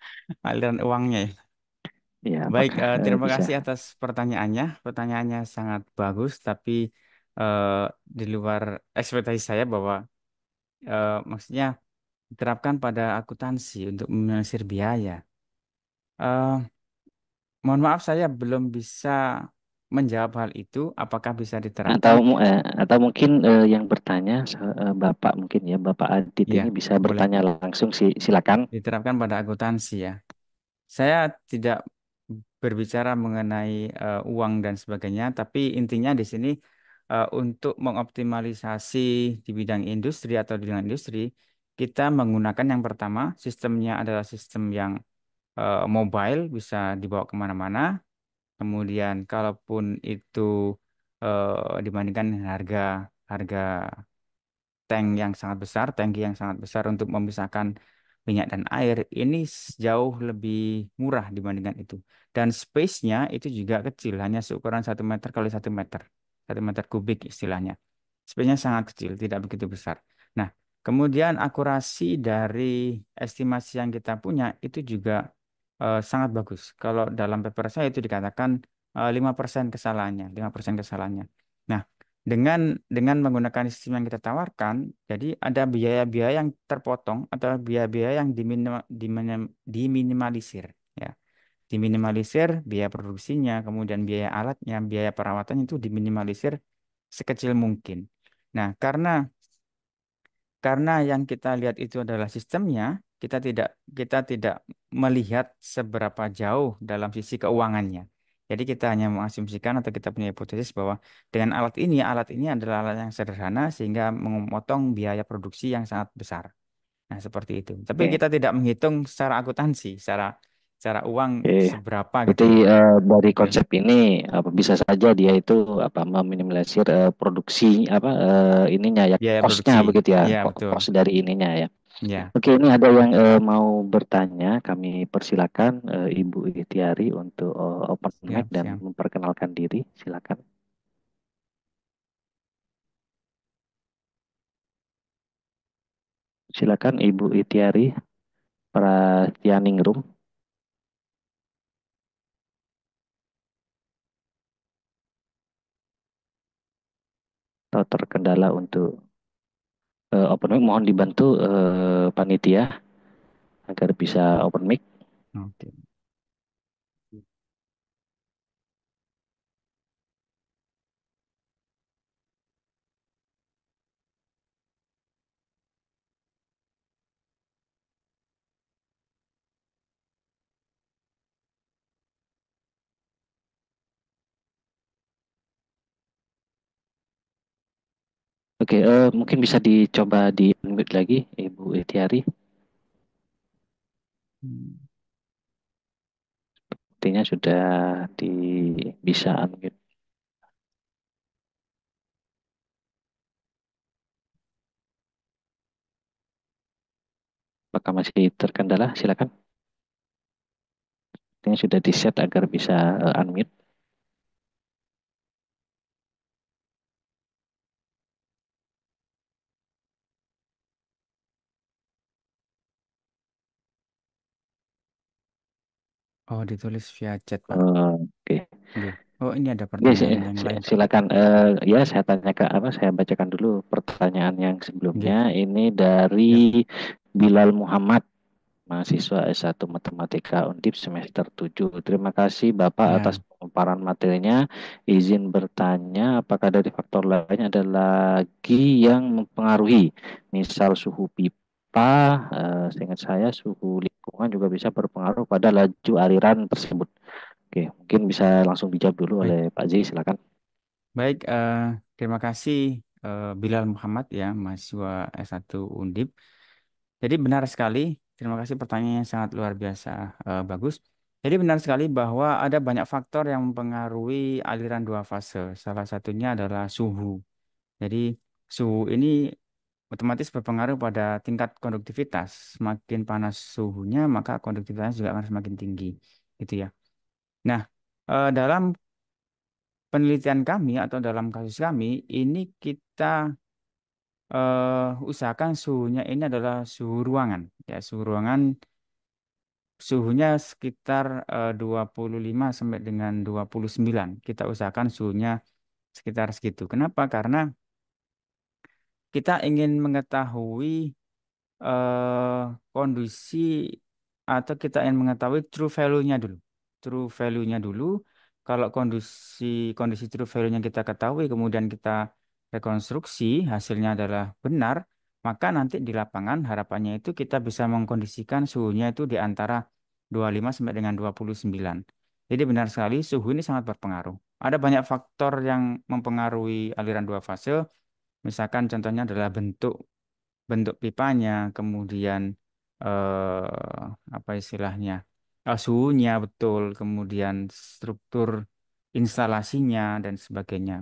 aliran uangnya ya. Ya, Baik, apakah eh, eh, terima bisa? kasih atas pertanyaannya. Pertanyaannya sangat bagus, tapi uh, di luar ekspektasi saya bahwa uh, maksudnya diterapkan pada akuntansi untuk menyisir biaya. Uh, mohon maaf, saya belum bisa menjawab hal itu apakah bisa diterapkan? Atau eh, atau mungkin eh, yang bertanya eh, Bapak mungkin ya Bapak Adit ya, ini bisa boleh. bertanya langsung si silakan. Diterapkan pada akuntansi ya. Saya tidak berbicara mengenai uh, uang dan sebagainya, tapi intinya di sini uh, untuk mengoptimalisasi di bidang industri atau di bidang industri kita menggunakan yang pertama sistemnya adalah sistem yang uh, mobile bisa dibawa kemana-mana Kemudian kalaupun itu eh, dibandingkan harga harga tank yang sangat besar, tangki yang sangat besar untuk memisahkan minyak dan air ini jauh lebih murah dibandingkan itu. Dan space-nya itu juga kecil, hanya seukuran satu meter kali satu meter. satu meter kubik istilahnya. Space-nya sangat kecil, tidak begitu besar. Nah, kemudian akurasi dari estimasi yang kita punya itu juga uh, sangat bagus. Kalau dalam paper saya itu dikatakan eh, lima uh, persen kesalahannya, lima persen kesalahannya. Nah, dengan dengan menggunakan sistem yang kita tawarkan, jadi ada biaya-biaya yang terpotong atau biaya-biaya yang diminim, diminim, diminimalisir, ya, diminimalisir biaya produksinya, kemudian biaya alatnya, biaya perawatan itu diminimalisir sekecil mungkin. Nah, karena karena yang kita lihat itu adalah sistemnya, kita tidak kita tidak melihat seberapa jauh dalam sisi keuangannya. Jadi kita hanya mengasumsikan atau kita punya hipotesis bahwa dengan alat ini, alat ini adalah alat yang sederhana sehingga memotong biaya produksi yang sangat besar. Nah, seperti itu. Tapi okay. kita tidak menghitung secara akuntansi, secara secara uang okay. seberapa gitu. Jadi uh, eh, dari konsep ini apa bisa saja dia itu apa meminimalisir uh, produksi apa uh, ininya ya biaya costnya begitu ya. ya cost dari ininya ya. Ya. Oke, ini ada yang uh, mau bertanya. Kami persilakan uh, Ibu Tiari untuk uh, open mic dan siap. memperkenalkan diri. Silakan. Silakan Ibu Itiari para Room. Atau terkendala untuk uh, open mic mohon dibantu uh, panitia agar bisa open mic. Oke. Okay. Oke, uh, mungkin bisa dicoba di unmute lagi, Ibu Etiari. Sepertinya sudah di bisa unmute. Apakah masih terkendala? Silakan. Ini sudah di set agar bisa eh, unmute. Oh, ditulis via chat, Pak. Oke. Iya. Oh, ini ada pertanyaan si- yang si- lain, silakan. Eh, ya, saya tanya ke apa? Saya bacakan dulu pertanyaan yang sebelumnya. sebelumnya. Ini dari iya. Bilal Muhammad, mahasiswa S1 Matematika Undip semester 7. Terima kasih Bapak iya. atas pemaparan materinya. Izin bertanya, apakah dari faktor lainnya ada lagi yang mempengaruhi? Misal suhu pipa apa uh, saya suhu lingkungan juga bisa berpengaruh pada laju aliran tersebut. Oke, mungkin bisa langsung dijawab dulu Baik. oleh Pak Z, silakan. Baik, uh, terima kasih uh, Bilal Muhammad ya, mahasiswa S1 Undip. Jadi benar sekali, terima kasih pertanyaan yang sangat luar biasa uh, bagus. Jadi benar sekali bahwa ada banyak faktor yang mempengaruhi aliran dua fase. Salah satunya adalah suhu. Jadi suhu ini otomatis berpengaruh pada tingkat konduktivitas. Semakin panas suhunya, maka konduktivitas juga akan semakin tinggi, gitu ya. Nah, eh, dalam penelitian kami atau dalam kasus kami, ini kita eh, usahakan suhunya ini adalah suhu ruangan, ya suhu ruangan suhunya sekitar eh, puluh 25 sampai dengan 29. Kita usahakan suhunya sekitar segitu. Kenapa? Karena kita ingin mengetahui eh, kondisi atau kita ingin mengetahui true value-nya dulu. True value-nya dulu. Kalau kondisi kondisi true value-nya kita ketahui, kemudian kita rekonstruksi, hasilnya adalah benar, maka nanti di lapangan harapannya itu kita bisa mengkondisikan suhunya itu di antara 25 sampai dengan 29. Jadi benar sekali suhu ini sangat berpengaruh. Ada banyak faktor yang mempengaruhi aliran dua fase, Misalkan contohnya adalah bentuk bentuk pipanya, kemudian eh, apa istilahnya? Eh, suhunya betul, kemudian struktur instalasinya dan sebagainya.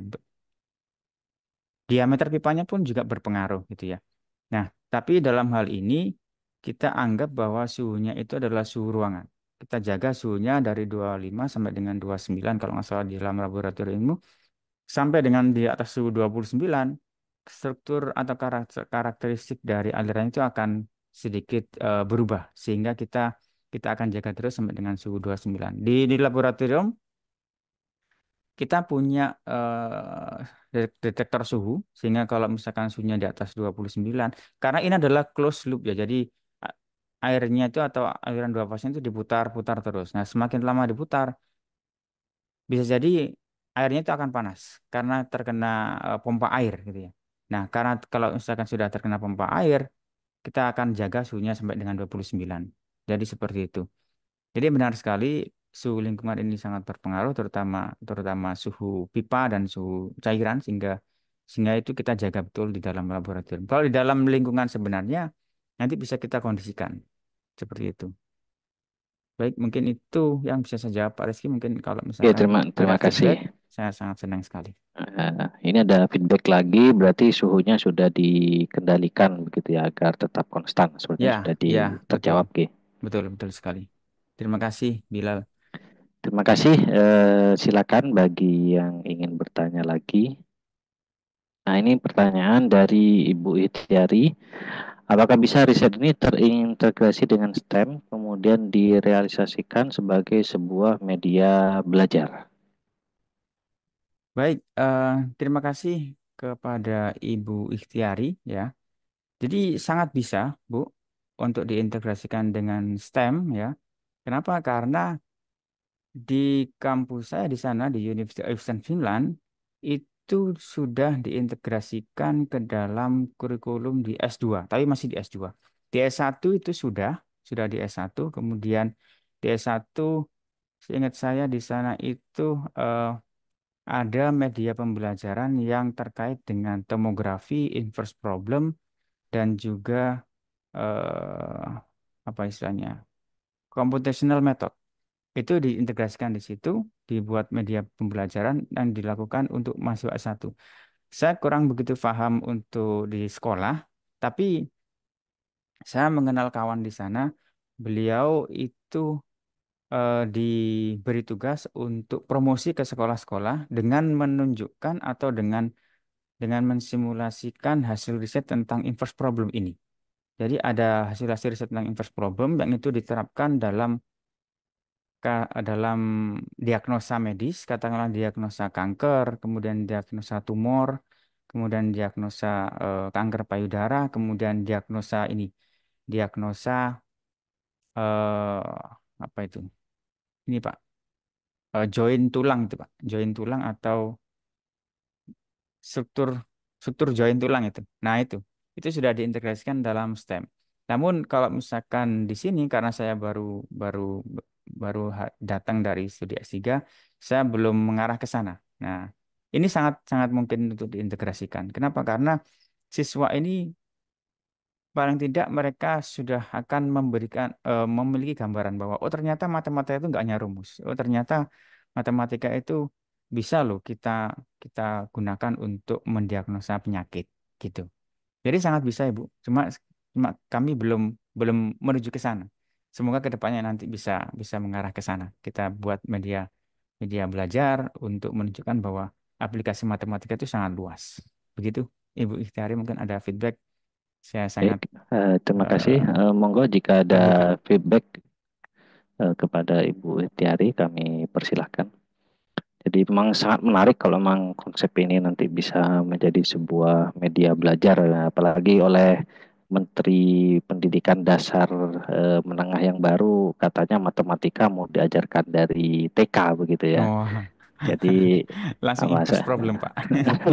Diameter pipanya pun juga berpengaruh gitu ya. Nah, tapi dalam hal ini kita anggap bahwa suhunya itu adalah suhu ruangan. Kita jaga suhunya dari 25 sampai dengan 29 kalau nggak salah di dalam laboratorium ilmu sampai dengan di atas suhu 29 struktur atau karakteristik dari aliran itu akan sedikit uh, berubah sehingga kita kita akan jaga terus sampai dengan suhu 29. Di di laboratorium kita punya uh, detektor suhu sehingga kalau misalkan suhunya di atas 29 karena ini adalah closed loop ya. Jadi airnya itu atau aliran dua pasien itu diputar-putar terus. Nah, semakin lama diputar bisa jadi airnya itu akan panas karena terkena uh, pompa air gitu ya. Nah, karena kalau misalkan sudah terkena pompa air, kita akan jaga suhunya sampai dengan 29. Jadi seperti itu. Jadi benar sekali suhu lingkungan ini sangat berpengaruh terutama terutama suhu pipa dan suhu cairan sehingga sehingga itu kita jaga betul di dalam laboratorium. Kalau di dalam lingkungan sebenarnya nanti bisa kita kondisikan seperti itu. Baik, mungkin itu yang bisa saya jawab Pak Rizky. Mungkin kalau misalnya ya, terima terima kasih. Feedback, saya sangat senang sekali. Uh, ini ada feedback lagi, berarti suhunya sudah dikendalikan begitu ya agar tetap konstan seperti ya, sudah di ya, terjawab betul. Ki. Betul betul sekali. Terima kasih Bilal. Terima kasih. Uh, silakan bagi yang ingin bertanya lagi. Nah ini pertanyaan dari Ibu Itiari. Apakah bisa riset ini terintegrasi dengan STEM kemudian direalisasikan sebagai sebuah media belajar? Baik, uh, terima kasih kepada Ibu Ikhtiari ya. Jadi sangat bisa, Bu, untuk diintegrasikan dengan STEM ya. Kenapa? Karena di kampus saya di sana di University of Eastern Finland itu sudah diintegrasikan ke dalam kurikulum di S2, tapi masih di S2. Di S1 itu sudah, sudah di S1, kemudian di S1 seingat saya di sana itu uh, ada media pembelajaran yang terkait dengan tomografi, inverse problem, dan juga eh, apa istilahnya computational method. Itu diintegrasikan di situ, dibuat media pembelajaran dan dilakukan untuk masuk S1. Saya kurang begitu paham untuk di sekolah, tapi saya mengenal kawan di sana, beliau itu uh, diberi tugas untuk promosi ke sekolah-sekolah dengan menunjukkan atau dengan dengan mensimulasikan hasil riset tentang inverse problem ini. Jadi ada hasil-hasil riset tentang inverse problem yang itu diterapkan dalam dalam diagnosa medis, katakanlah diagnosa kanker, kemudian diagnosa tumor, kemudian diagnosa uh, kanker payudara, kemudian diagnosa ini, diagnosa uh, apa itu? ini Pak uh, join tulang itu Pak join tulang atau struktur struktur join tulang itu nah itu itu sudah diintegrasikan dalam stem namun kalau misalkan di sini karena saya baru baru baru datang dari studi S3 saya belum mengarah ke sana nah ini sangat sangat mungkin untuk diintegrasikan kenapa karena siswa ini paling tidak mereka sudah akan memberikan uh, memiliki gambaran bahwa oh ternyata matematika itu nggak hanya rumus. Oh ternyata matematika itu bisa loh kita kita gunakan untuk mendiagnosa penyakit gitu. Jadi sangat bisa Ibu. Cuma cuma kami belum belum menuju ke sana. Semoga kedepannya nanti bisa bisa mengarah ke sana. Kita buat media media belajar untuk menunjukkan bahwa aplikasi matematika itu sangat luas. Begitu Ibu Ikhtiari mungkin ada feedback saya sangat Baik, eh, terima eh, kasih. Eh, monggo jika ada feedback kepada Ibu Tiari kami persilahkan. Jadi memang sangat menarik kalau memang konsep ini nanti bisa menjadi sebuah media belajar, apalagi oleh Menteri Pendidikan Dasar Menengah yang baru katanya matematika mau diajarkan dari TK begitu ya. Oh. Jadi langsung apa, problem Pak.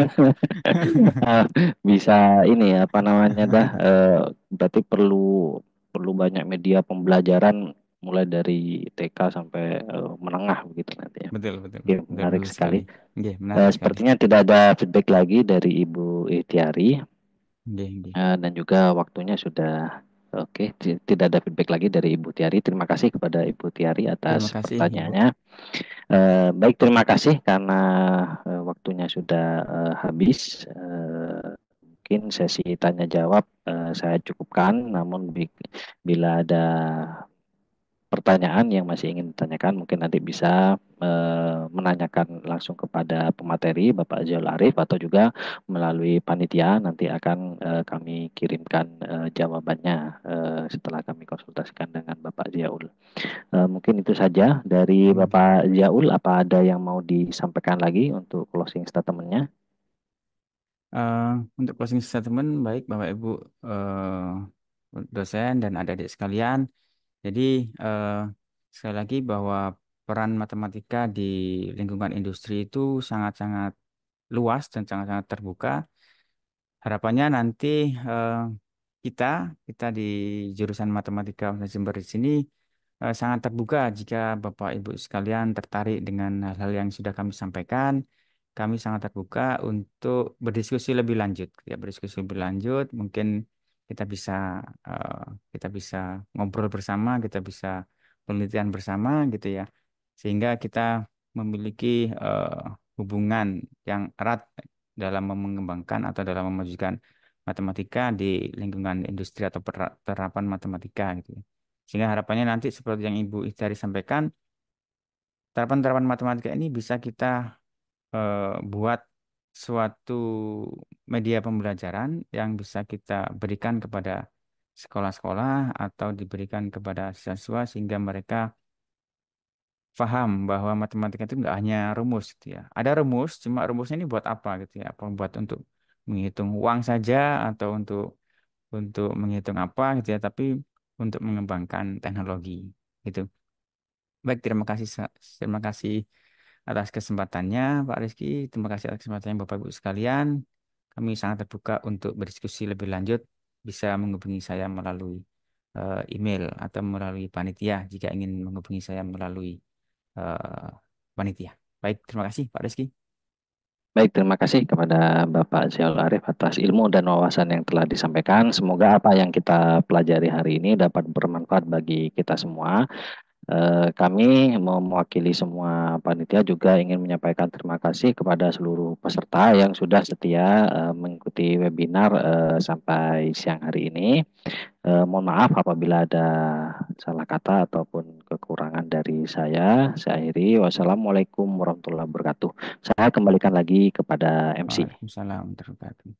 bisa ini ya apa namanya dah eh, berarti perlu perlu banyak media pembelajaran mulai dari TK sampai uh, menengah begitu nanti ya. Betul betul. Ya, menarik betul sekali. sekali. Ya, menarik uh, sepertinya sekali. tidak ada feedback lagi dari Ibu Itiari. Ya, ya. Uh, eh, dan juga waktunya sudah Oke, tidak ada feedback lagi dari Ibu Tiari. Terima kasih kepada Ibu Tiari atas kasih, pertanyaannya. E, baik, terima kasih karena e, waktunya sudah e, habis. E, mungkin sesi tanya jawab e, saya cukupkan. Namun bila ada pertanyaan yang masih ingin ditanyakan mungkin nanti bisa e, menanyakan langsung kepada pemateri Bapak Zul Arif atau juga melalui panitia nanti akan e, kami kirimkan e, jawabannya e, setelah kami konsultasikan dengan Bapak Ziaul. E, mungkin itu saja dari Bapak Ziaul apa ada yang mau disampaikan lagi untuk closing statementnya? Uh, untuk closing statement baik Bapak Ibu uh, dosen dan adik-adik sekalian jadi eh, sekali lagi bahwa peran matematika di lingkungan industri itu sangat-sangat luas dan sangat-sangat terbuka. Harapannya nanti eh, kita kita di jurusan matematika Universitas Jember di sini eh, sangat terbuka jika Bapak Ibu sekalian tertarik dengan hal-hal yang sudah kami sampaikan. Kami sangat terbuka untuk berdiskusi lebih lanjut, ya berdiskusi lebih lanjut. Mungkin kita bisa uh, kita bisa ngobrol bersama, kita bisa penelitian bersama gitu ya. Sehingga kita memiliki uh, hubungan yang erat dalam mengembangkan atau dalam memajukan matematika di lingkungan industri atau penerapan matematika gitu. Ya. Sehingga harapannya nanti seperti yang Ibu Ihtari sampaikan, terapan-terapan matematika ini bisa kita uh, buat suatu media pembelajaran yang bisa kita berikan kepada sekolah-sekolah atau diberikan kepada siswa sehingga mereka paham bahwa matematika itu nggak hanya rumus gitu ya. Ada rumus, cuma rumusnya ini buat apa gitu ya? Apa buat untuk menghitung uang saja atau untuk untuk menghitung apa gitu ya, tapi untuk mengembangkan teknologi gitu. Baik, terima kasih terima kasih atas kesempatannya, Pak Rizky. Terima kasih atas kesempatannya Bapak Ibu sekalian. Kami sangat terbuka untuk berdiskusi lebih lanjut. Bisa menghubungi saya melalui eh, email atau melalui panitia jika ingin menghubungi saya melalui eh, panitia. Baik, terima kasih Pak Rizky. Baik, terima kasih kepada Bapak Syaul Arif atas ilmu dan wawasan yang telah disampaikan. Semoga apa yang kita pelajari hari ini dapat bermanfaat bagi kita semua Eh, kami mewakili semua panitia juga ingin menyampaikan terima kasih kepada seluruh peserta yang sudah setia eh, mengikuti webinar eh, sampai siang hari ini. mohon maaf apabila ada salah kata ataupun kekurangan dari saya. Saya akhiri. Wassalamualaikum warahmatullahi wabarakatuh. Saya kembalikan lagi kepada MC. Waalaikumsalam warahmatullahi wabarakatuh.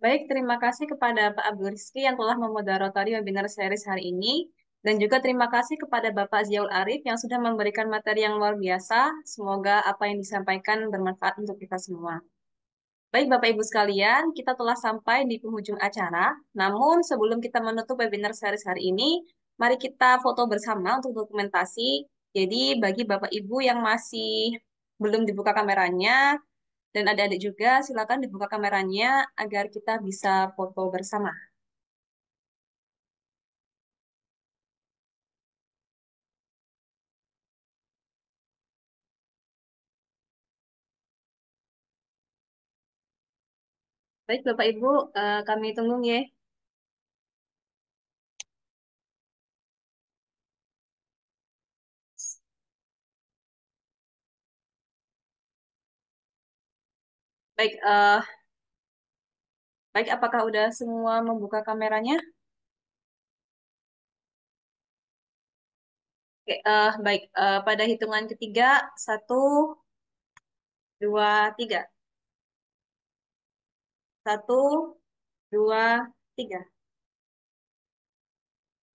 Baik, terima kasih kepada Pak Abdul Rizki yang telah memoderatori webinar series hari ini. Dan juga terima kasih kepada Bapak Ziaul Arif yang sudah memberikan materi yang luar biasa. Semoga apa yang disampaikan bermanfaat untuk kita semua. Baik Bapak Ibu sekalian, kita telah sampai di penghujung acara. Namun sebelum kita menutup webinar series hari ini, mari kita foto bersama untuk dokumentasi. Jadi bagi Bapak Ibu yang masih belum dibuka kameranya, dan ada adik juga silakan dibuka kameranya agar kita bisa foto bersama. Baik Bapak Ibu, eh, kami tunggu ya. Baik, uh, baik. Apakah udah semua membuka kameranya? Oke, uh, baik. Uh, pada hitungan ketiga, satu, dua, tiga. Satu, dua, tiga.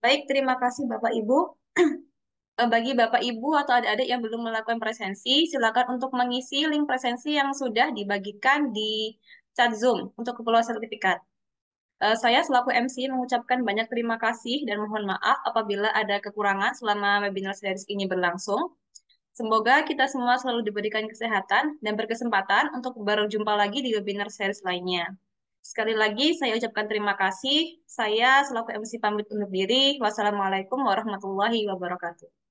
Baik, terima kasih Bapak Ibu. Eh, bagi Bapak Ibu atau adik-adik yang belum melakukan presensi, silakan untuk mengisi link presensi yang sudah dibagikan di chat Zoom untuk keperluan sertifikat. Eh, saya selaku MC mengucapkan banyak terima kasih dan mohon maaf apabila ada kekurangan selama webinar series ini berlangsung. Semoga kita semua selalu diberikan kesehatan dan berkesempatan untuk berjumpa lagi di webinar series lainnya. Sekali lagi saya ucapkan terima kasih. Saya selaku MC pamit undur diri. Wassalamualaikum warahmatullahi wabarakatuh.